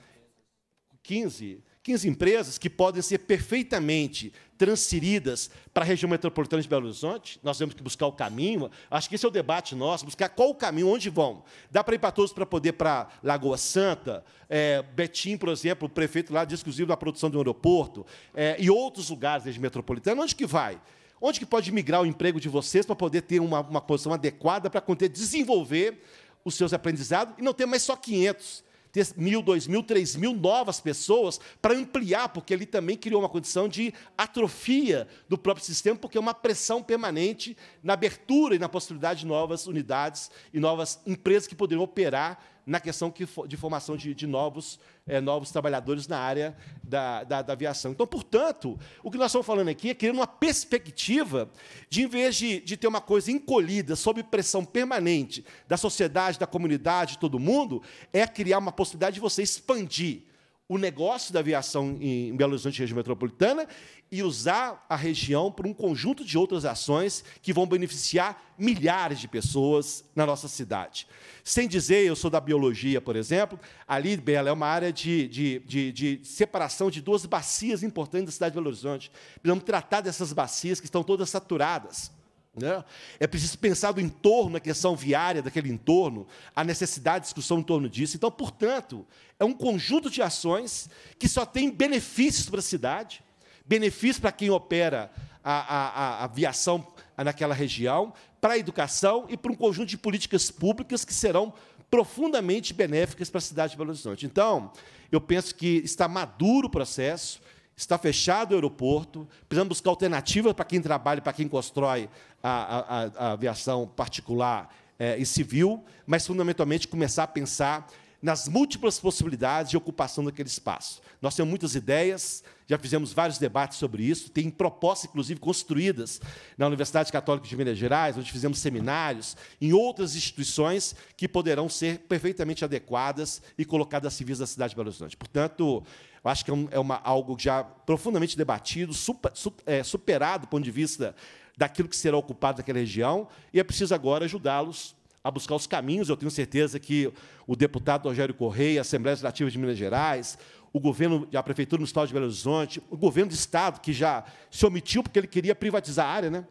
15, 15 empresas que podem ser perfeitamente transferidas para a região metropolitana de Belo Horizonte. Nós temos que buscar o caminho. Acho que esse é o debate nosso, buscar qual o caminho, onde vão. Dá para ir para todos para poder para Lagoa Santa. É, Betim, por exemplo, o prefeito lá exclusivo da produção de um aeroporto. É, e outros lugares da região metropolitana. Onde que vai? Onde que pode migrar o emprego de vocês para poder ter uma, uma posição adequada para poder desenvolver os seus aprendizados e não ter mais só 500 ter mil, dois mil, três mil novas pessoas para ampliar, porque ele também criou uma condição de atrofia do próprio sistema, porque é uma pressão permanente na abertura e na possibilidade de novas unidades e novas empresas que poderiam operar na questão que, de formação de, de novos, é, novos trabalhadores na área da, da, da, aviação. Então, portanto, o que nós estamos falando aqui é criando uma perspectiva de, em vez de, de ter uma coisa encolhida, sob pressão permanente da sociedade, da comunidade, de todo mundo, é criar uma possibilidade de você expandir o negócio da aviação em Belo Horizonte, região metropolitana, e usar a região para um conjunto de outras ações que vão beneficiar milhares de pessoas na nossa cidade. Sem dizer, eu sou da biologia, por exemplo, ali, Bela, é uma área de, de, de, de separação de duas bacias importantes da cidade de Belo Horizonte. Precisamos tratar dessas bacias que estão todas saturadas. Né? É preciso pensar do entorno, a questão viária daquele entorno, a necessidade de discussão em torno disso. Então, portanto, é um conjunto de ações que só tem benefícios para a cidade, benefícios para quem opera a, a, a aviação naquela região, para a educação e para um conjunto de políticas públicas que serão profundamente benéficas para a cidade de Belo Horizonte. Então, eu penso que está maduro o processo, está fechado o aeroporto, precisamos buscar alternativas para quem trabalha, para quem constrói a, a, a aviação particular é, e civil, mas, fundamentalmente, começar a pensar nas múltiplas possibilidades de ocupação daquele espaço. Nós temos muitas ideias, já fizemos vários debates sobre isso, tem propostas, inclusive, construídas na Universidade Católica de Minas Gerais, onde fizemos seminários, em outras instituições que poderão ser perfeitamente adequadas e colocadas a civis da cidade de Belo Horizonte. Portanto, eu acho que é, é, uma, algo já profundamente debatido, super, é, superado do ponto de vista daquilo que será ocupado daquela região, e é preciso agora ajudá-los a buscar os caminhos. Eu tenho certeza que o deputado Rogério Correia, a Assembleia Legislativa de Minas Gerais, o governo, a Prefeitura Municipal de Belo Horizonte, o governo do Estado, que já se omitiu porque ele queria privatizar a área, né?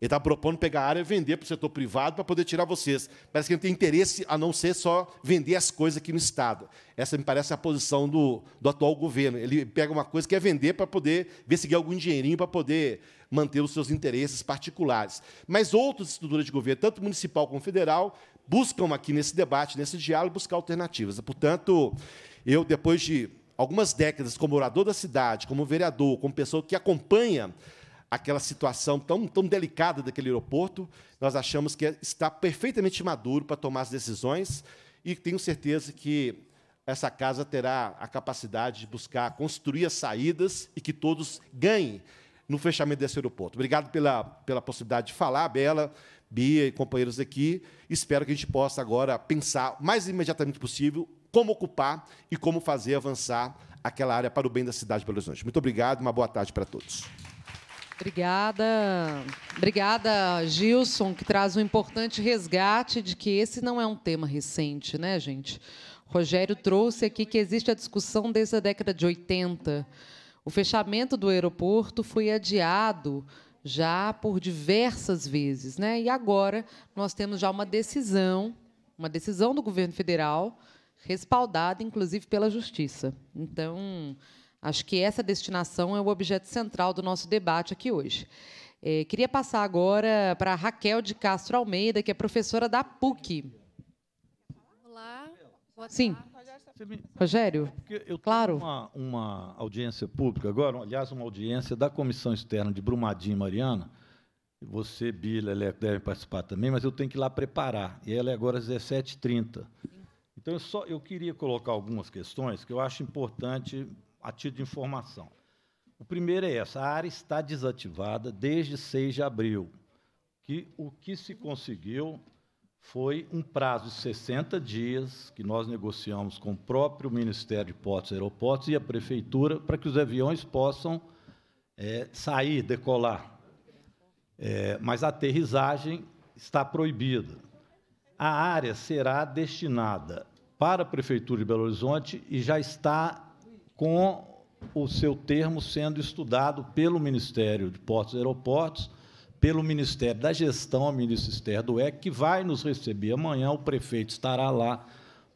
Ele está propondo pegar a área e vender para o setor privado para poder tirar vocês. Parece que não tem interesse a não ser só vender as coisas aqui no Estado. Essa me parece a posição do, do atual governo. Ele pega uma coisa que é vender para poder ver algum dinheirinho para poder manter os seus interesses particulares. Mas outras estruturas de governo, tanto municipal como federal, buscam aqui nesse debate, nesse diálogo, buscar alternativas. Portanto, eu, depois de algumas décadas como morador da cidade, como vereador, como pessoa que acompanha aquela situação tão, tão delicada daquele aeroporto, nós achamos que está perfeitamente maduro para tomar as decisões e tenho certeza que essa casa terá a capacidade de buscar construir as saídas e que todos ganhem no fechamento desse aeroporto. Obrigado pela, pela possibilidade de falar, Bela, Bia e companheiros aqui. Espero que a gente possa agora pensar mais imediatamente possível como ocupar e como fazer avançar aquela área para o bem da cidade de Belo Horizonte. Muito obrigado, uma boa tarde para todos. Obrigada. Obrigada, Gilson, que traz um importante resgate de que esse não é um tema recente, né, gente? O Rogério trouxe aqui que existe a discussão desde a década de 80. O fechamento do aeroporto foi adiado já por diversas vezes, né? E agora nós temos já uma decisão, uma decisão do governo federal, respaldada inclusive pela justiça. Então, Acho que essa destinação é o objeto central do nosso debate aqui hoje. É, queria passar agora para Raquel de Castro Almeida, que é professora da PUC. Olá. Sim. Me... Rogério, é eu claro. Uma, uma, audiência pública agora, aliás, uma audiência da Comissão Externa de Brumadinho e Mariana. Você, Bila, Leco, é, devem participar também, mas eu tenho que ir lá preparar. E ela é agora às 17h30. Então, eu, só, eu queria colocar algumas questões que eu acho importante a título de informação. O primeiro é essa, a área está desativada desde 6 de abril, que o que se conseguiu foi um prazo de 60 dias que nós negociamos com o próprio Ministério de Portos e Aeroportos e a Prefeitura para que os aviões possam é, sair, decolar. É, mas a aterrissagem está proibida. A área será destinada para a Prefeitura de Belo Horizonte e já está com o seu termo sendo estudado pelo Ministério de Portos e Aeroportos, pelo Ministério da Gestão o Ministro Externo do EC, que vai nos receber amanhã, o prefeito estará lá,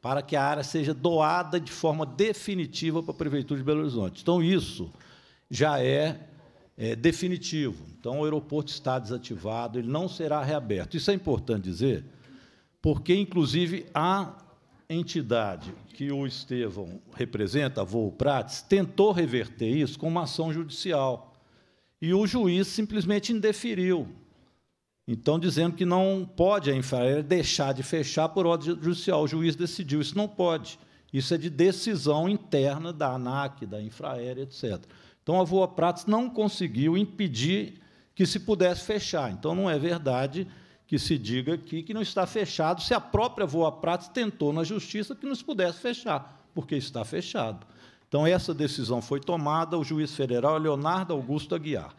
para que a área seja doada de forma definitiva para a Prefeitura de Belo Horizonte. Então, isso já é, é definitivo. Então, o aeroporto está desativado, ele não será reaberto. Isso é importante dizer, porque, inclusive, há entidade que o Estevão representa, a Voo Prates, tentou reverter isso com uma ação judicial. E o juiz simplesmente indeferiu. Então, dizendo que não pode a é Infraero é deixar de fechar por ordem judicial. O juiz decidiu, isso não pode. Isso é de decisão interna da ANAC, da Infraero, etc. Então, a Voa Prates não conseguiu impedir que se pudesse fechar. Então, não é verdade que se diga aqui que não está fechado, se a própria Voa Prata tentou na justiça que nos pudesse fechar, porque está fechado. Então, essa decisão foi tomada, o juiz federal é Leonardo Augusto Aguiar.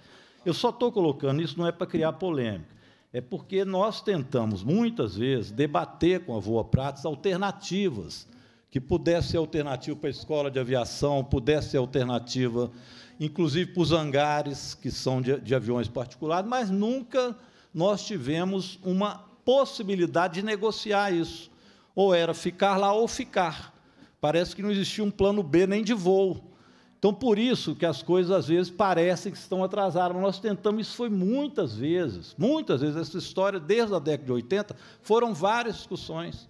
Eu só estou colocando isso, não é para criar polêmica, é porque nós tentamos, muitas vezes, debater com a Voa Prates alternativas, que pudesse ser alternativa para a escola de aviação, pudesse ser alternativa, inclusive para os hangares, que são de, de aviões particulares, mas nunca nós tivemos uma possibilidade de negociar isso. Ou era ficar lá ou ficar. Parece que não existia um plano B nem de voo. Então, por isso que as coisas às vezes parecem que estão atrasadas, mas nós tentamos, isso foi muitas vezes, muitas vezes, essa história desde a década de 80, foram várias discussões.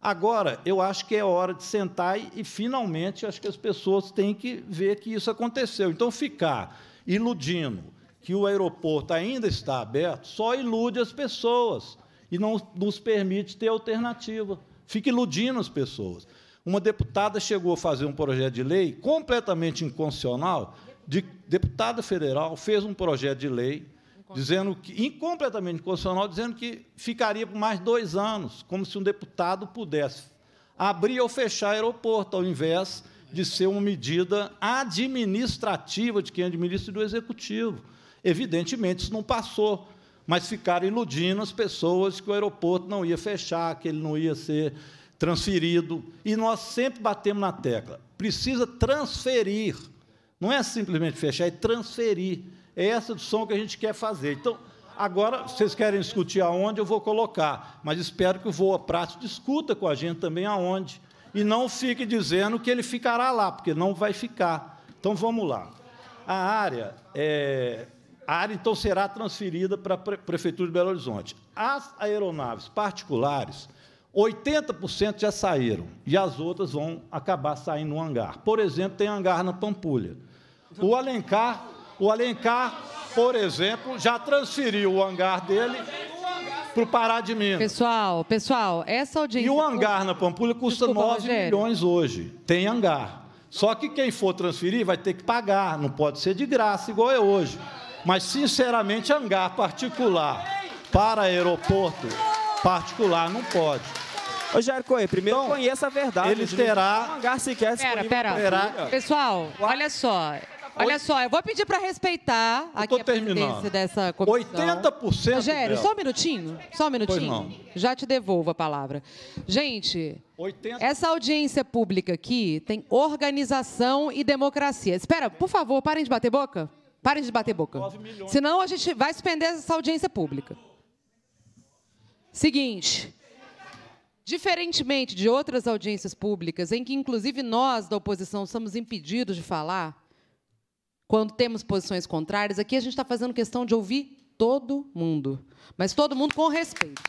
Agora, eu acho que é hora de sentar e, e finalmente, acho que as pessoas têm que ver que isso aconteceu. Então, ficar iludindo, que o aeroporto ainda está aberto só ilude as pessoas e não nos permite ter alternativa. Fica iludindo as pessoas. Uma deputada chegou a fazer um projeto de lei completamente inconstitucional. De, deputada federal fez um projeto de lei dizendo que incompletamente inconstitucional, dizendo que ficaria por mais dois anos, como se um deputado pudesse abrir ou fechar aeroporto, ao invés de ser uma medida administrativa de quem administra e do executivo. Evidentemente, isso não passou, mas ficaram iludindo as pessoas que o aeroporto não ia fechar, que ele não ia ser transferido. E nós sempre batemos na tecla: precisa transferir. Não é simplesmente fechar, é transferir. É essa discussão que a gente quer fazer. Então, agora, vocês querem discutir aonde, eu vou colocar, mas espero que o Voa Prático discuta com a gente também aonde. E não fique dizendo que ele ficará lá, porque não vai ficar. Então, vamos lá. A área é, a área então será transferida para a Prefeitura de Belo Horizonte. As aeronaves particulares, 80% já saíram e as outras vão acabar saindo no hangar. Por exemplo, tem hangar na Pampulha. O Alencar, o Alencar, por exemplo, já transferiu o hangar dele para o Pará de Minas. Pessoal, pessoal, essa audiência... E o hangar na Pampulha custa Desculpa, 9 Rogério. milhões hoje. Tem hangar. Só que quem for transferir vai ter que pagar, não pode ser de graça, igual é hoje mas sinceramente hangar particular para aeroporto particular não pode. Ô, Jair primeiro então, conheça a verdade. Ele terá... Não hangar sequer pera, pera. Terá... Pessoal, olha só. Olha só, eu vou pedir para respeitar eu aqui a presidência dessa comissão. 80% Rogério, só um minutinho, só um minutinho. Já te devolvo a palavra. Gente, 80... essa audiência pública aqui tem organização e democracia. Espera, por favor, parem de bater boca. Parem de bater boca. Senão a gente vai suspender essa audiência pública. Seguinte. Diferentemente de outras audiências públicas, em que inclusive nós da oposição somos impedidos de falar, quando temos posições contrárias, aqui a gente está fazendo questão de ouvir todo mundo, mas todo mundo com respeito.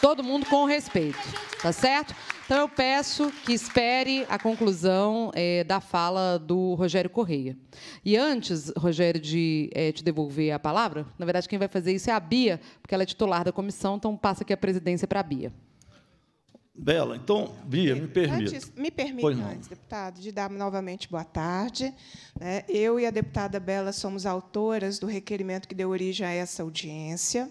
Todo mundo com respeito, tá certo? Então eu peço que espere a conclusão é, da fala do Rogério Correia. E antes, Rogério, de é, te devolver a palavra, na verdade quem vai fazer isso é a Bia, porque ela é titular da comissão, então passa aqui a presidência para a Bia. Bela, então, Bia, me permita. Antes, me permita, antes, deputado, de dar novamente boa tarde. Né? Eu e a deputada Bela somos autoras do requerimento que deu origem a essa audiência.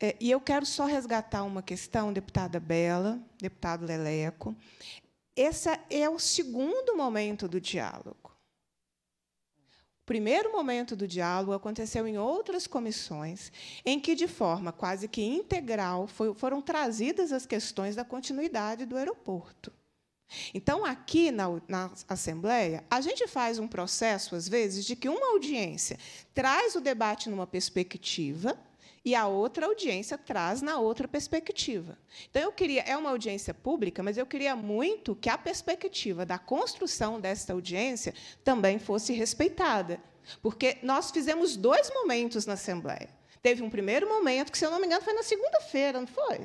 É, e eu quero só resgatar uma questão, deputada Bela, deputado Leleco. Esse é o segundo momento do diálogo. O primeiro momento do diálogo aconteceu em outras comissões, em que, de forma quase que integral, foi, foram trazidas as questões da continuidade do aeroporto. Então, aqui na, na, Assembleia, a gente faz um processo, às vezes, de que uma audiência traz o debate numa perspectiva e a outra audiência traz na outra perspectiva. Então eu queria, é uma audiência pública, mas eu queria muito que a perspectiva da construção desta audiência também fosse respeitada, porque nós fizemos dois momentos na Assembleia. Teve um primeiro momento que, se eu não me engano, foi na segunda-feira, não foi?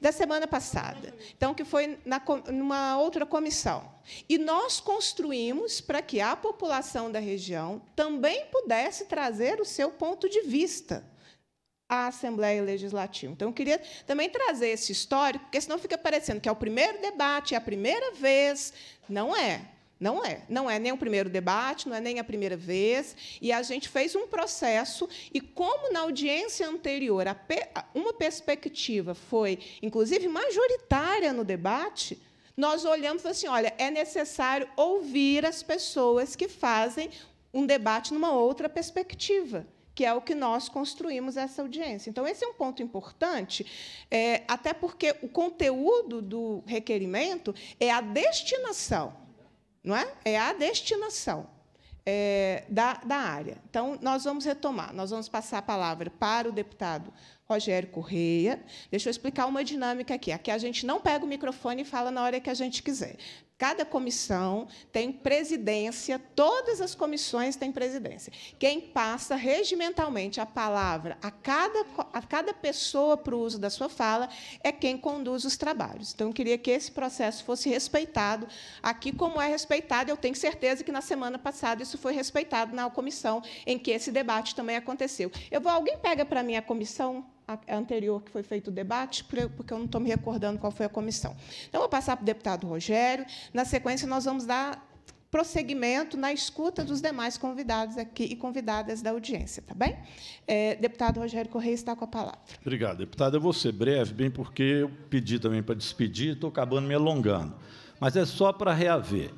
da semana passada, então que foi na, numa outra comissão. E nós construímos para que a população da região também pudesse trazer o seu ponto de vista à Assembleia Legislativa. Então, eu queria também trazer esse histórico, porque senão fica parecendo que é o primeiro debate, é a primeira vez. Não é. Não é. Não é nem o primeiro debate, não é nem a primeira vez. E a gente fez um processo, e como na audiência anterior pe uma perspectiva foi, inclusive, majoritária no debate, nós olhamos assim: olha, é necessário ouvir as pessoas que fazem um debate numa outra perspectiva que é o que nós construímos essa audiência. Então, esse é um ponto importante, é, até porque o conteúdo do requerimento é a destinação não é? É a destinação é, da, da área. Então, nós vamos retomar, nós vamos passar a palavra para o deputado Rogério Correia. Deixa eu explicar uma dinâmica aqui. Aqui a gente não pega o microfone e fala na hora que a gente quiser. Cada comissão tem presidência, todas as comissões têm presidência. Quem passa regimentalmente a palavra a cada, a cada pessoa para o uso da sua fala é quem conduz os trabalhos. Então, eu queria que esse processo fosse respeitado. Aqui, como é respeitado, eu tenho certeza que na semana passada isso foi respeitado na comissão em que esse debate também aconteceu. Eu vou, alguém pega para mim a comissão? anterior que foi feito o debate, porque eu não estou me recordando qual foi a comissão. Então, vou passar para o deputado Rogério. Na sequência, nós vamos dar prosseguimento na escuta dos demais convidados aqui e convidadas da audiência, tá bem? É, deputado Rogério Correia está com a palavra. Obrigado, deputado. Eu vou ser breve, bem porque eu pedi também para despedir, estou acabando me alongando. Mas é só para reaver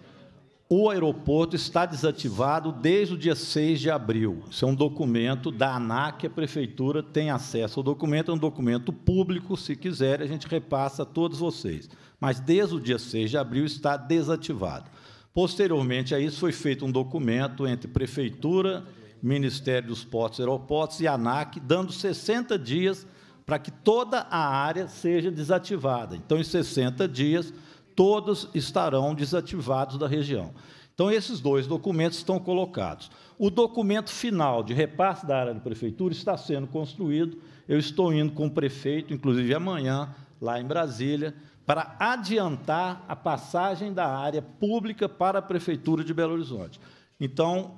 o aeroporto está desativado desde o dia 6 de abril. Isso é um documento da ANAC, a prefeitura tem acesso ao documento, é um documento público, se quiser, a gente repassa a todos vocês. Mas desde o dia 6 de abril está desativado. Posteriormente a isso foi feito um documento entre prefeitura, Ministério dos Portos e Aeroportos e ANAC, dando 60 dias para que toda a área seja desativada. Então, em 60 dias, todos estarão desativados da região. Então, esses dois documentos estão colocados. O documento final de repasse da área da prefeitura está sendo construído. Eu estou indo com o prefeito, inclusive amanhã, lá em Brasília, para adiantar a passagem da área pública para a prefeitura de Belo Horizonte. Então,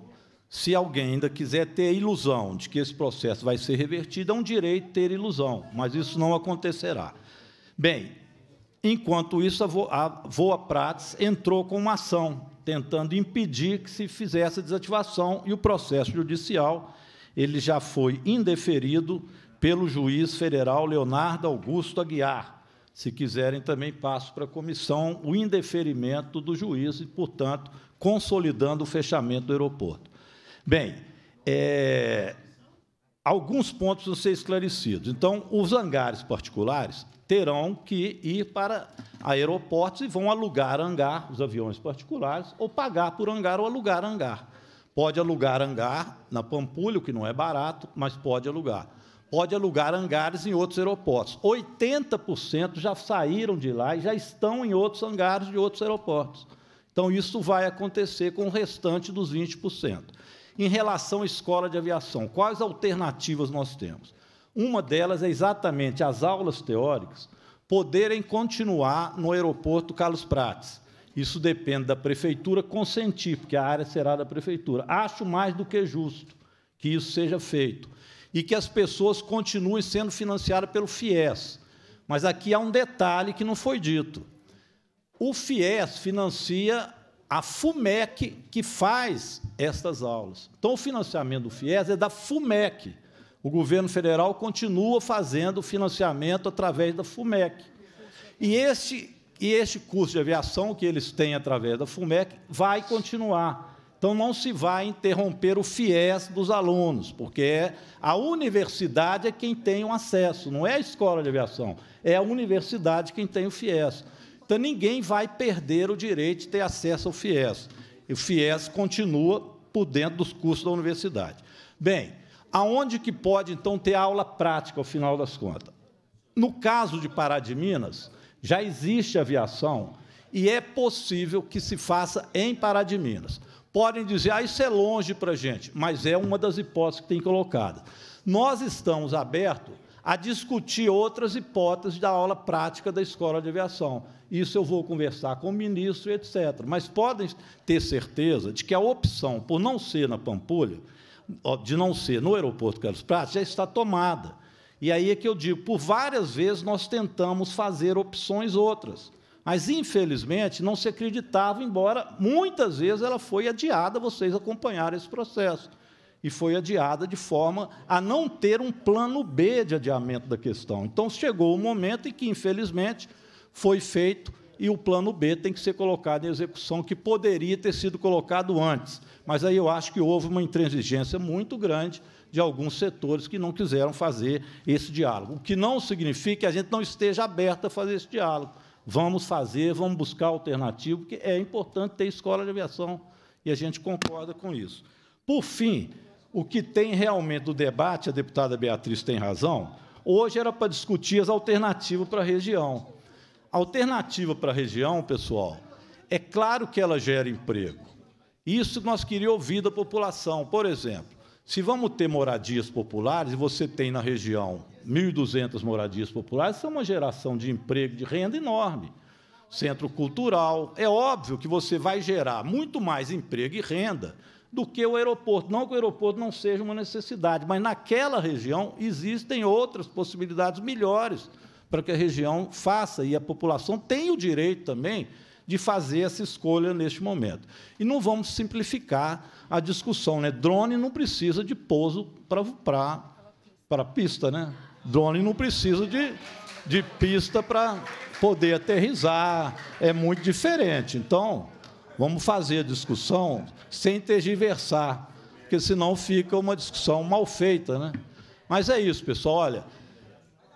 se alguém ainda quiser ter a ilusão de que esse processo vai ser revertido, é um direito ter ilusão, mas isso não acontecerá. Bem, Enquanto isso, a Voa Prates entrou com uma ação, tentando impedir que se fizesse a desativação, e o processo judicial ele já foi indeferido pelo juiz federal Leonardo Augusto Aguiar. Se quiserem, também passo para a comissão o indeferimento do juiz e, portanto, consolidando o fechamento do aeroporto. Bem, é, alguns pontos vão ser esclarecidos. Então, os hangares particulares, terão que ir para aeroportos e vão alugar hangar, os aviões particulares, ou pagar por hangar ou alugar hangar. Pode alugar hangar na Pampulha, o que não é barato, mas pode alugar. Pode alugar hangares em outros aeroportos. 80% já saíram de lá e já estão em outros hangares de outros aeroportos. Então, isso vai acontecer com o restante dos 20%. Em relação à escola de aviação, quais alternativas nós temos? Uma delas é exatamente as aulas teóricas poderem continuar no aeroporto Carlos Prates. Isso depende da prefeitura consentir, porque a área será da prefeitura. Acho mais do que justo que isso seja feito e que as pessoas continuem sendo financiadas pelo FIES. Mas aqui há um detalhe que não foi dito. O FIES financia a FUMEC que faz estas aulas. Então, o financiamento do FIES é da FUMEC, o governo federal continua fazendo financiamento através da FUMEC. E este, e este curso de aviação que eles têm através da FUMEC vai continuar. Então, não se vai interromper o FIES dos alunos, porque é, a universidade é quem tem o acesso, não é a escola de aviação, é a universidade quem tem o FIES. Então, ninguém vai perder o direito de ter acesso ao FIES. E o FIES continua por dentro dos cursos da universidade. Bem, Aonde que pode, então, ter aula prática, ao final das contas? No caso de Pará de Minas, já existe aviação e é possível que se faça em Pará de Minas. Podem dizer, ah, isso é longe para a gente, mas é uma das hipóteses que tem colocado. Nós estamos abertos a discutir outras hipóteses da aula prática da escola de aviação. Isso eu vou conversar com o ministro, etc. Mas podem ter certeza de que a opção por não ser na Pampulha de não ser no aeroporto Carlos Prates já está tomada. E aí é que eu digo, por várias vezes nós tentamos fazer opções outras, mas infelizmente não se acreditava, embora muitas vezes ela foi adiada, vocês acompanharam esse processo. E foi adiada de forma a não ter um plano B de adiamento da questão. Então chegou o momento em que, infelizmente, foi feito e o plano B tem que ser colocado em execução, que poderia ter sido colocado antes. Mas aí eu acho que houve uma intransigência muito grande de alguns setores que não quiseram fazer esse diálogo. O que não significa que a gente não esteja aberto a fazer esse diálogo. Vamos fazer, vamos buscar alternativa, porque é importante ter escola de aviação, e a gente concorda com isso. Por fim, o que tem realmente do debate, a deputada Beatriz tem razão, hoje era para discutir as alternativas para a região. Alternativa para a região, pessoal, é claro que ela gera emprego. Isso nós queríamos ouvir da população. Por exemplo, se vamos ter moradias populares, e você tem na região 1.200 moradias populares, isso é uma geração de emprego, de renda enorme. Centro cultural. É óbvio que você vai gerar muito mais emprego e renda do que o aeroporto. Não que o aeroporto não seja uma necessidade, mas naquela região existem outras possibilidades melhores para que a região faça e a população tem o direito também de fazer essa escolha neste momento. E não vamos simplificar a discussão. Né? Drone não precisa de pouso para pista. Né? Drone não precisa de, de pista para poder aterrizar. É muito diferente. Então, vamos fazer a discussão sem tergiversar, porque senão fica uma discussão mal feita. Né? Mas é isso, pessoal. Olha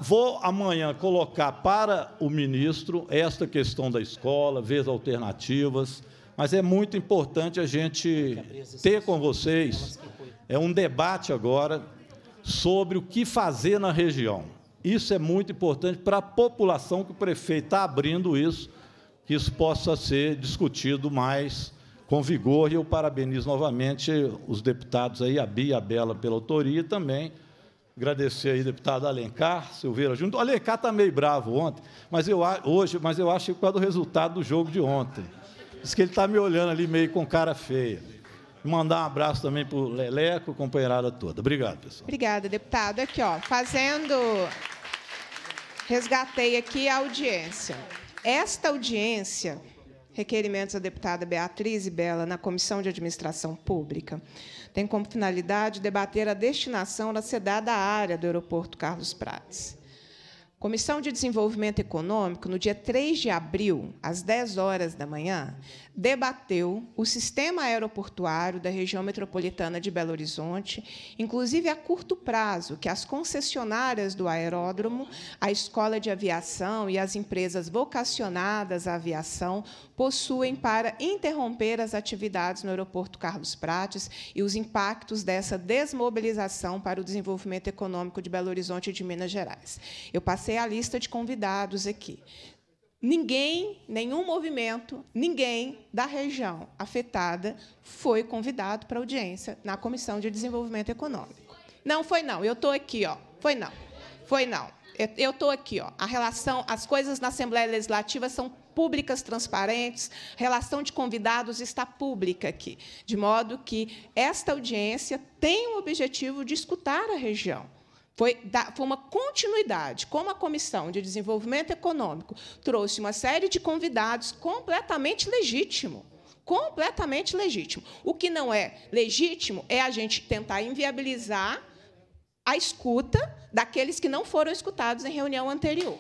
vou amanhã colocar para o ministro esta questão da escola, ver as alternativas, mas é muito importante a gente ter com vocês é um debate agora sobre o que fazer na região. Isso é muito importante para a população que o prefeito está abrindo isso, que isso possa ser discutido mais com vigor. E eu parabenizo novamente os deputados aí, a Bia e a Bela pela autoria e também agradecer aí, deputado Alencar Silveira junto O Alencar está meio bravo ontem, mas eu, hoje, mas eu acho que por causa do resultado do jogo de ontem. Diz que ele está me olhando ali meio com cara feia. Mandar um abraço também para o Leleco, companheirada toda. Obrigado, pessoal. Obrigada, deputado. Aqui, ó, fazendo. Resgatei aqui a audiência. Esta audiência, requerimentos da deputada Beatriz e Bela na Comissão de Administração Pública tem como finalidade debater a destinação da SEDAD área do aeroporto Carlos Prates. Comissão de Desenvolvimento Econômico, no dia 3 de abril, às 10 horas da manhã, debateu o sistema aeroportuário da região metropolitana de Belo Horizonte, inclusive a curto prazo, que as concessionárias do aeródromo, a escola de aviação e as empresas vocacionadas à aviação possuem para interromper as atividades no aeroporto Carlos Prates e os impactos dessa desmobilização para o desenvolvimento econômico de Belo Horizonte e de Minas Gerais. Eu passei a lista de convidados aqui. Ninguém, nenhum movimento, ninguém da região afetada foi convidado para audiência na Comissão de Desenvolvimento Econômico. Não foi não, eu estou aqui, ó. Foi não. Foi não. Eu estou aqui, ó. A relação, as coisas na Assembleia Legislativa são públicas, transparentes. Relação de convidados está pública aqui, de modo que esta audiência tem o objetivo de escutar a região foi, foi uma continuidade. Como a Comissão de Desenvolvimento Econômico trouxe uma série de convidados completamente legítimo completamente legítimo. O que não é legítimo é a gente tentar inviabilizar a escuta daqueles que não foram escutados em reunião anterior.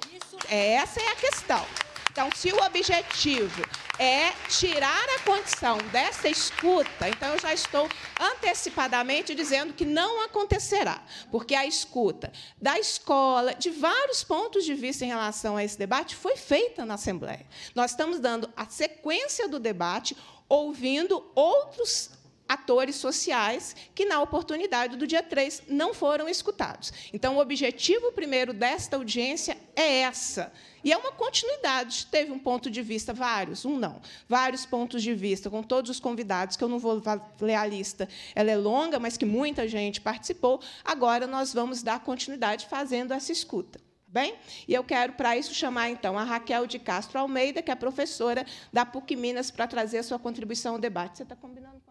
É, essa é a questão. Então, se o objetivo é tirar a condição dessa escuta. Então, eu já estou antecipadamente dizendo que não acontecerá, porque a escuta da escola, de vários pontos de vista em relação a esse debate, foi feita na Assembleia. Nós estamos dando a sequência do debate, ouvindo outros atores sociais que, na oportunidade do dia 3, não foram escutados. Então, o objetivo primeiro desta audiência é essa. E é uma continuidade. Teve um ponto de vista, vários, um não, vários pontos de vista, com todos os convidados, que eu não vou ler a lista, ela é longa, mas que muita gente participou. Agora nós vamos dar continuidade fazendo essa escuta. Bem, e eu quero para isso chamar então a Raquel de Castro Almeida, que é professora da PUC Minas, para trazer a sua contribuição ao debate. Você está combinando?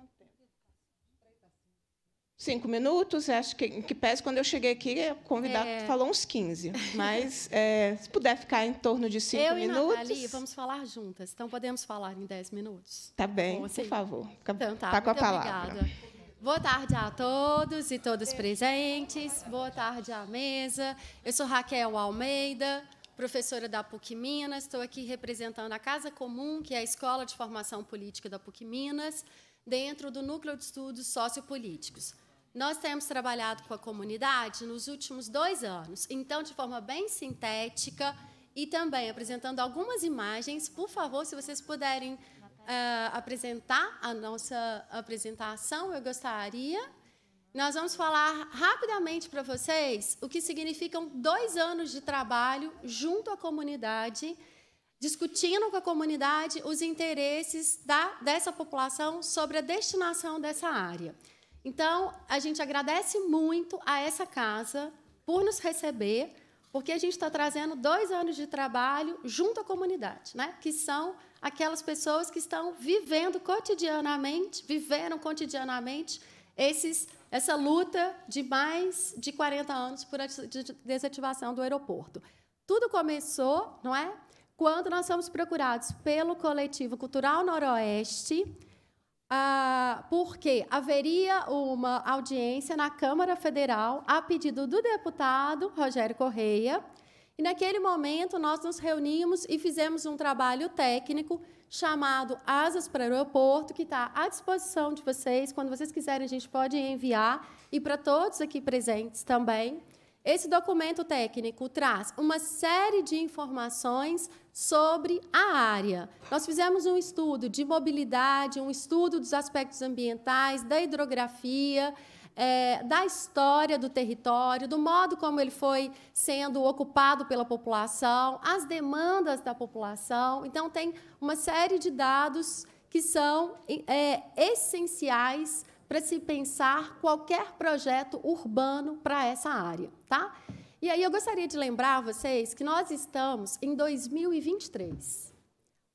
cinco minutos. É, acho que, que pese, quando eu cheguei aqui, o é convidado é. falou uns 15. Mas, é, se puder ficar em torno de cinco eu minutos... Eu e Nathalie vamos falar juntas. Então, podemos falar em dez minutos? Tá bem, Bom, assim, por favor. Então, tá. tá com a palavra. Obrigada. Boa tarde a todos e todas presentes. Boa tarde à mesa. Eu sou Raquel Almeida, professora da PUC Minas. Estou aqui representando a Casa Comum, que é a Escola de Formação Política da PUC Minas, dentro do Núcleo de Estudos Sociopolíticos. Nós temos trabalhado com a comunidade nos últimos dois anos, então, de forma bem sintética e também apresentando algumas imagens. Por favor, se vocês puderem uh, apresentar a nossa apresentação, eu gostaria. Nós vamos falar rapidamente para vocês o que significam dois anos de trabalho junto à comunidade discutindo com a comunidade os interesses da, dessa população sobre a destinação dessa área. Então, a gente agradece muito a essa casa por nos receber, porque a gente está trazendo dois anos de trabalho junto à comunidade, né? que são aquelas pessoas que estão vivendo cotidianamente, viveram cotidianamente esses, essa luta de mais de 40 anos por desativação do aeroporto. Tudo começou, não é? Quando nós fomos procurados pelo Coletivo Cultural Noroeste, ah, porque haveria uma audiência na Câmara Federal a pedido do deputado Rogério Correia. E naquele momento nós nos reunimos e fizemos um trabalho técnico chamado Asas para Aeroporto, que está à disposição de vocês. Quando vocês quiserem, a gente pode enviar. E para todos aqui presentes também. Esse documento técnico traz uma série de informações sobre a área. Nós fizemos um estudo de mobilidade, um estudo dos aspectos ambientais, da hidrografia, é, da história do território, do modo como ele foi sendo ocupado pela população, as demandas da população. Então, tem uma série de dados que são é, essenciais para se pensar qualquer projeto urbano para essa área. Tá? E aí eu gostaria de lembrar vocês que nós estamos em 2023.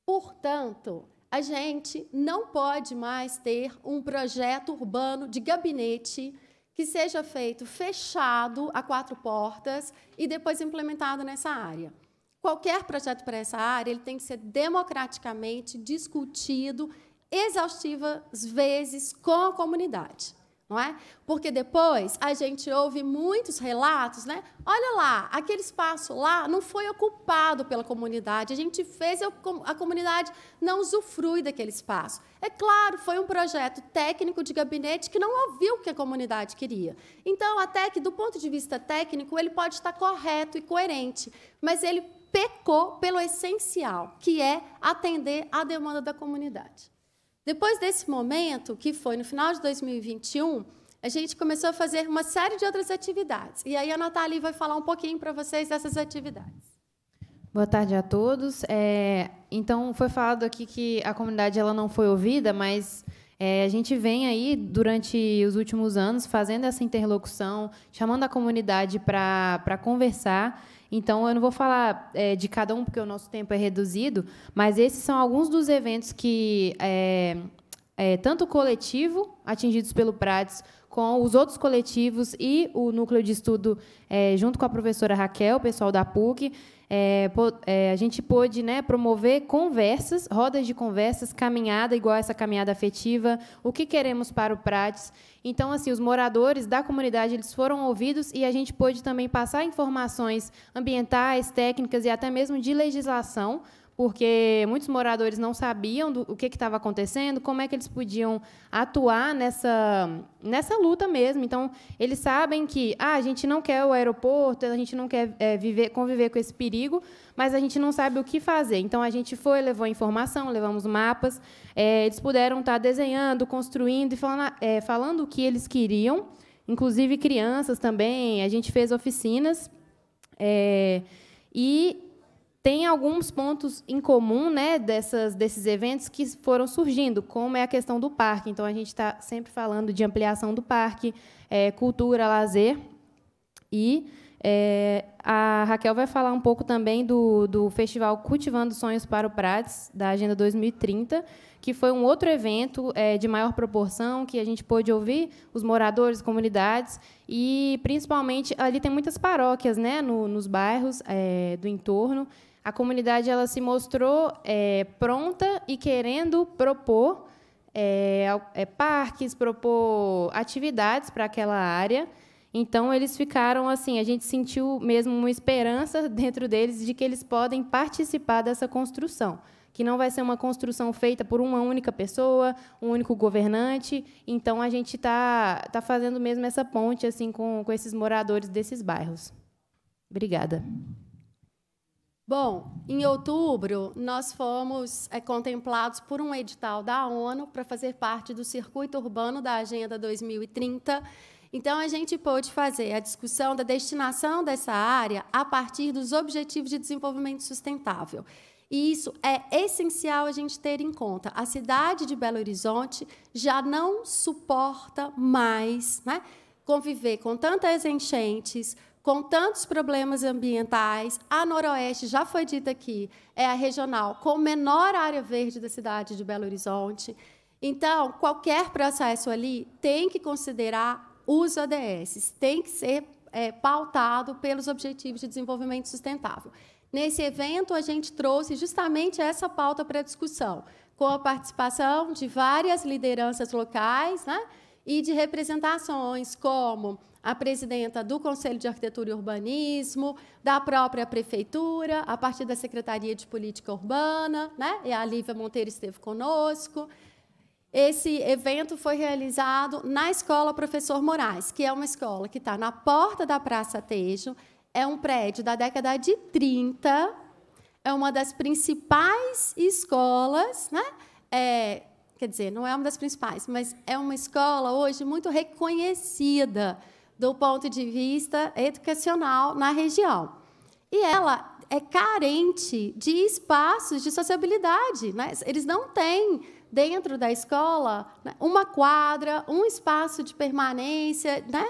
Portanto, a gente não pode mais ter um projeto urbano de gabinete que seja feito fechado a quatro portas e depois implementado nessa área. Qualquer projeto para essa área ele tem que ser democraticamente discutido exaustivas vezes com a comunidade. Não é? Porque depois a gente ouve muitos relatos, né? Olha lá, aquele espaço lá não foi ocupado pela comunidade, a gente fez, a comunidade não usufrui daquele espaço. É claro, foi um projeto técnico de gabinete que não ouviu o que a comunidade queria. Então, até que, do ponto de vista técnico, ele pode estar correto e coerente, mas ele pecou pelo essencial, que é atender a demanda da comunidade. Depois desse momento, que foi no final de 2021, a gente começou a fazer uma série de outras atividades. E aí a Natália vai falar um pouquinho para vocês dessas atividades. Boa tarde a todos. É, então, foi falado aqui que a comunidade ela não foi ouvida, mas é, a gente vem aí, durante os últimos anos, fazendo essa interlocução, chamando a comunidade para conversar então, eu não vou falar é, de cada um, porque o nosso tempo é reduzido, mas esses são alguns dos eventos que, é, é, tanto o coletivo, atingidos pelo Prates, com os outros coletivos e o núcleo de estudo, é, junto com a professora Raquel, o pessoal da PUC, é, é, a gente pôde né, promover conversas, rodas de conversas, caminhada, igual essa caminhada afetiva, o que queremos para o Prates. Então, assim, os moradores da comunidade eles foram ouvidos e a gente pôde também passar informações ambientais, técnicas e até mesmo de legislação porque muitos moradores não sabiam do, o que estava acontecendo, como é que eles podiam atuar nessa, nessa luta mesmo. Então, eles sabem que ah, a gente não quer o aeroporto, a gente não quer é, viver, conviver com esse perigo, mas a gente não sabe o que fazer. Então, a gente foi, levou informação, levamos mapas, é, eles puderam estar tá desenhando, construindo e falando, é, falando o que eles queriam, inclusive crianças também. A gente fez oficinas. É, e tem alguns pontos em comum né, dessas, desses eventos que foram surgindo, como é a questão do parque. Então, a gente está sempre falando de ampliação do parque, é, cultura, lazer. E é, a Raquel vai falar um pouco também do, do Festival Cultivando Sonhos para o Prates, da Agenda 2030, que foi um outro evento é, de maior proporção, que a gente pôde ouvir os moradores, comunidades, e, principalmente, ali tem muitas paróquias né, no, nos bairros é, do entorno, a comunidade ela se mostrou é, pronta e querendo propor é, é parques, propor atividades para aquela área. Então, eles ficaram assim, a gente sentiu mesmo uma esperança dentro deles de que eles podem participar dessa construção, que não vai ser uma construção feita por uma única pessoa, um único governante. Então, a gente está tá fazendo mesmo essa ponte assim com, com esses moradores desses bairros. Obrigada. Bom, em outubro, nós fomos é, contemplados por um edital da ONU para fazer parte do circuito urbano da Agenda 2030. Então, a gente pôde fazer a discussão da destinação dessa área a partir dos Objetivos de Desenvolvimento Sustentável. E isso é essencial a gente ter em conta. A cidade de Belo Horizonte já não suporta mais né, conviver com tantas enchentes, com tantos problemas ambientais. A Noroeste, já foi dita aqui, é a regional com menor área verde da cidade de Belo Horizonte. Então, qualquer processo ali tem que considerar os ODS, tem que ser é, pautado pelos Objetivos de Desenvolvimento Sustentável. Nesse evento, a gente trouxe justamente essa pauta para discussão, com a participação de várias lideranças locais né, e de representações como a presidenta do Conselho de Arquitetura e Urbanismo, da própria prefeitura, a partir da Secretaria de Política Urbana, né? E a Lívia Monteiro esteve conosco. Esse evento foi realizado na Escola Professor Moraes, que é uma escola que está na porta da Praça Tejo, é um prédio da década de 30, é uma das principais escolas, né? É, quer dizer, não é uma das principais, mas é uma escola hoje muito reconhecida do ponto de vista educacional na região. E ela é carente de espaços de sociabilidade. Né? Eles não têm dentro da escola né, uma quadra, um espaço de permanência, né?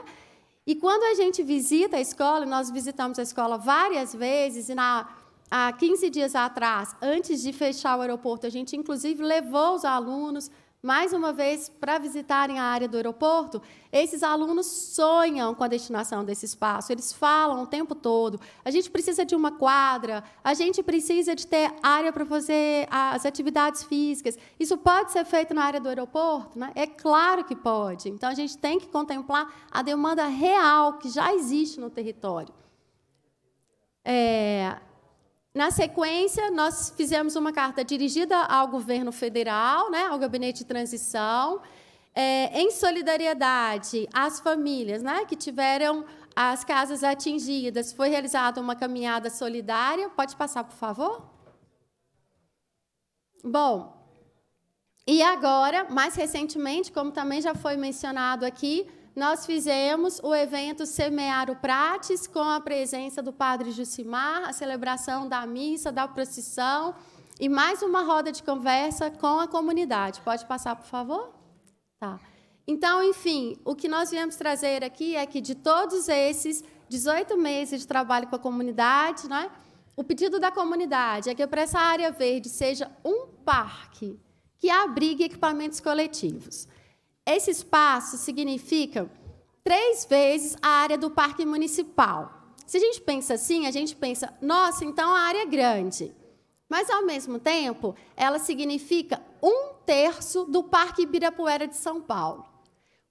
E quando a gente visita a escola, nós visitamos a escola várias vezes, e na, há 15 dias atrás, antes de fechar o aeroporto, a gente inclusive levou os alunos mais uma vez, para visitarem a área do aeroporto, esses alunos sonham com a destinação desse espaço, eles falam o tempo todo. A gente precisa de uma quadra, a gente precisa de ter área para fazer as atividades físicas. Isso pode ser feito na área do aeroporto? Né? É claro que pode. Então, a gente tem que contemplar a demanda real que já existe no território. É, na sequência, nós fizemos uma carta dirigida ao governo federal, né, ao gabinete de transição, é, em solidariedade às famílias né, que tiveram as casas atingidas. Foi realizada uma caminhada solidária. Pode passar, por favor? Bom, e agora, mais recentemente, como também já foi mencionado aqui, nós fizemos o evento Semear o Prates, com a presença do padre Jucimar, a celebração da missa, da procissão e mais uma roda de conversa com a comunidade. Pode passar, por favor? Tá. Então, enfim, o que nós viemos trazer aqui é que de todos esses 18 meses de trabalho com a comunidade, né, o pedido da comunidade é que para essa área verde seja um parque que abrigue equipamentos coletivos. Esse espaço significa três vezes a área do parque municipal. Se a gente pensa assim, a gente pensa, nossa, então a área é grande. Mas, ao mesmo tempo, ela significa um terço do Parque Ibirapuera de São Paulo.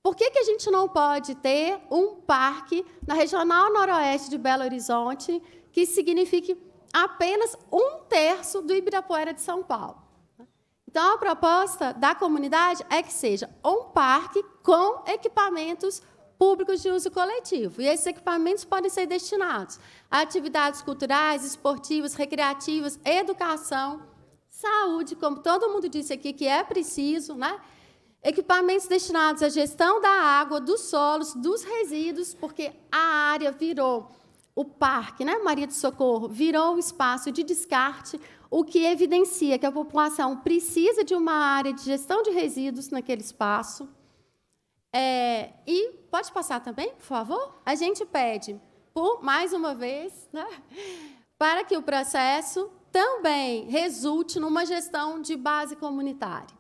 Por que, que a gente não pode ter um parque na regional noroeste de Belo Horizonte que signifique apenas um terço do Ibirapuera de São Paulo? Então, a proposta da comunidade é que seja um parque com equipamentos públicos de uso coletivo. E esses equipamentos podem ser destinados a atividades culturais, esportivas, recreativas, educação, saúde, como todo mundo disse aqui que é preciso, né? Equipamentos destinados à gestão da água, dos solos, dos resíduos, porque a área virou o parque, né? Maria do Socorro virou o espaço de descarte o que evidencia que a população precisa de uma área de gestão de resíduos naquele espaço. É, e pode passar também, por favor? A gente pede, por mais uma vez, né, para que o processo também resulte numa gestão de base comunitária.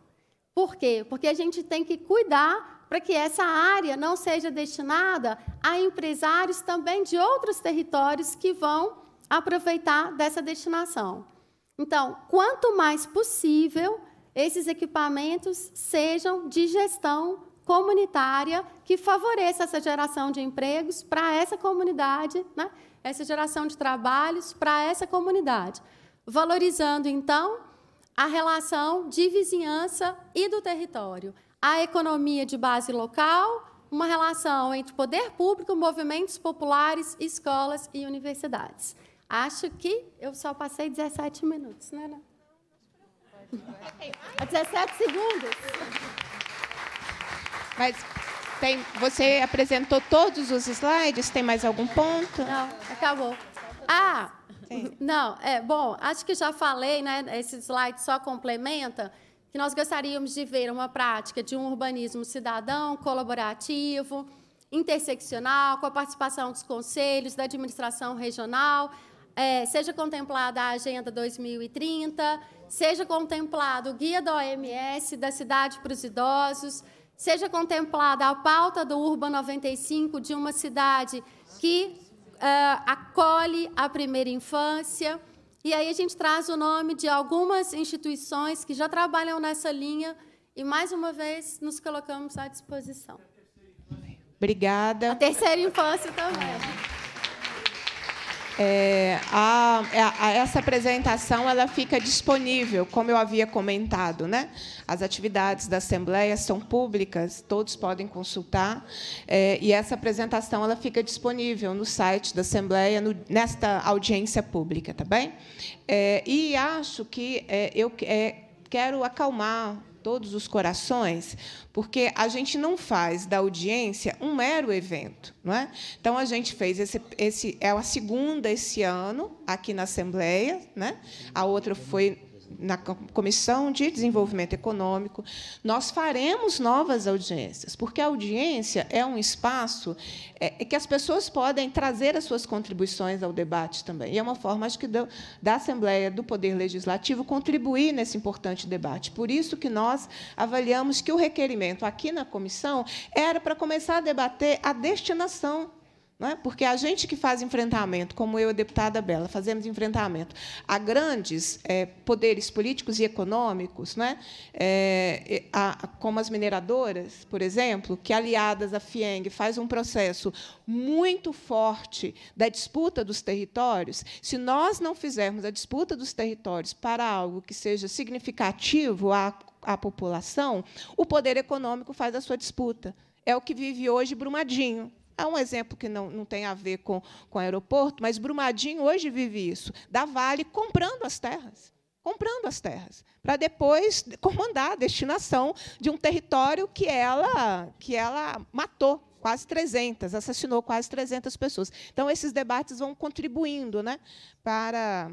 Por quê? Porque a gente tem que cuidar para que essa área não seja destinada a empresários também de outros territórios que vão aproveitar dessa destinação. Então, quanto mais possível, esses equipamentos sejam de gestão comunitária que favoreça essa geração de empregos para essa comunidade, né? essa geração de trabalhos para essa comunidade, valorizando então a relação de vizinhança e do território, a economia de base local, uma relação entre poder público, movimentos populares, escolas e universidades. Acho que eu só passei 17 minutos, né? Não, né? é? não. 17 segundos. Mas tem, você apresentou todos os slides? Tem mais algum ponto? Não, acabou. Ah, Sim. não, é bom, acho que já falei, né? Esse slide só complementa que nós gostaríamos de ver uma prática de um urbanismo cidadão, colaborativo, interseccional, com a participação dos conselhos, da administração regional, é, seja contemplada a Agenda 2030, seja contemplado o Guia da OMS da Cidade para os Idosos, seja contemplada a pauta do Urban 95 de uma cidade que uh, acolhe a primeira infância. E aí a gente traz o nome de algumas instituições que já trabalham nessa linha e, mais uma vez, nos colocamos à disposição. Obrigada. A terceira infância também. É, a, é, a, essa apresentação ela fica disponível, como eu havia comentado. Né? As atividades da Assembleia são públicas, todos podem consultar, é, e essa apresentação ela fica disponível no site da Assembleia, no, nesta audiência pública. Tá bem? É, e acho que é, eu é, quero acalmar todos os corações, porque a gente não faz da audiência um mero evento. Não é? Então, a gente fez esse, esse é a segunda esse ano aqui na Assembleia, né? a outra foi na Comissão de Desenvolvimento Econômico, nós faremos novas audiências, porque a audiência é um espaço é, é que as pessoas podem trazer as suas contribuições ao debate também. E é uma forma, acho que, da Assembleia, do Poder Legislativo, contribuir nesse importante debate. Por isso que nós avaliamos que o requerimento aqui na comissão era para começar a debater a destinação é? Porque a gente que faz enfrentamento, como eu e a deputada Bela, fazemos enfrentamento a grandes é, poderes políticos e econômicos, é? É, a, a, como as mineradoras, por exemplo, que, aliadas à FIENG, faz um processo muito forte da disputa dos territórios, se nós não fizermos a disputa dos territórios para algo que seja significativo à, à população, o poder econômico faz a sua disputa. É o que vive hoje Brumadinho. É um exemplo que não, não tem a ver com, com aeroporto, mas Brumadinho hoje vive isso. Da Vale comprando as terras. Comprando as terras, para depois comandar a destinação de um território que ela, que ela matou quase 300, assassinou quase 300 pessoas. Então, esses debates vão contribuindo né, para,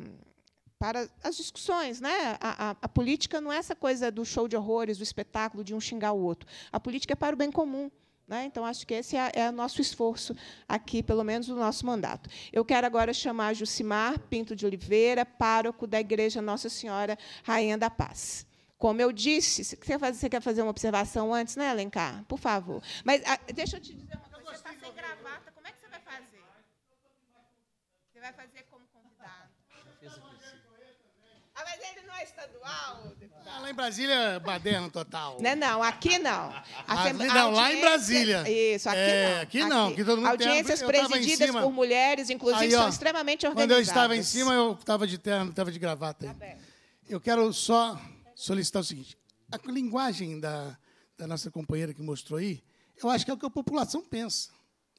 para as discussões. Né? A, a, a política não é essa coisa do show de horrores, do espetáculo, de um xingar o outro. A política é para o bem comum. Né? Então, acho que esse é, é o nosso esforço aqui, pelo menos o nosso mandato. Eu quero agora chamar Jucimar Pinto de Oliveira, pároco da Igreja Nossa Senhora Rainha da Paz. Como eu disse, você quer fazer uma observação antes, né, Alencar? Por favor. Mas a, ah, deixa eu te dizer uma coisa, você está sem gravata, como é que você vai fazer? Você vai fazer como convidado? Ah, mas ele não é estadual? Ah, lá em Brasília, baderna total. Não, né, não, aqui não. Assembl... Não, lá em Brasília. Isso, aqui é, não. Aqui não, aqui. que todo mundo Audiências tem... presididas por mulheres, inclusive, Aí, ó, são extremamente organizadas. Quando eu estava em cima, eu estava de terno, estava de gravata. Tá eu quero só solicitar o seguinte. A linguagem da, da nossa companheira que mostrou aí, eu acho que é o que a população pensa.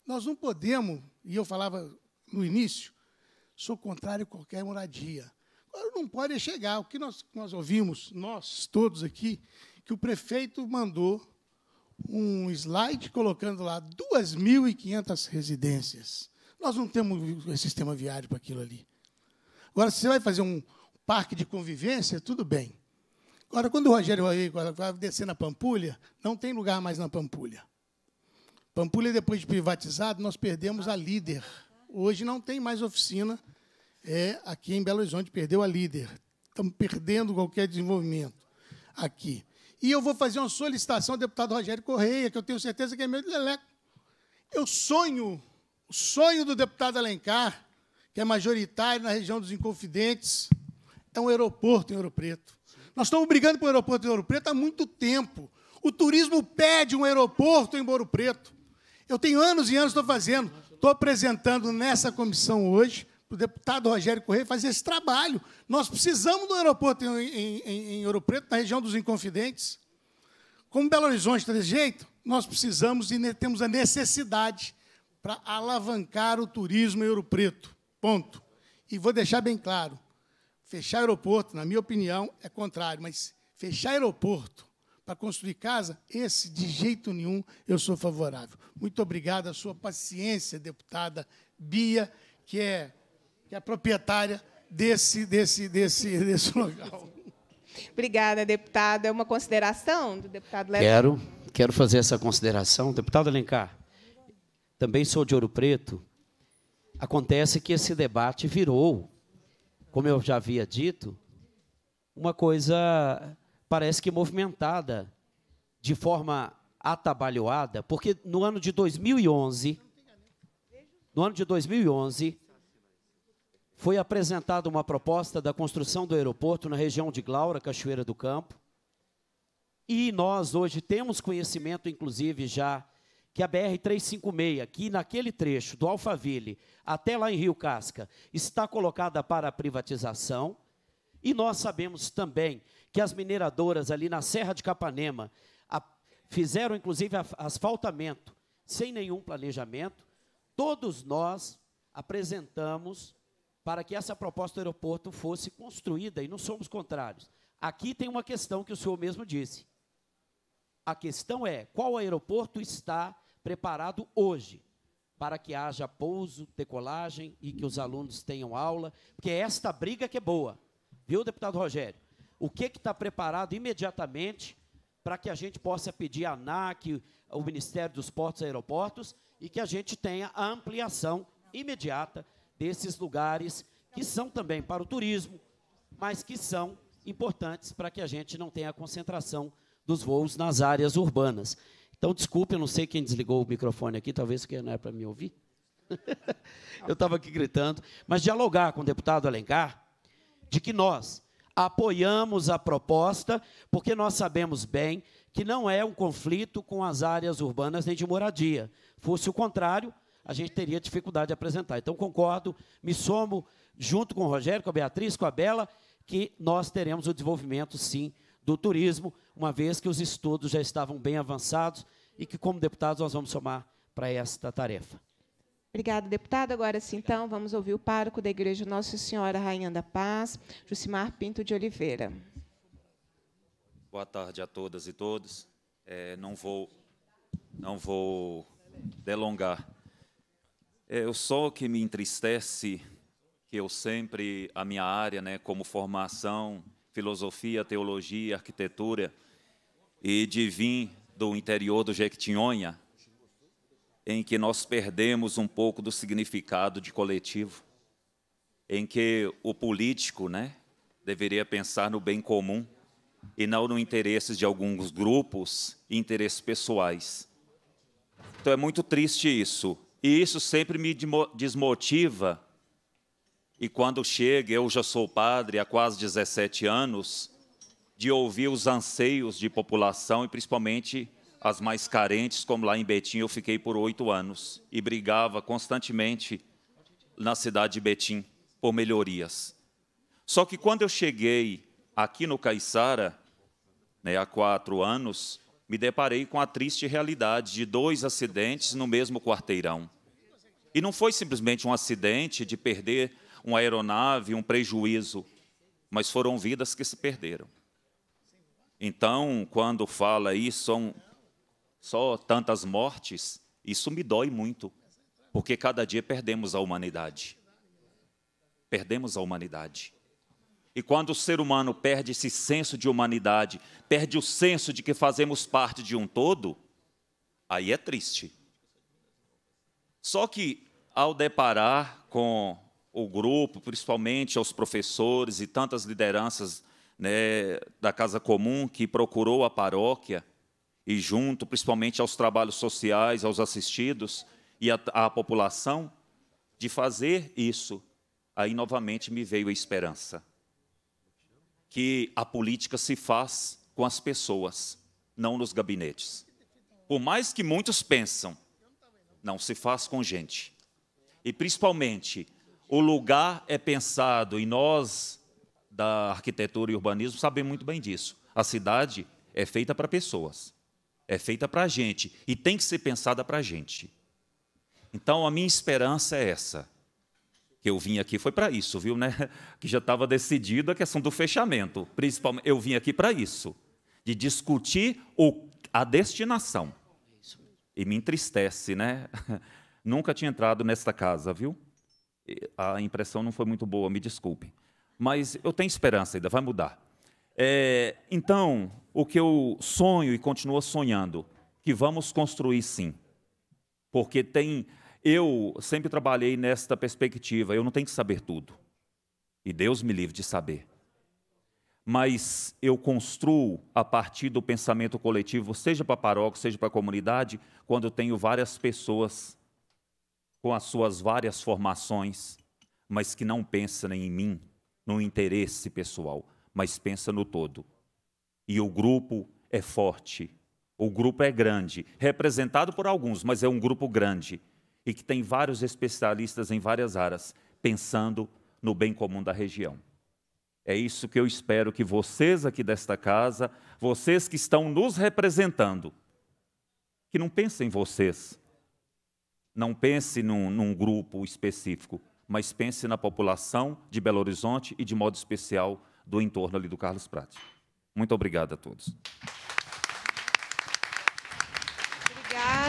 Nós não podemos, e eu falava no início, sou contrário a qualquer moradia. Agora não pode chegar. O que nós, nós ouvimos, nós todos aqui, que o prefeito mandou um slide colocando lá 2.500 residências. Nós não temos sistema viário para aquilo ali. Agora, se você vai fazer um parque de convivência, tudo bem. Agora, quando o Rogério vai descer na Pampulha, não tem lugar mais na Pampulha. Pampulha, depois de privatizado, nós perdemos a líder. Hoje não tem mais oficina é, aqui em Belo Horizonte, perdeu a líder. Estamos perdendo qualquer desenvolvimento aqui. E eu vou fazer uma solicitação ao deputado Rogério Correia, que eu tenho certeza que é meu leleco. Eu sonho, o sonho do deputado Alencar, que é majoritário na região dos Inconfidentes, é um aeroporto em Ouro Preto. Nós estamos brigando por um aeroporto em Ouro Preto há muito tempo. O turismo pede um aeroporto em Ouro Preto. Eu tenho anos e anos estou fazendo. Estou apresentando nessa comissão hoje para o deputado Rogério Correia fazer esse trabalho. Nós precisamos do aeroporto em, em, em Ouro Preto, na região dos Inconfidentes. Como Belo Horizonte está desse jeito, nós precisamos e temos a necessidade para alavancar o turismo em Ouro Preto. Ponto. E vou deixar bem claro: fechar aeroporto, na minha opinião, é contrário, mas fechar aeroporto para construir casa, esse de jeito nenhum eu sou favorável. Muito obrigado à sua paciência, deputada Bia, que é é a proprietária desse, desse, desse, desse local. Obrigada, deputada. É uma consideração do deputado Leandro? Quero, quero fazer essa consideração. Deputado Alencar, também sou de Ouro Preto. Acontece que esse debate virou, como eu já havia dito, uma coisa parece que movimentada de forma atabalhoada, porque no ano de 2011, no ano de 2011, foi apresentada uma proposta da construção do aeroporto na região de Glaura, Cachoeira do Campo. E nós hoje temos conhecimento, inclusive, já que a BR-356, que naquele trecho do Alphaville até lá em Rio Casca, está colocada para privatização. E nós sabemos também que as mineradoras ali na Serra de Capanema a, fizeram, inclusive, asfaltamento sem nenhum planejamento. Todos nós apresentamos para que essa proposta do aeroporto fosse construída, e não somos contrários. Aqui tem uma questão que o senhor mesmo disse. A questão é qual aeroporto está preparado hoje para que haja pouso, decolagem e que os alunos tenham aula, porque é esta briga que é boa. Viu, deputado Rogério? O que está preparado imediatamente para que a gente possa pedir à ANAC, ao Ministério dos Portos e Aeroportos, e que a gente tenha a ampliação imediata desses lugares que são também para o turismo, mas que são importantes para que a gente não tenha a concentração dos voos nas áreas urbanas. Então, desculpe, eu não sei quem desligou o microfone aqui, talvez que não era é para me ouvir. eu estava aqui gritando. Mas dialogar com o deputado Alencar de que nós apoiamos a proposta, porque nós sabemos bem que não é um conflito com as áreas urbanas nem de moradia. Fosse o contrário, a gente teria dificuldade de apresentar. Então, concordo, me somo junto com o Rogério, com a Beatriz, com a Bela, que nós teremos o desenvolvimento, sim, do turismo, uma vez que os estudos já estavam bem avançados e que, como deputados, nós vamos somar para esta tarefa. Obrigada, deputado. Agora sim, então, vamos ouvir o pároco da Igreja Nossa Senhora Rainha da Paz, Jucimar Pinto de Oliveira. Boa tarde a todas e todos. É, não vou, não vou delongar é, o só que me entristece, que eu sempre, a minha área, né, como formação, filosofia, teologia, arquitetura, e de vir do interior do Jequitinhonha, em que nós perdemos um pouco do significado de coletivo, em que o político né, deveria pensar no bem comum e não no interesse de alguns grupos, interesses pessoais. Então é muito triste isso. E isso sempre me desmotiva. E quando chega, eu já sou padre há quase 17 anos, de ouvir os anseios de população e principalmente as mais carentes, como lá em Betim eu fiquei por oito anos e brigava constantemente na cidade de Betim por melhorias. Só que quando eu cheguei aqui no Caiçara, né, há quatro anos, me deparei com a triste realidade de dois acidentes no mesmo quarteirão. E não foi simplesmente um acidente de perder uma aeronave, um prejuízo, mas foram vidas que se perderam. Então, quando fala aí são só tantas mortes, isso me dói muito, porque cada dia perdemos a humanidade. Perdemos a humanidade. E quando o ser humano perde esse senso de humanidade, perde o senso de que fazemos parte de um todo, aí é triste. Só que ao deparar com o grupo, principalmente aos professores e tantas lideranças né, da Casa Comum que procurou a paróquia, e junto, principalmente aos trabalhos sociais, aos assistidos e à população, de fazer isso, aí novamente me veio a esperança que a política se faz com as pessoas, não nos gabinetes. Por mais que muitos pensam, não se faz com gente. E principalmente, o lugar é pensado, e nós da arquitetura e urbanismo sabemos muito bem disso. A cidade é feita para pessoas, é feita para a gente, e tem que ser pensada para a gente. Então, a minha esperança é essa que eu vim aqui foi para isso, viu, né? Que já estava decidido a questão do fechamento. Principalmente, eu vim aqui para isso, de discutir o, a destinação. E me entristece, né? Nunca tinha entrado nesta casa, viu? A impressão não foi muito boa, me desculpe. Mas eu tenho esperança ainda, vai mudar. É, então, o que eu sonho e continuo sonhando, que vamos construir sim. Porque tem eu sempre trabalhei nesta perspectiva, eu não tenho que saber tudo. E Deus me livre de saber. Mas eu construo a partir do pensamento coletivo, seja para a paróquia, seja para a comunidade, quando eu tenho várias pessoas com as suas várias formações, mas que não pensam em mim, no interesse pessoal, mas pensa no todo. E o grupo é forte, o grupo é grande, representado por alguns, mas é um grupo grande e que tem vários especialistas em várias áreas, pensando no bem comum da região. É isso que eu espero que vocês aqui desta casa, vocês que estão nos representando, que não pensem em vocês, não pense num, num grupo específico, mas pense na população de Belo Horizonte e, de modo especial, do entorno ali do Carlos Prat. Muito obrigado a todos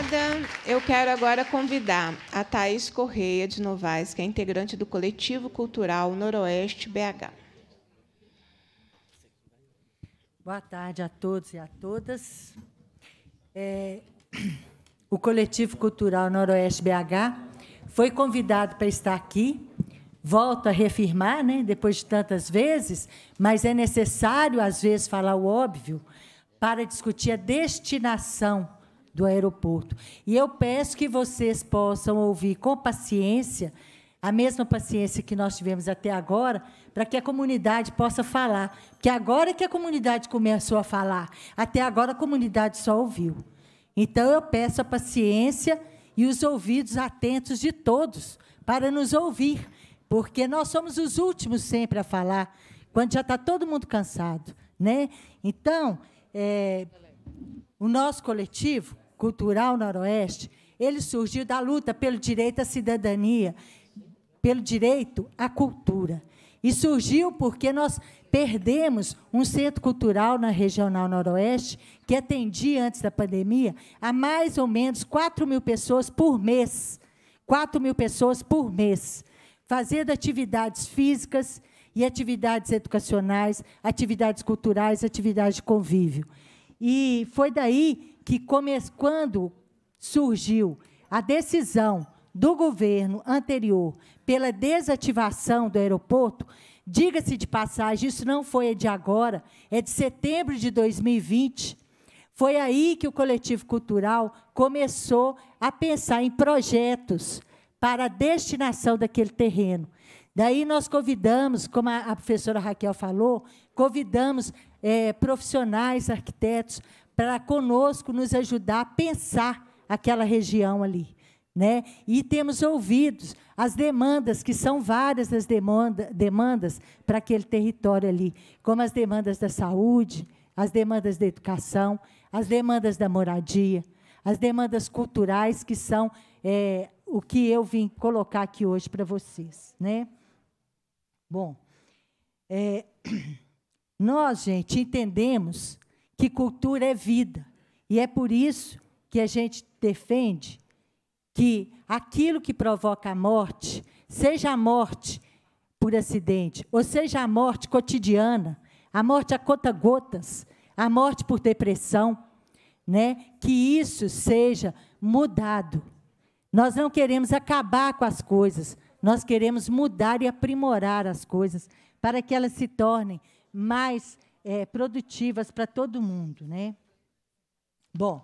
obrigada. Eu quero agora convidar a Thaís Correia de Novaes, que é integrante do Coletivo Cultural Noroeste BH. Boa tarde a todos e a todas. É, o Coletivo Cultural Noroeste BH foi convidado para estar aqui. Volto a reafirmar, né, depois de tantas vezes, mas é necessário, às vezes, falar o óbvio para discutir a destinação do aeroporto. E eu peço que vocês possam ouvir com paciência, a mesma paciência que nós tivemos até agora, para que a comunidade possa falar. Porque agora que a comunidade começou a falar, até agora a comunidade só ouviu. Então eu peço a paciência e os ouvidos atentos de todos para nos ouvir, porque nós somos os últimos sempre a falar, quando já está todo mundo cansado. Né? Então, é, o nosso coletivo Cultural Noroeste, ele surgiu da luta pelo direito à cidadania, pelo direito à cultura. E surgiu porque nós perdemos um centro cultural na Regional Noroeste, que atendia, antes da pandemia, a mais ou menos 4 mil pessoas por mês. 4 mil pessoas por mês, fazendo atividades físicas e atividades educacionais, atividades culturais, atividades de convívio. E foi daí que come, quando surgiu a decisão do governo anterior pela desativação do aeroporto, diga-se de passagem, isso não foi de agora, é de setembro de 2020. Foi aí que o coletivo cultural começou a pensar em projetos para a destinação daquele terreno. Daí nós convidamos, como a professora Raquel falou, convidamos é, profissionais, arquitetos, para conosco nos ajudar a pensar aquela região ali. Né? E temos ouvidos as demandas, que são várias as demanda, demandas para aquele território ali, como as demandas da saúde, as demandas da educação, as demandas da moradia, as demandas culturais, que são é, o que eu vim colocar aqui hoje para vocês. Né? Bom, é, nós, gente, entendemos que cultura é vida. E é por isso que a gente defende que aquilo que provoca a morte, seja a morte por acidente, ou seja a morte cotidiana, a morte a conta-gotas, a morte por depressão, né? que isso seja mudado. Nós não queremos acabar com as coisas, nós queremos mudar e aprimorar as coisas para que elas se tornem mais é, produtivas para todo mundo. Né? Bom,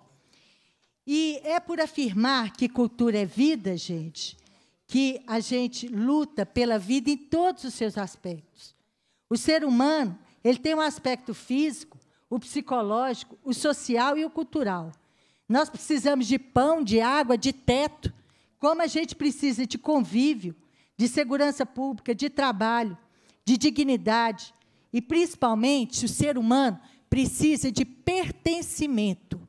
e é por afirmar que cultura é vida, gente, que a gente luta pela vida em todos os seus aspectos. O ser humano ele tem um aspecto físico, o psicológico, o social e o cultural. Nós precisamos de pão, de água, de teto, como a gente precisa de convívio, de segurança pública, de trabalho, de dignidade, e principalmente o ser humano precisa de pertencimento,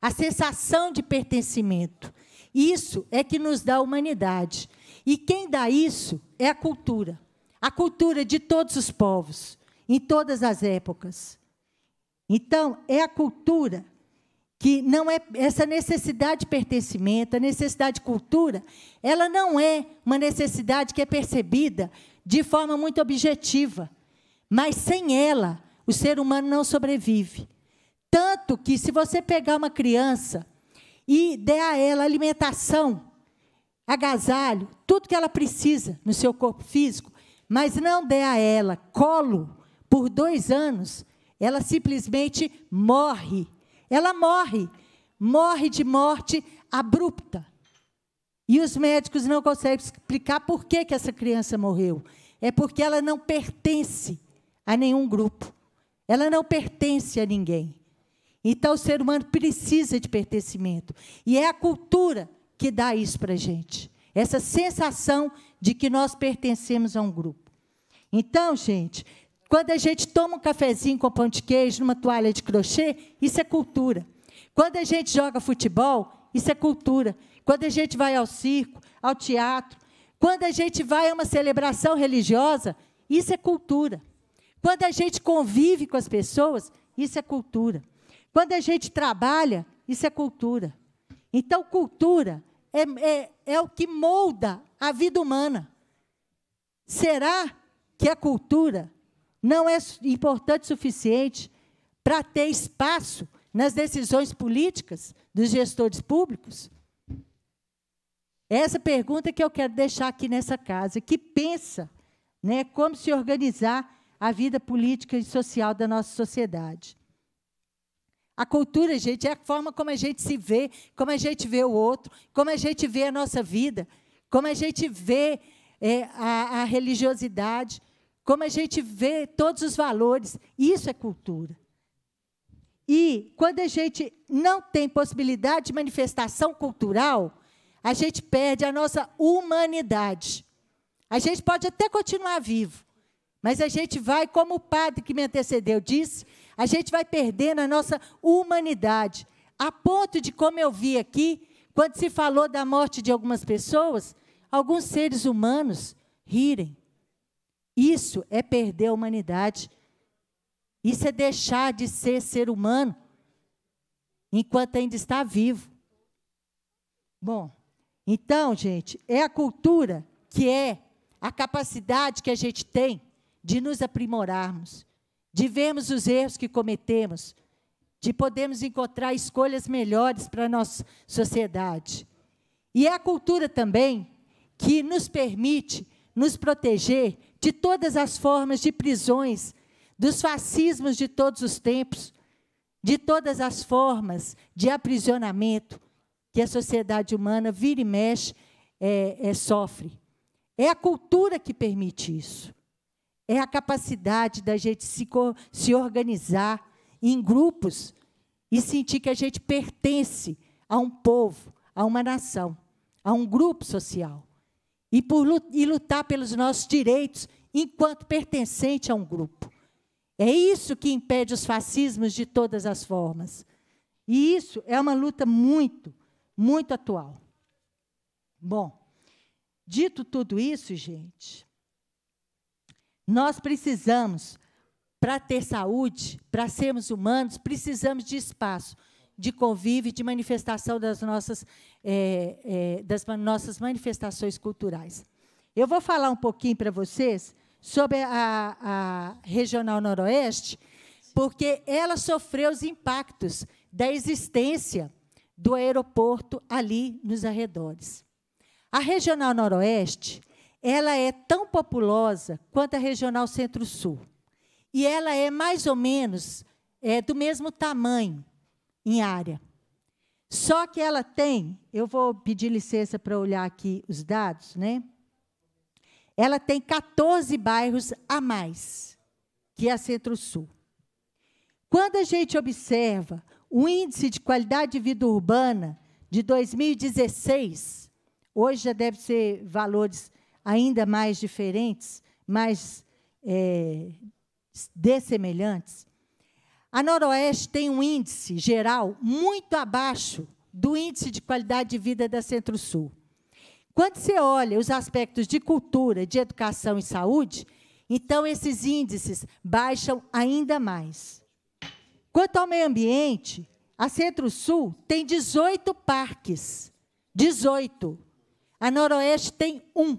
a sensação de pertencimento. Isso é que nos dá a humanidade. E quem dá isso é a cultura. A cultura de todos os povos, em todas as épocas. Então, é a cultura que não é essa necessidade de pertencimento, a necessidade de cultura, ela não é uma necessidade que é percebida de forma muito objetiva. Mas sem ela, o ser humano não sobrevive. Tanto que, se você pegar uma criança e der a ela alimentação, agasalho, tudo que ela precisa no seu corpo físico, mas não der a ela colo por dois anos, ela simplesmente morre. Ela morre. Morre de morte abrupta. E os médicos não conseguem explicar por que, que essa criança morreu. É porque ela não pertence a nenhum grupo. Ela não pertence a ninguém. Então, o ser humano precisa de pertencimento. E é a cultura que dá isso para a gente. Essa sensação de que nós pertencemos a um grupo. Então, gente, quando a gente toma um cafezinho com pão de queijo, numa toalha de crochê, isso é cultura. Quando a gente joga futebol, isso é cultura. Quando a gente vai ao circo, ao teatro, quando a gente vai a uma celebração religiosa, isso é cultura. Quando a gente convive com as pessoas, isso é cultura. Quando a gente trabalha, isso é cultura. Então, cultura é, é, é o que molda a vida humana. Será que a cultura não é importante o suficiente para ter espaço nas decisões políticas dos gestores públicos? Essa pergunta que eu quero deixar aqui nessa casa, que pensa né, como se organizar a vida política e social da nossa sociedade. A cultura, gente, é a forma como a gente se vê, como a gente vê o outro, como a gente vê a nossa vida, como a gente vê é, a, a religiosidade, como a gente vê todos os valores. Isso é cultura. E quando a gente não tem possibilidade de manifestação cultural, a gente perde a nossa humanidade. A gente pode até continuar vivo, mas a gente vai, como o padre que me antecedeu disse, a gente vai perdendo a nossa humanidade. A ponto de, como eu vi aqui, quando se falou da morte de algumas pessoas, alguns seres humanos rirem. Isso é perder a humanidade. Isso é deixar de ser ser humano enquanto ainda está vivo. Bom, então, gente, é a cultura que é a capacidade que a gente tem de nos aprimorarmos, de vermos os erros que cometemos, de podermos encontrar escolhas melhores para a nossa sociedade. E é a cultura também que nos permite nos proteger de todas as formas de prisões, dos fascismos de todos os tempos, de todas as formas de aprisionamento que a sociedade humana vira e mexe é, é, sofre. É a cultura que permite isso é a capacidade da gente se, se organizar em grupos e sentir que a gente pertence a um povo, a uma nação, a um grupo social. E, por, e lutar pelos nossos direitos enquanto pertencente a um grupo. É isso que impede os fascismos de todas as formas. E isso é uma luta muito, muito atual. Bom, dito tudo isso, gente, nós precisamos, para ter saúde, para sermos humanos, precisamos de espaço, de convívio, de manifestação das nossas, é, é, das nossas manifestações culturais. Eu vou falar um pouquinho para vocês sobre a, a Regional Noroeste, porque ela sofreu os impactos da existência do aeroporto ali nos arredores. A Regional Noroeste ela é tão populosa quanto a Regional Centro-Sul. E ela é mais ou menos é, do mesmo tamanho em área. Só que ela tem, eu vou pedir licença para olhar aqui os dados, né? Ela tem 14 bairros a mais que a Centro-Sul. Quando a gente observa o índice de qualidade de vida urbana de 2016, hoje já deve ser valores ainda mais diferentes, mais é, dessemelhantes, a Noroeste tem um índice geral muito abaixo do índice de qualidade de vida da Centro-Sul. Quando você olha os aspectos de cultura, de educação e saúde, então esses índices baixam ainda mais. Quanto ao meio ambiente, a Centro-Sul tem 18 parques. 18. A Noroeste tem um.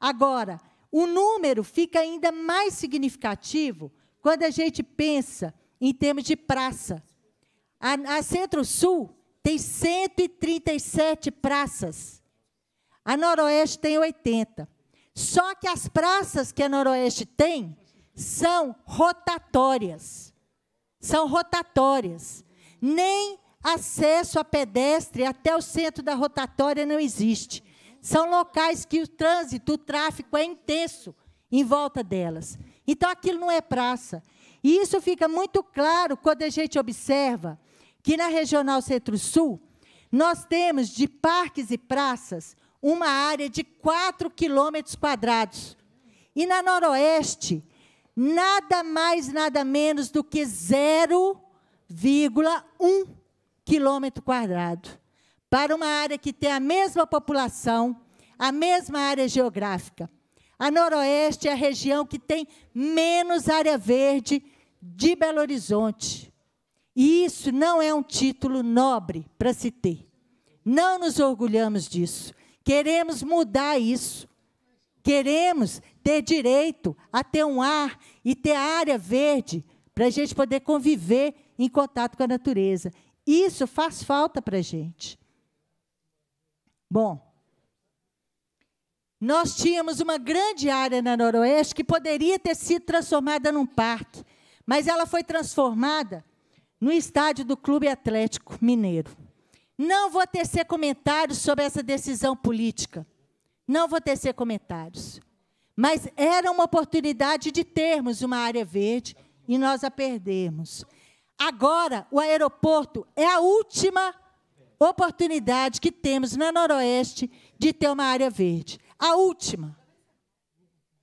Agora, o número fica ainda mais significativo quando a gente pensa em termos de praça. A, a Centro-Sul tem 137 praças. A Noroeste tem 80. Só que as praças que a Noroeste tem são rotatórias. São rotatórias. Nem acesso a pedestre até o centro da rotatória não existe. São locais que o trânsito, o tráfego é intenso em volta delas. Então, aquilo não é praça. E isso fica muito claro quando a gente observa que na Regional Centro-Sul, nós temos de parques e praças uma área de 4 quilômetros quadrados. E na Noroeste, nada mais, nada menos do que 0,1 quilômetro quadrado para uma área que tem a mesma população, a mesma área geográfica. A Noroeste é a região que tem menos área verde de Belo Horizonte. E isso não é um título nobre para se ter. Não nos orgulhamos disso. Queremos mudar isso. Queremos ter direito a ter um ar e ter área verde para a gente poder conviver em contato com a natureza. Isso faz falta para a gente. Bom, nós tínhamos uma grande área na Noroeste que poderia ter sido transformada num parque, mas ela foi transformada no estádio do Clube Atlético Mineiro. Não vou tecer comentários sobre essa decisão política. Não vou tecer comentários. Mas era uma oportunidade de termos uma área verde e nós a perdemos. Agora, o aeroporto é a última oportunidade que temos na Noroeste de ter uma área verde. A última,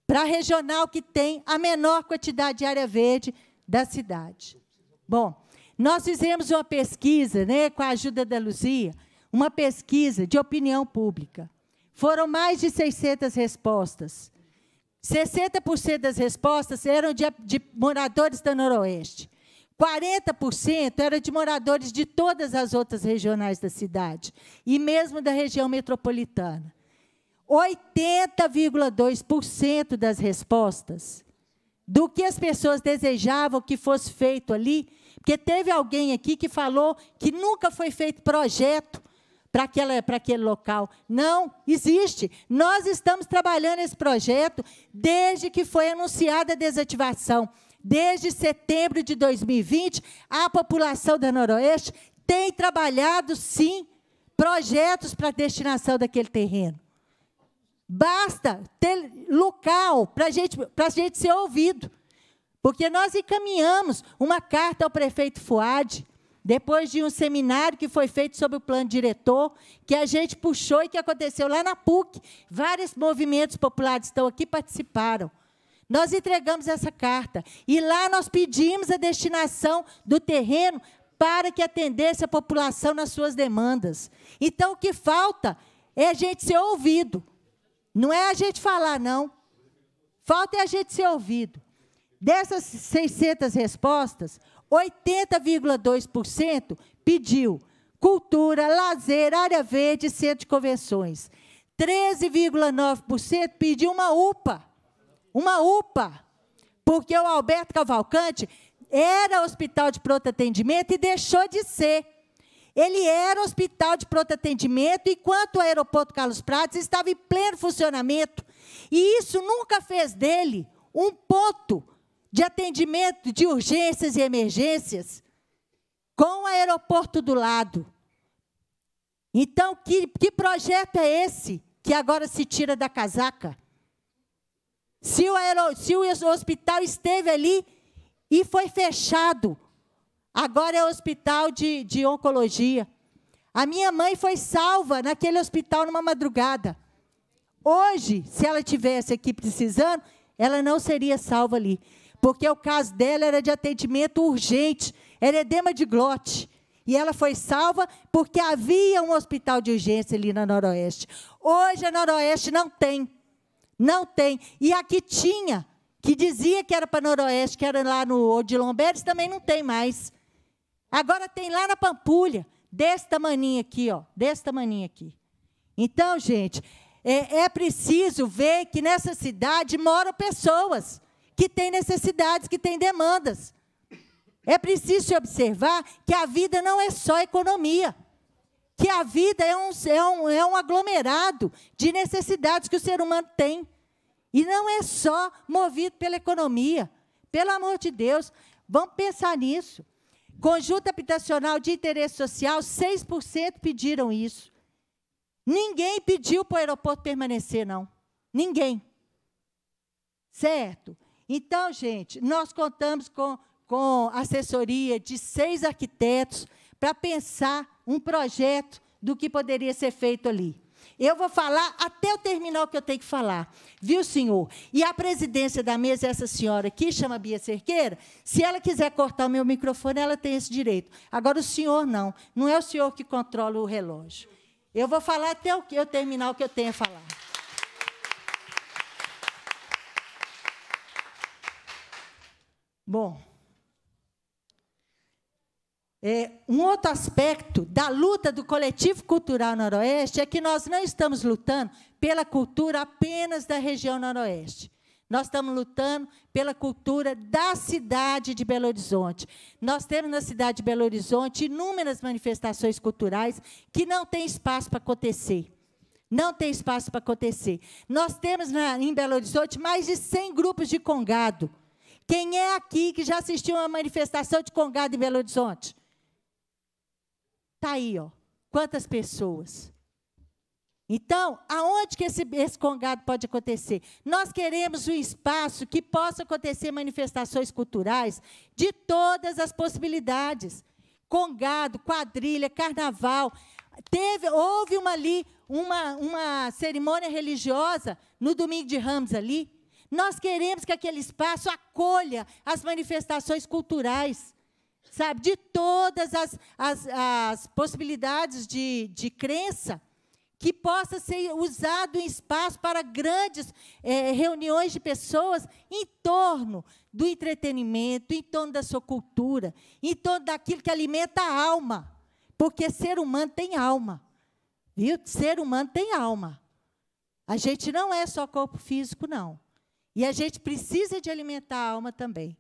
para a regional que tem a menor quantidade de área verde da cidade. Bom, nós fizemos uma pesquisa, né, com a ajuda da Luzia, uma pesquisa de opinião pública. Foram mais de 600 respostas. 60% das respostas eram de, de moradores da Noroeste. 40% era de moradores de todas as outras regionais da cidade, e mesmo da região metropolitana. 80,2% das respostas do que as pessoas desejavam que fosse feito ali, porque teve alguém aqui que falou que nunca foi feito projeto para, aquela, para aquele local. Não existe. Nós estamos trabalhando esse projeto desde que foi anunciada a desativação. Desde setembro de 2020, a população da Noroeste tem trabalhado, sim, projetos para a destinação daquele terreno. Basta ter local para gente, a gente ser ouvido. Porque nós encaminhamos uma carta ao prefeito Fuad, depois de um seminário que foi feito sobre o plano diretor, que a gente puxou e que aconteceu lá na PUC. Vários movimentos populares estão aqui participaram. Nós entregamos essa carta e lá nós pedimos a destinação do terreno para que atendesse a população nas suas demandas. Então, o que falta é a gente ser ouvido. Não é a gente falar, não. Falta é a gente ser ouvido. Dessas 600 respostas, 80,2% pediu cultura, lazer, área verde, centro de convenções. 13,9% pediu uma UPA uma UPA, porque o Alberto Cavalcante era hospital de pronto atendimento e deixou de ser. Ele era hospital de pronto atendimento, enquanto o aeroporto Carlos Prates estava em pleno funcionamento. E isso nunca fez dele um ponto de atendimento de urgências e emergências com o aeroporto do lado. Então, que, que projeto é esse que agora se tira da casaca? Se o, aer... se o hospital esteve ali e foi fechado, agora é hospital de, de oncologia. A minha mãe foi salva naquele hospital numa madrugada. Hoje, se ela tivesse aqui precisando, ela não seria salva ali, porque o caso dela era de atendimento urgente, era edema de glote. E ela foi salva porque havia um hospital de urgência ali na Noroeste. Hoje a Noroeste não tem. Não tem. E aqui tinha, que dizia que era para Noroeste, que era lá no Odilon Beres, também não tem mais. Agora tem lá na Pampulha, desta maninha aqui, ó, desta maninha aqui. Então, gente, é, é preciso ver que nessa cidade moram pessoas que têm necessidades, que têm demandas. É preciso observar que a vida não é só economia que a vida é um, é, um, é um aglomerado de necessidades que o ser humano tem. E não é só movido pela economia. Pelo amor de Deus, vamos pensar nisso. Conjunto habitacional de interesse social, 6% pediram isso. Ninguém pediu para o aeroporto permanecer, não. Ninguém. Certo? Então, gente, nós contamos com, com assessoria de seis arquitetos, para pensar um projeto do que poderia ser feito ali. Eu vou falar até eu terminar o que eu tenho que falar, viu, senhor? E a presidência da mesa, é essa senhora aqui, chama Bia Cerqueira, se ela quiser cortar o meu microfone, ela tem esse direito. Agora, o senhor não, não é o senhor que controla o relógio. Eu vou falar até o que eu terminar o que eu tenho a falar. Bom, é, um outro aspecto da luta do coletivo cultural noroeste é que nós não estamos lutando pela cultura apenas da região noroeste. Nós estamos lutando pela cultura da cidade de Belo Horizonte. Nós temos na cidade de Belo Horizonte inúmeras manifestações culturais que não têm espaço para acontecer. Não tem espaço para acontecer. Nós temos na, em Belo Horizonte mais de 100 grupos de congado. Quem é aqui que já assistiu a uma manifestação de congado em Belo Horizonte? Está aí, ó. Quantas pessoas? Então, aonde que esse, esse congado pode acontecer? Nós queremos um espaço que possa acontecer manifestações culturais de todas as possibilidades. Congado, quadrilha, carnaval. Teve, houve uma ali, uma, uma cerimônia religiosa no domingo de Ramos ali. Nós queremos que aquele espaço acolha as manifestações culturais sabe, de todas as, as, as possibilidades de, de crença, que possa ser usado em espaço para grandes é, reuniões de pessoas em torno do entretenimento, em torno da sua cultura, em torno daquilo que alimenta a alma. Porque ser humano tem alma. Viu? Ser humano tem alma. A gente não é só corpo físico, não. E a gente precisa de alimentar a alma também.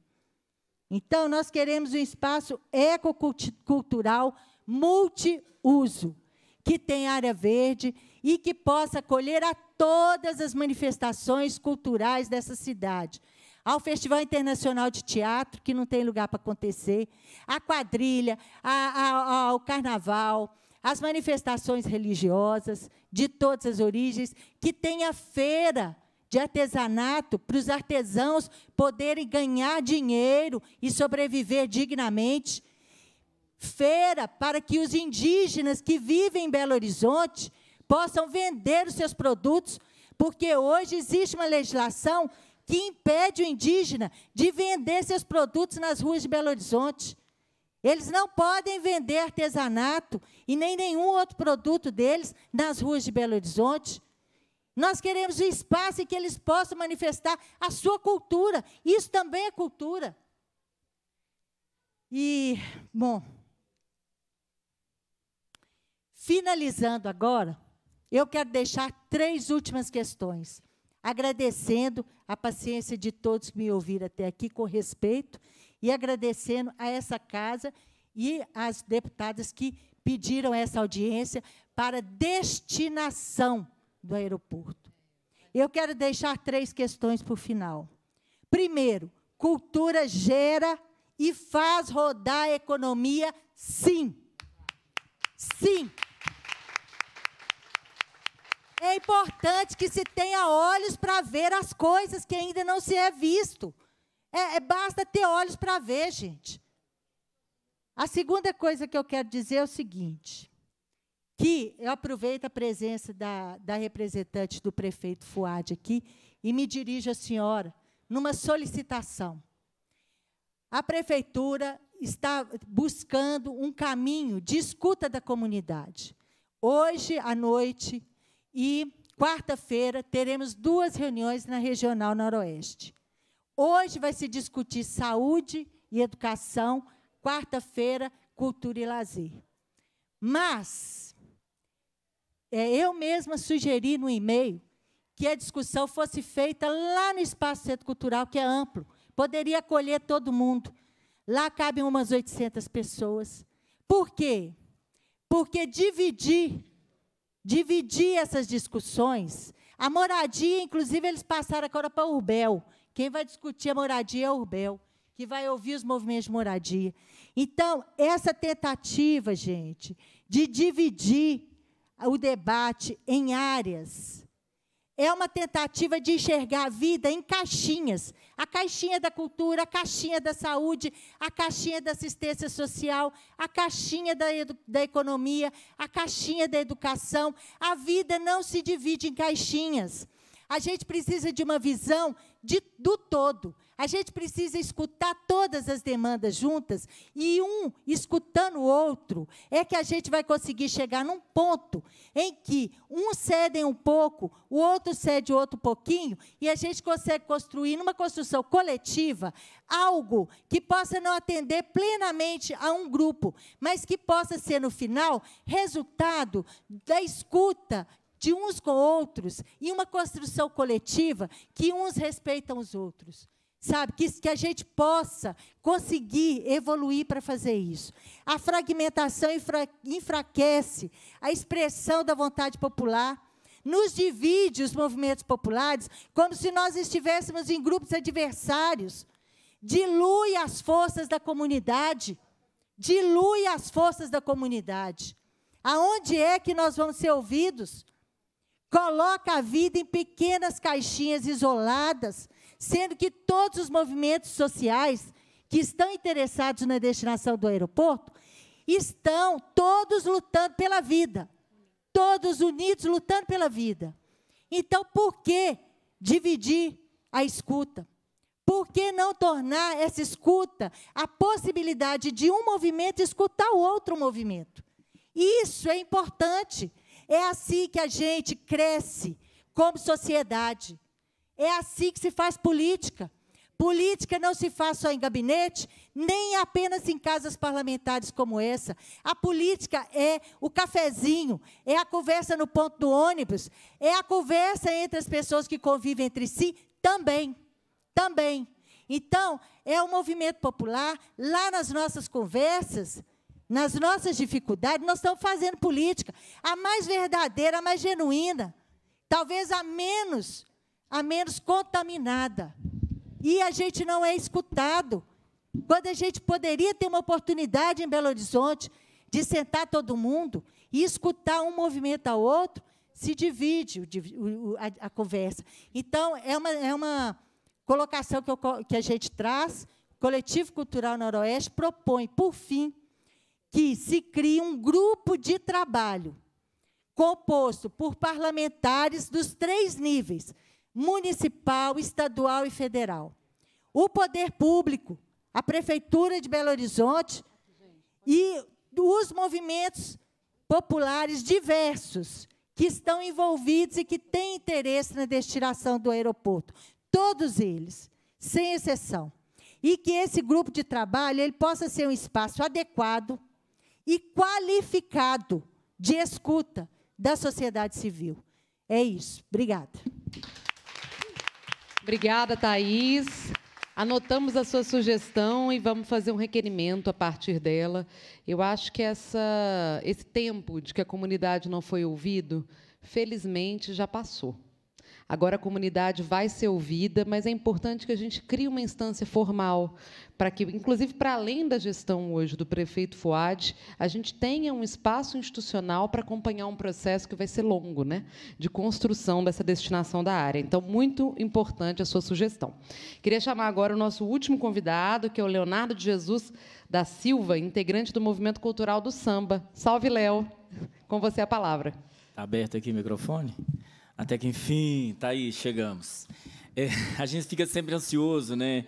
Então, nós queremos um espaço ecocultural multiuso, que tem área verde e que possa acolher a todas as manifestações culturais dessa cidade. Ao Festival Internacional de Teatro, que não tem lugar para acontecer, a quadrilha, a, a, ao carnaval, as manifestações religiosas de todas as origens, que tenha feira de artesanato para os artesãos poderem ganhar dinheiro e sobreviver dignamente. Feira para que os indígenas que vivem em Belo Horizonte possam vender os seus produtos, porque hoje existe uma legislação que impede o indígena de vender seus produtos nas ruas de Belo Horizonte. Eles não podem vender artesanato e nem nenhum outro produto deles nas ruas de Belo Horizonte. Nós queremos espaço em que eles possam manifestar a sua cultura. Isso também é cultura. E, bom, finalizando agora, eu quero deixar três últimas questões, agradecendo a paciência de todos que me ouviram até aqui com respeito e agradecendo a essa casa e às deputadas que pediram essa audiência para destinação do aeroporto. Eu quero deixar três questões para o final. Primeiro, cultura gera e faz rodar a economia, sim. Sim. É importante que se tenha olhos para ver as coisas que ainda não se é visto. É, é basta ter olhos para ver, gente. A segunda coisa que eu quero dizer é o seguinte: que eu aproveito a presença da, da representante do prefeito Fuad aqui e me dirijo à senhora numa solicitação. A prefeitura está buscando um caminho de escuta da comunidade. Hoje à noite e quarta-feira teremos duas reuniões na Regional Noroeste. Hoje vai se discutir saúde e educação, quarta-feira, cultura e lazer. Mas é, eu mesma sugeri no e-mail que a discussão fosse feita lá no espaço centro cultural, que é amplo, poderia acolher todo mundo. Lá cabem umas 800 pessoas. Por quê? Porque dividir, dividir essas discussões, a moradia, inclusive, eles passaram agora para o Urbel. Quem vai discutir a moradia é o Urbel, que vai ouvir os movimentos de moradia. Então, essa tentativa, gente, de dividir o debate em áreas. É uma tentativa de enxergar a vida em caixinhas. A caixinha da cultura, a caixinha da saúde, a caixinha da assistência social, a caixinha da, da economia, a caixinha da educação. A vida não se divide em caixinhas. A gente precisa de uma visão de, do todo. A gente precisa escutar todas as demandas juntas e um escutando o outro é que a gente vai conseguir chegar num ponto em que um cede um pouco, o outro cede outro pouquinho e a gente consegue construir numa construção coletiva algo que possa não atender plenamente a um grupo, mas que possa ser no final resultado da escuta de uns com outros, em uma construção coletiva, que uns respeitam os outros. Sabe? Que, que a gente possa conseguir evoluir para fazer isso. A fragmentação enfra, enfraquece a expressão da vontade popular, nos divide os movimentos populares como se nós estivéssemos em grupos adversários. Dilui as forças da comunidade. Dilui as forças da comunidade. Aonde é que nós vamos ser ouvidos? Coloca a vida em pequenas caixinhas isoladas, sendo que todos os movimentos sociais que estão interessados na destinação do aeroporto estão todos lutando pela vida. Todos unidos lutando pela vida. Então, por que dividir a escuta? Por que não tornar essa escuta a possibilidade de um movimento escutar o outro movimento? Isso é importante. É assim que a gente cresce como sociedade. É assim que se faz política. Política não se faz só em gabinete, nem apenas em casas parlamentares como essa. A política é o cafezinho, é a conversa no ponto do ônibus, é a conversa entre as pessoas que convivem entre si também. Também. Então, é o movimento popular, lá nas nossas conversas, nas nossas dificuldades, nós estamos fazendo política. A mais verdadeira, a mais genuína. Talvez a menos, a menos contaminada. E a gente não é escutado. Quando a gente poderia ter uma oportunidade em Belo Horizonte de sentar todo mundo e escutar um movimento ao outro, se divide a, conversa. Então, é uma, é uma colocação que, eu, que a gente traz, o Coletivo Cultural Noroeste propõe, por fim, que se crie um grupo de trabalho composto por parlamentares dos três níveis: municipal, estadual e federal. O poder público, a prefeitura de Belo Horizonte e os movimentos populares diversos que estão envolvidos e que têm interesse na destinação do aeroporto, todos eles, sem exceção. E que esse grupo de trabalho ele possa ser um espaço adequado e qualificado de escuta da sociedade civil. É isso. Obrigada. Obrigada, Thaís. Anotamos a sua sugestão e vamos fazer um requerimento a partir dela. Eu acho que essa, esse tempo de que a comunidade não foi ouvido, felizmente já passou. Agora a comunidade vai ser ouvida, mas é importante que a gente crie uma instância formal para que, inclusive, para além da gestão hoje do prefeito Fuad, a gente tenha um espaço institucional para acompanhar um processo que vai ser longo, né, de construção dessa destinação da área. Então, muito importante a sua sugestão. Queria chamar agora o nosso último convidado, que é o Leonardo de Jesus da Silva, integrante do Movimento Cultural do Samba. Salve, Léo. Com você a palavra. Está aberto aqui o microfone? Até que enfim, tá aí, chegamos. É, a gente fica sempre ansioso, né?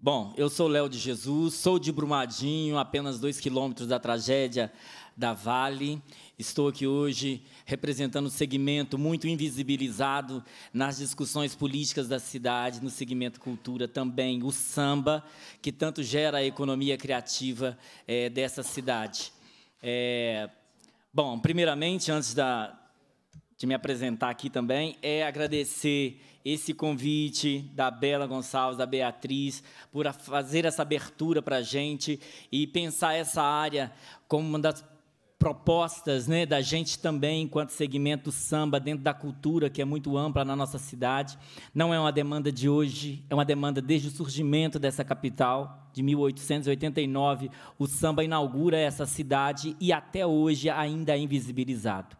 Bom, eu sou Léo de Jesus, sou de Brumadinho, apenas dois quilômetros da tragédia da Vale. Estou aqui hoje representando um segmento muito invisibilizado nas discussões políticas da cidade, no segmento cultura também, o samba, que tanto gera a economia criativa é, dessa cidade. É, bom, primeiramente, antes da, de me apresentar aqui também é agradecer esse convite da Bela Gonçalves, da Beatriz, por fazer essa abertura para a gente e pensar essa área como uma das propostas né, da gente também, enquanto segmento samba, dentro da cultura, que é muito ampla na nossa cidade. Não é uma demanda de hoje, é uma demanda desde o surgimento dessa capital, de 1889. O samba inaugura essa cidade e até hoje ainda é invisibilizado.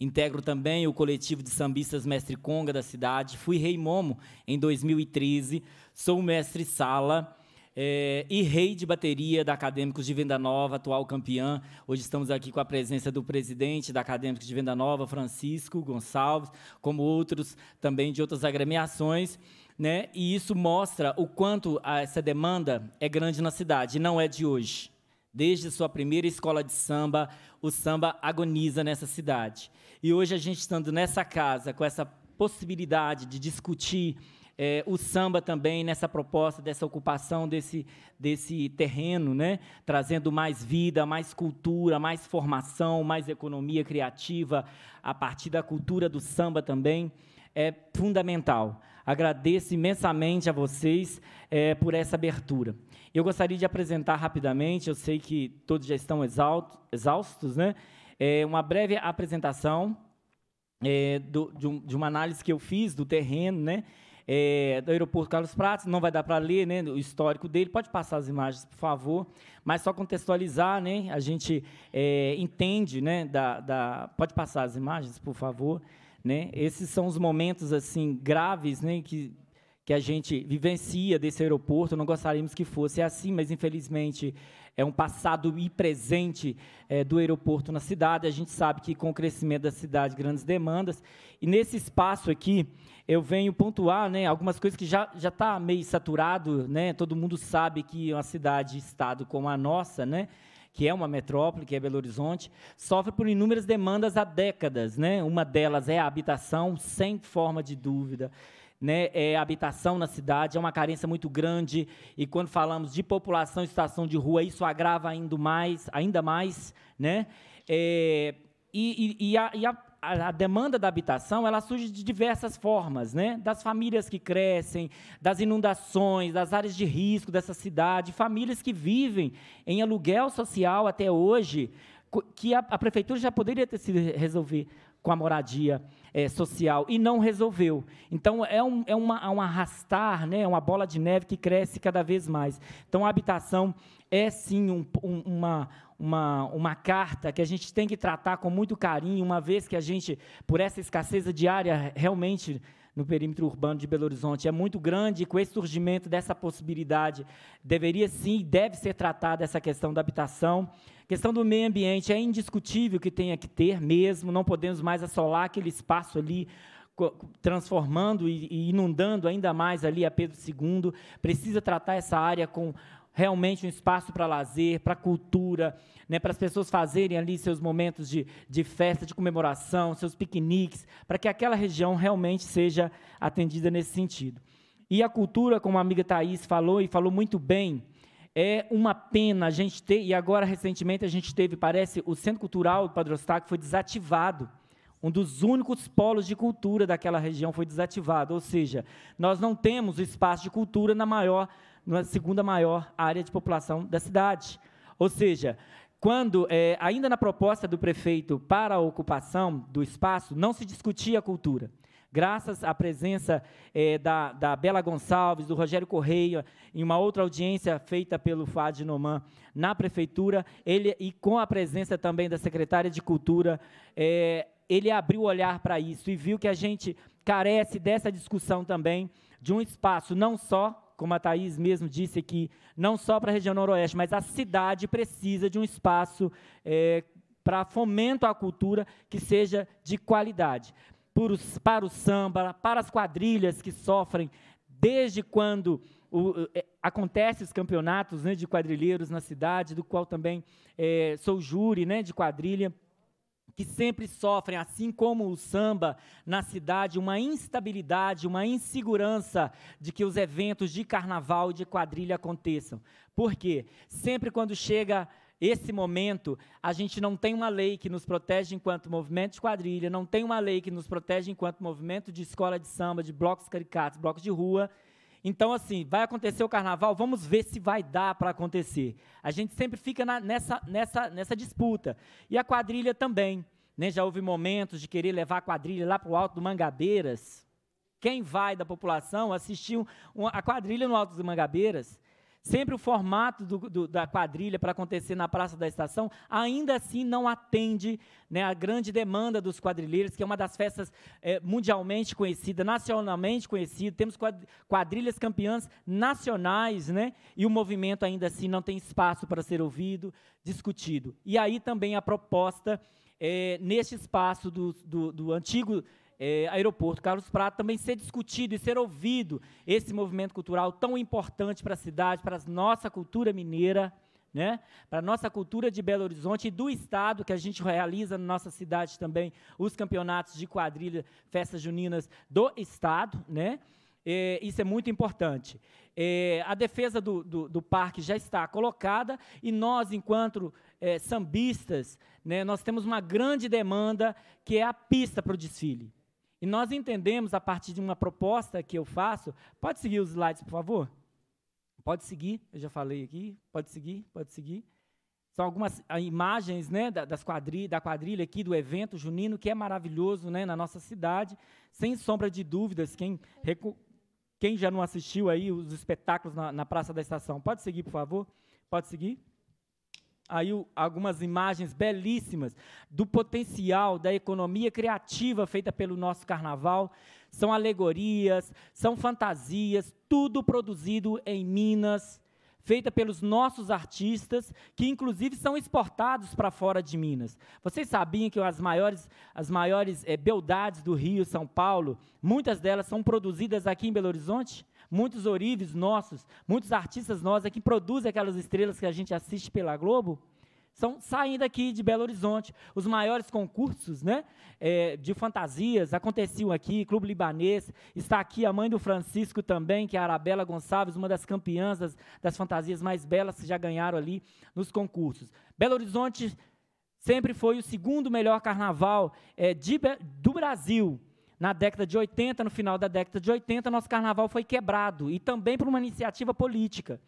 Integro também o coletivo de sambistas Mestre Conga da cidade. Fui rei Momo em 2013. Sou mestre sala. É, e rei de bateria da Acadêmicos de Venda Nova, atual campeã. Hoje estamos aqui com a presença do presidente da Acadêmicos de Venda Nova, Francisco Gonçalves, como outros também de outras agremiações. Né? E isso mostra o quanto essa demanda é grande na cidade, e não é de hoje. Desde sua primeira escola de samba, o samba agoniza nessa cidade. E hoje a gente estando nessa casa, com essa possibilidade de discutir é, o samba também nessa proposta dessa ocupação desse, desse terreno, né? trazendo mais vida, mais cultura, mais formação, mais economia criativa a partir da cultura do samba também é fundamental. Agradeço imensamente a vocês é, por essa abertura. Eu gostaria de apresentar rapidamente, eu sei que todos já estão exaustos, né? é, uma breve apresentação é, do, de, um, de, uma análise que eu fiz do terreno, né? É, do aeroporto Carlos Prates, não vai dar para ler né, o histórico dele, pode passar as imagens, por favor, mas só contextualizar, né, a gente é, entende, né, da, da, pode passar as imagens, por favor, né, esses são os momentos assim graves né, que que a gente vivencia desse aeroporto, não gostaríamos que fosse assim, mas infelizmente é um passado e presente é, do aeroporto na cidade. A gente sabe que com o crescimento da cidade, grandes demandas. E nesse espaço aqui, eu venho pontuar né, algumas coisas que já já está meio saturado, né? Todo mundo sabe que é uma cidade, estado como a nossa, né? que é uma metrópole, que é Belo Horizonte, sofre por inúmeras demandas há décadas. Né? Uma delas é a habitação, sem forma de dúvida né, é, habitação na cidade, é uma carência muito grande, e quando falamos de população e situação de rua, isso agrava ainda mais, ainda mais, né? É, e, e, e, a, e a, a, demanda da habitação ela surge de diversas formas, né? Das famílias que crescem, das inundações, das áreas de risco dessa cidade, famílias que vivem em aluguel social até hoje, que a, a prefeitura já poderia ter sido resolver com a moradia é, social e não resolveu. Então, é um, é uma, é um arrastar, né, é uma bola de neve que cresce cada vez mais. Então, a habitação é sim um, um, uma, uma, uma carta que a gente tem que tratar com muito carinho, uma vez que a gente, por essa escassez diária, realmente no perímetro urbano de Belo Horizonte é muito grande e com esse surgimento dessa possibilidade deveria sim deve ser tratada essa questão da habitação questão do meio ambiente é indiscutível que tenha que ter mesmo, não podemos mais assolar aquele espaço ali transformando e inundando ainda mais ali a Pedro II, precisa tratar essa área com realmente um espaço para lazer, para cultura, né, para as pessoas fazerem ali seus momentos de, de festa, de comemoração, seus piqueniques, para que aquela região realmente seja atendida nesse sentido. E a cultura, como a amiga Thais falou, e falou muito bem, é uma pena a gente ter, e agora recentemente a gente teve, parece, o Centro Cultural do Padre foi desativado. Um dos únicos polos de cultura daquela região foi desativado, ou seja, nós não temos espaço de cultura na maior, na segunda maior área de população da cidade. Ou seja, quando, é, ainda na proposta do prefeito para a ocupação do espaço, não se discutia a cultura. Graças à presença é, da, da Bela Gonçalves, do Rogério Correia, em uma outra audiência feita pelo FAD Noman na prefeitura, ele, e com a presença também da secretária de Cultura, é, ele abriu o olhar para isso e viu que a gente carece dessa discussão também, de um espaço não só como a Thaís mesmo disse aqui, não só para a região noroeste, mas a cidade precisa de um espaço é, eh, para fomento à cultura que seja de qualidade para o samba, para as quadrilhas que sofrem desde quando o, é, acontece os campeonatos né, de quadrilheiros na cidade, do qual também é, sou júri né, de quadrilha, que sempre sofrem, assim como o samba na cidade, uma instabilidade, uma insegurança de que os eventos de carnaval e de quadrilha aconteçam. Por quê? Sempre quando chega esse momento, a gente não tem uma lei que nos protege enquanto movimento de quadrilha, não tem uma lei que nos protege enquanto movimento de escola de samba, de blocos caricatos, blocos de rua. Então, assim, vai acontecer o carnaval, vamos ver se vai dar para acontecer. A gente sempre fica na, nessa, nessa, nessa disputa. E a quadrilha também. Né? Já houve momentos de querer levar a quadrilha lá para o Alto do Mangabeiras. Quem vai da população assistiu a quadrilha no Alto do Mangabeiras? Sempre o formato do, do, da quadrilha para acontecer na Praça da Estação, ainda assim não atende né, a grande demanda dos quadrilheiros, que é uma das festas é, mundialmente conhecida, nacionalmente conhecida. Temos quadrilhas campeãs nacionais, né, e o movimento ainda assim não tem espaço para ser ouvido, discutido. E aí também a proposta, é, neste espaço do, do antigo é, Aeroporto Carlos Prado também ser discutido e ser ouvido esse movimento cultural tão importante para a cidade, para a nossa cultura mineira, né? para a nossa cultura de Belo Horizonte e do Estado, que a gente realiza na nossa cidade também os campeonatos de quadrilha, festas juninas do Estado. Né? É, isso é muito importante. É, a defesa do, do, do, parque já está colocada e nós, enquanto é, sambistas, né, nós temos uma grande demanda que é a pista para o desfile. E nós entendemos a partir de uma proposta que eu faço. Pode seguir os slides, por favor? Pode seguir, eu já falei aqui. Pode seguir, pode seguir. São algumas ah, imagens né, das quadri, da quadrilha aqui, do evento junino, que é maravilhoso né, na nossa cidade. Sem sombra de dúvidas, quem, quem já não assistiu aí os espetáculos na, na Praça da Estação, pode seguir, por favor? Pode seguir? aí algumas imagens belíssimas do potencial da economia criativa feita pelo nosso carnaval. São alegorias, são fantasias, tudo produzido em Minas, feita pelos nossos artistas, que inclusive são exportados para fora de Minas. Vocês sabiam que as maiores, as maiores é, beldades do Rio, São Paulo, muitas delas são produzidas aqui em Belo Horizonte? muitos orives nossos, muitos artistas nossos é que produzem aquelas estrelas que a gente assiste pela Globo, são saindo aqui de Belo Horizonte. Os maiores concursos né, é, de fantasias aconteciam aqui, Clube Libanês, está aqui a mãe do Francisco também, que é a Arabela Gonçalves, uma das campeãs das, das fantasias mais belas que já ganharam ali nos concursos. Belo Horizonte sempre foi o segundo melhor carnaval é, de, do Brasil. Na década de 80, no final da década de 80, nosso carnaval foi quebrado e também por uma iniciativa política.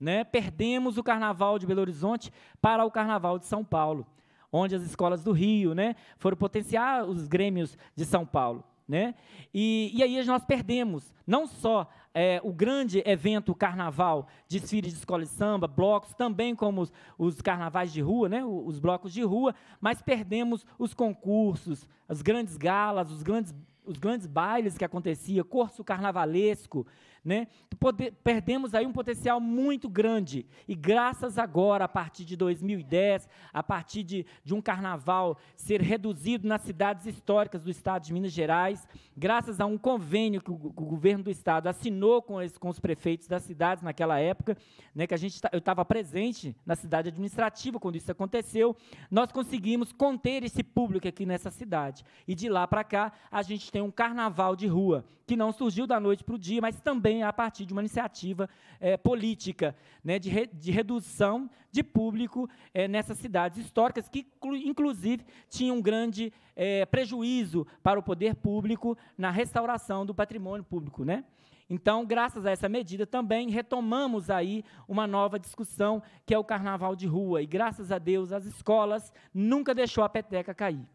Né? Perdemos o carnaval de Belo Horizonte para o carnaval de São Paulo, onde as escolas do Rio né, foram potenciar os grêmios de São Paulo. Né? E, e aí nós perdemos não só é, o grande evento o carnaval, desfile de escola de samba, blocos, também como os, os carnavais de rua, né, os, os blocos de rua, mas perdemos os concursos, as grandes galas, os grandes os grandes bailes que acontecia, corso carnavalesco, né? Poder, perdemos aí um potencial muito grande. E graças agora, a partir de 2010, a partir de, de um carnaval ser reduzido nas cidades históricas do Estado de Minas Gerais, graças a um convênio que o, o governo do Estado assinou com, esse, com os prefeitos das cidades naquela época, né, que a gente, tá, eu estava presente na cidade administrativa quando isso aconteceu, nós conseguimos conter esse público aqui nessa cidade. E de lá para cá, a gente tem um carnaval de rua, que não surgiu da noite para o dia, mas também a partir de uma iniciativa é, política né, de, re, de, redução de público é, nessas cidades históricas, que inclusive tinham um grande é, prejuízo para o poder público na restauração do patrimônio público. Né? Então, graças a essa medida, também retomamos aí uma nova discussão, que é o carnaval de rua. E, graças a Deus, as escolas nunca deixou a peteca cair.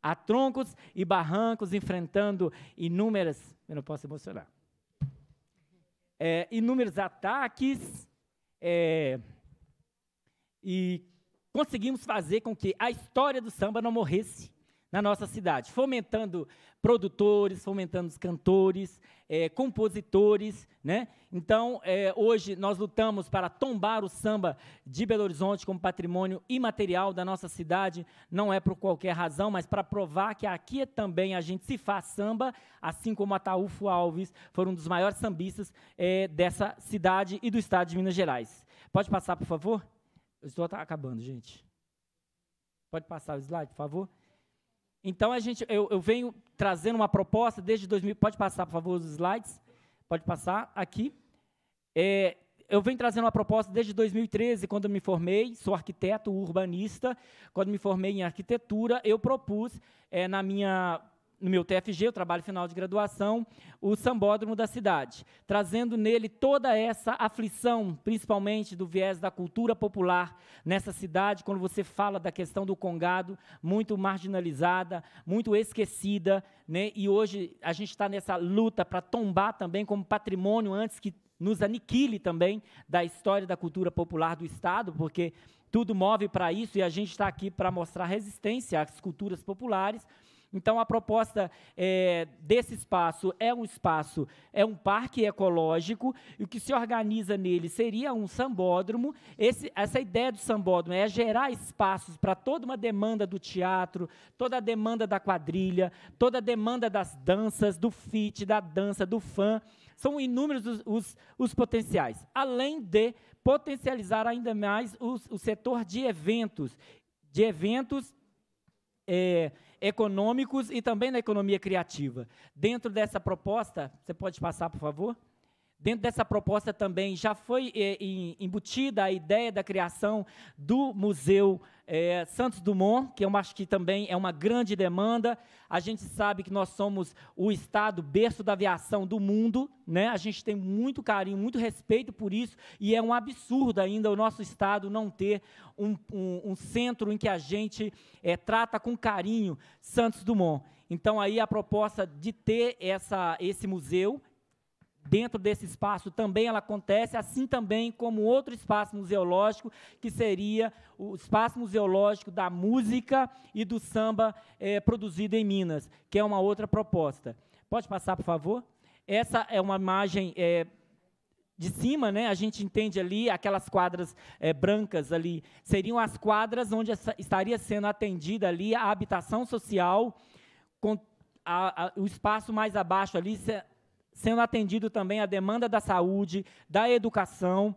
A troncos e barrancos, enfrentando inúmeras eu não posso emocionar. É, inúmeros ataques, é, e conseguimos fazer com que a história do samba não morresse na nossa cidade, fomentando produtores, fomentando os cantores, é, compositores. Né? Então, é, hoje nós lutamos para tombar o samba de Belo Horizonte como patrimônio imaterial da nossa cidade, não é por qualquer razão, mas para provar que aqui também a gente se faz samba, assim como Ataúfo Alves foi um dos maiores sambistas é, dessa cidade e do estado de Minas Gerais. Pode passar, por favor? Eu estou acabando, gente. Pode passar o slide, por favor? Então a gente, eu, eu venho trazendo uma proposta desde 2000. Pode passar, por favor, os slides. Pode passar aqui. É, eu venho trazendo uma proposta desde 2013, quando me formei, sou arquiteto urbanista. Quando me formei em arquitetura, eu propus é, na minha no meu TFG, o trabalho final de graduação, o sambódromo da cidade, trazendo nele toda essa aflição, principalmente do viés da cultura popular nessa cidade, quando você fala da questão do Congado, muito marginalizada, muito esquecida, né? e hoje a gente está nessa luta para tombar também como patrimônio antes que nos aniquile também da história da cultura popular do Estado, porque tudo move para isso e a gente está aqui para mostrar resistência às culturas populares então, a proposta é, desse espaço é um espaço, é um parque ecológico, e o que se organiza nele seria um sambódromo. Esse, essa ideia do sambódromo é gerar espaços para toda uma demanda do teatro, toda a demanda da quadrilha, toda a demanda das danças, do fit, da dança, do fã. São inúmeros os, os, os potenciais, além de potencializar ainda mais os, o setor de eventos, de eventos é, econômicos e também na economia criativa. Dentro dessa proposta, você pode passar, por favor? Dentro dessa proposta também já foi é, embutida a ideia da criação do Museu é, Santos Dumont, que eu é acho que também é uma grande demanda. A gente sabe que nós somos o estado berço da aviação do mundo, né? a gente tem muito carinho, muito respeito por isso, e é um absurdo ainda o nosso estado não ter um, um, um centro em que a gente é, trata com carinho Santos Dumont. Então, aí a proposta de ter essa, esse museu dentro desse espaço também ela acontece, assim também como outro espaço museológico, que seria o espaço museológico da música e do samba é, produzido em Minas, que é uma outra proposta. Pode passar, por favor? Essa é uma imagem é, de cima, né, a gente entende ali aquelas quadras é, brancas ali, seriam as quadras onde estaria sendo atendida ali a habitação social, com a, a, o espaço mais abaixo ali sendo atendido também a demanda da saúde, da educação.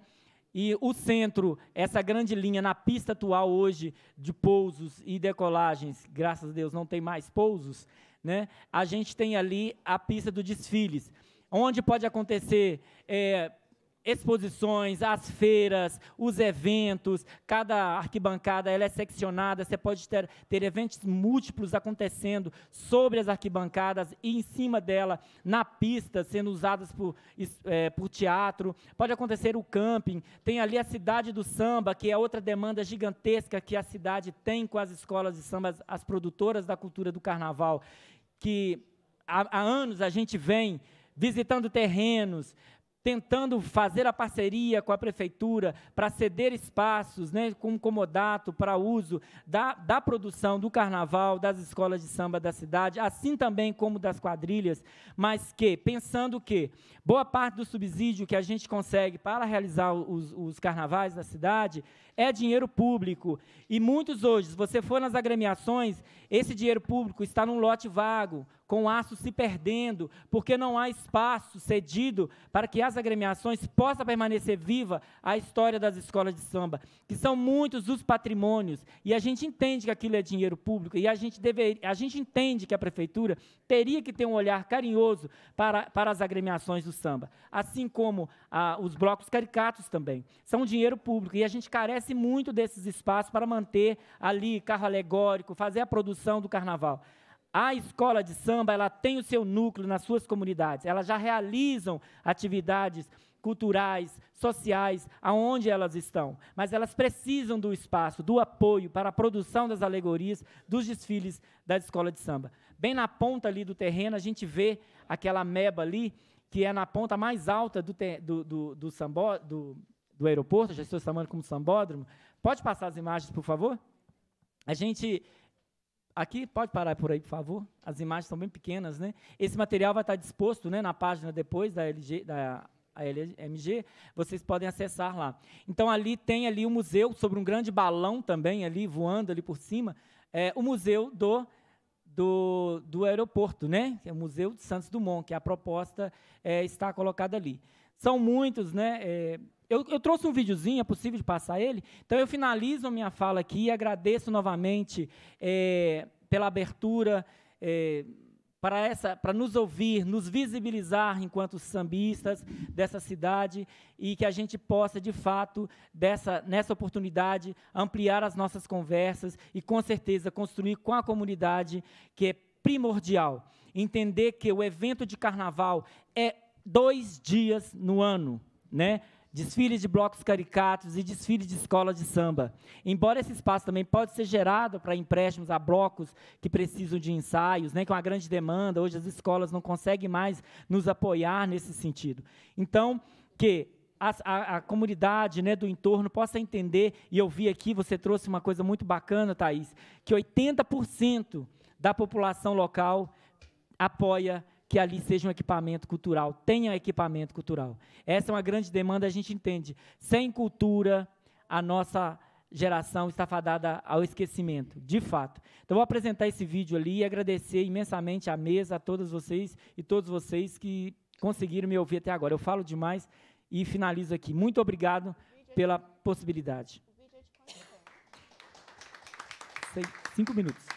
E o centro, essa grande linha na pista atual hoje de pousos e decolagens, graças a Deus não tem mais pousos, né? a gente tem ali a pista do desfiles, onde pode acontecer é, exposições, as feiras, os eventos, cada arquibancada ela é seccionada, você pode ter, ter eventos múltiplos acontecendo sobre as arquibancadas e em cima dela, na pista, sendo usadas por, é, por teatro, pode acontecer o camping, tem ali a cidade do samba, que é outra demanda gigantesca que a cidade tem com as escolas de samba, as, produtoras da cultura do carnaval, que há, há anos a gente vem visitando terrenos, tentando fazer a parceria com a prefeitura para ceder espaços, né, com comodato para uso da, da produção do carnaval, das escolas de samba da cidade, assim também como das quadrilhas, mas que, pensando que boa parte do subsídio que a gente consegue para realizar os, os carnavais da cidade é dinheiro público. E muitos hoje, se você for nas agremiações, esse dinheiro público está num lote vago, com o aço se perdendo, porque não há espaço cedido para que as agremiações possa permanecer viva a história das escolas de samba, que são muitos os patrimônios, e a gente entende que aquilo é dinheiro público, e a gente, dever, a gente entende que a prefeitura teria que ter um olhar carinhoso para, para as agremiações do samba, assim como ah, os blocos caricatos também, são dinheiro público, e a gente carece muito desses espaços para manter ali carro alegórico, fazer a produção do carnaval a escola de samba ela tem o seu núcleo nas suas comunidades, elas já realizam atividades culturais, sociais, aonde elas estão, mas elas precisam do espaço, do apoio para a produção das alegorias, dos desfiles da escola de samba. Bem na ponta ali do terreno, a gente vê aquela meba ali, que é na ponta mais alta do, do, do, do, sambó, do, do aeroporto, já estou chamando como sambódromo. Pode passar as imagens, por favor? A gente Aqui, pode parar por aí, por favor. As imagens são bem pequenas, né? Esse material vai estar disposto né, na página depois da LG, da a LMG, vocês podem acessar lá. Então ali tem ali o um museu sobre um grande balão também ali voando ali por cima, é o museu do do, do aeroporto, né? É o museu de Santos Dumont, que a proposta é, está colocada ali. São muitos, né? É, eu, eu, trouxe um videozinho, é possível de passar ele? Então eu finalizo minha fala aqui e agradeço novamente é, pela abertura, é, para, essa, para nos ouvir, nos visibilizar enquanto sambistas dessa cidade e que a gente possa, de fato, dessa, nessa oportunidade, ampliar as nossas conversas e, com certeza, construir com a comunidade, que é primordial. Entender que o evento de carnaval é dois dias no ano, né? desfiles de blocos caricatos e desfiles de escolas de samba. Embora esse espaço também pode ser gerado para empréstimos a blocos que precisam de ensaios, né, com a grande demanda, hoje as escolas não conseguem mais nos apoiar nesse sentido. Então, que a, a, a, comunidade né, do entorno possa entender, e eu vi aqui, você trouxe uma coisa muito bacana, Thaís, que 80% da população local apoia que ali seja um equipamento cultural, tenha equipamento cultural. Essa é uma grande demanda, a gente entende. Sem cultura, a nossa geração está fadada ao esquecimento, de fato. Então, vou apresentar esse vídeo ali e agradecer imensamente à mesa, a todas vocês e todos vocês que conseguiram me ouvir até agora. Eu falo demais e finalizo aqui. Muito obrigado pela possibilidade. É cinco minutos.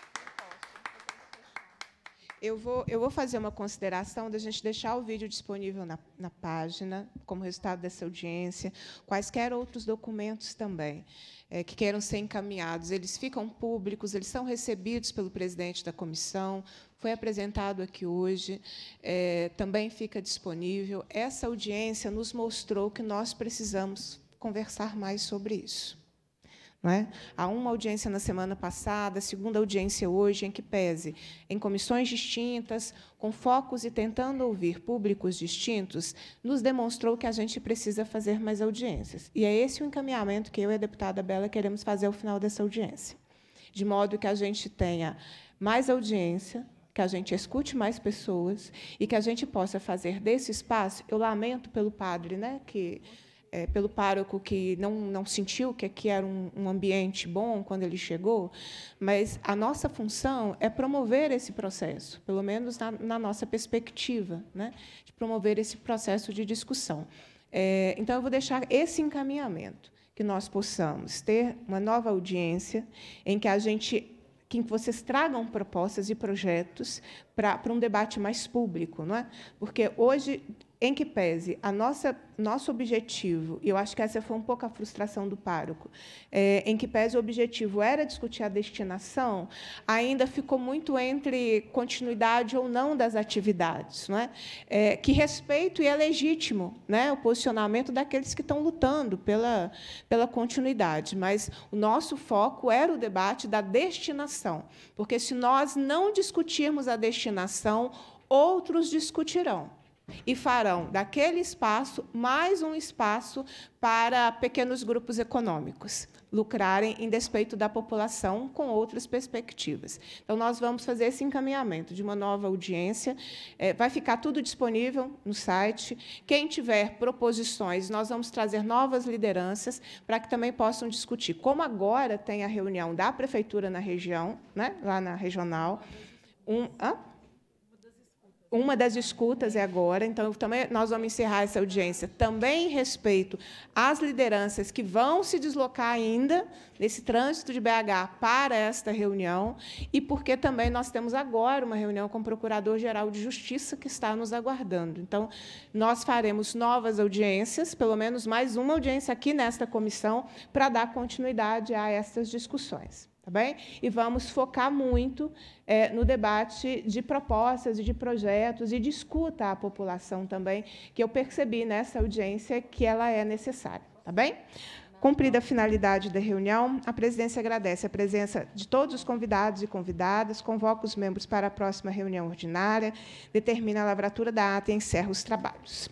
Eu vou, eu vou fazer uma consideração da gente deixar o vídeo disponível na, na página, como resultado dessa audiência, quaisquer outros documentos também é, que queiram ser encaminhados. Eles ficam públicos, eles são recebidos pelo presidente da comissão, foi apresentado aqui hoje, é, também fica disponível. Essa audiência nos mostrou que nós precisamos conversar mais sobre isso. Né? Há uma audiência na semana passada, segunda audiência hoje, em que pese em comissões distintas, com focos e tentando ouvir públicos distintos, nos demonstrou que a gente precisa fazer mais audiências. E é esse o encaminhamento que eu e a deputada Bela queremos fazer ao final dessa audiência. De modo que a gente tenha mais audiência, que a gente escute mais pessoas e que a gente possa fazer desse espaço. Eu lamento pelo padre, né, que é, pelo pároco que não, não sentiu que aqui era um, um, ambiente bom quando ele chegou, mas a nossa função é promover esse processo, pelo menos na, na nossa perspectiva, né, de promover esse processo de discussão. É, então, eu vou deixar esse encaminhamento, que nós possamos ter uma nova audiência em que a gente que vocês tragam propostas e projetos para, para um debate mais público, não é? Porque hoje em que pese a nossa nosso objetivo, e eu acho que essa foi um pouco a frustração do pároco, é, em que pese o objetivo era discutir a destinação, ainda ficou muito entre continuidade ou não das atividades, não é? é que respeito e é legítimo, né, o posicionamento daqueles que estão lutando pela pela continuidade, mas o nosso foco era o debate da destinação, porque se nós não discutirmos a destinação, outros discutirão e farão daquele espaço mais um espaço para pequenos grupos econômicos lucrarem em despeito da população com outras perspectivas. Então, nós vamos fazer esse encaminhamento de uma nova audiência. É, vai ficar tudo disponível no site. Quem tiver proposições, nós vamos trazer novas lideranças para que também possam discutir. Como agora tem a reunião da prefeitura na região, né, lá na regional, um. Ah? uma das escutas é agora, então também nós vamos encerrar essa audiência também em respeito às lideranças que vão se deslocar ainda nesse trânsito de BH para esta reunião e porque também nós temos agora uma reunião com o Procurador-Geral de Justiça que está nos aguardando. Então, nós faremos novas audiências, pelo menos mais uma audiência aqui nesta comissão para dar continuidade a estas discussões. Tá bem? E vamos focar muito é, no debate de propostas e de projetos e de escuta à população também, que eu percebi nessa audiência que ela é necessária. Tá bem? Cumprida a finalidade da reunião, a presidência agradece a presença de todos os convidados e convidadas, convoca os membros para a próxima reunião ordinária, determina a lavratura da ata e encerra os trabalhos.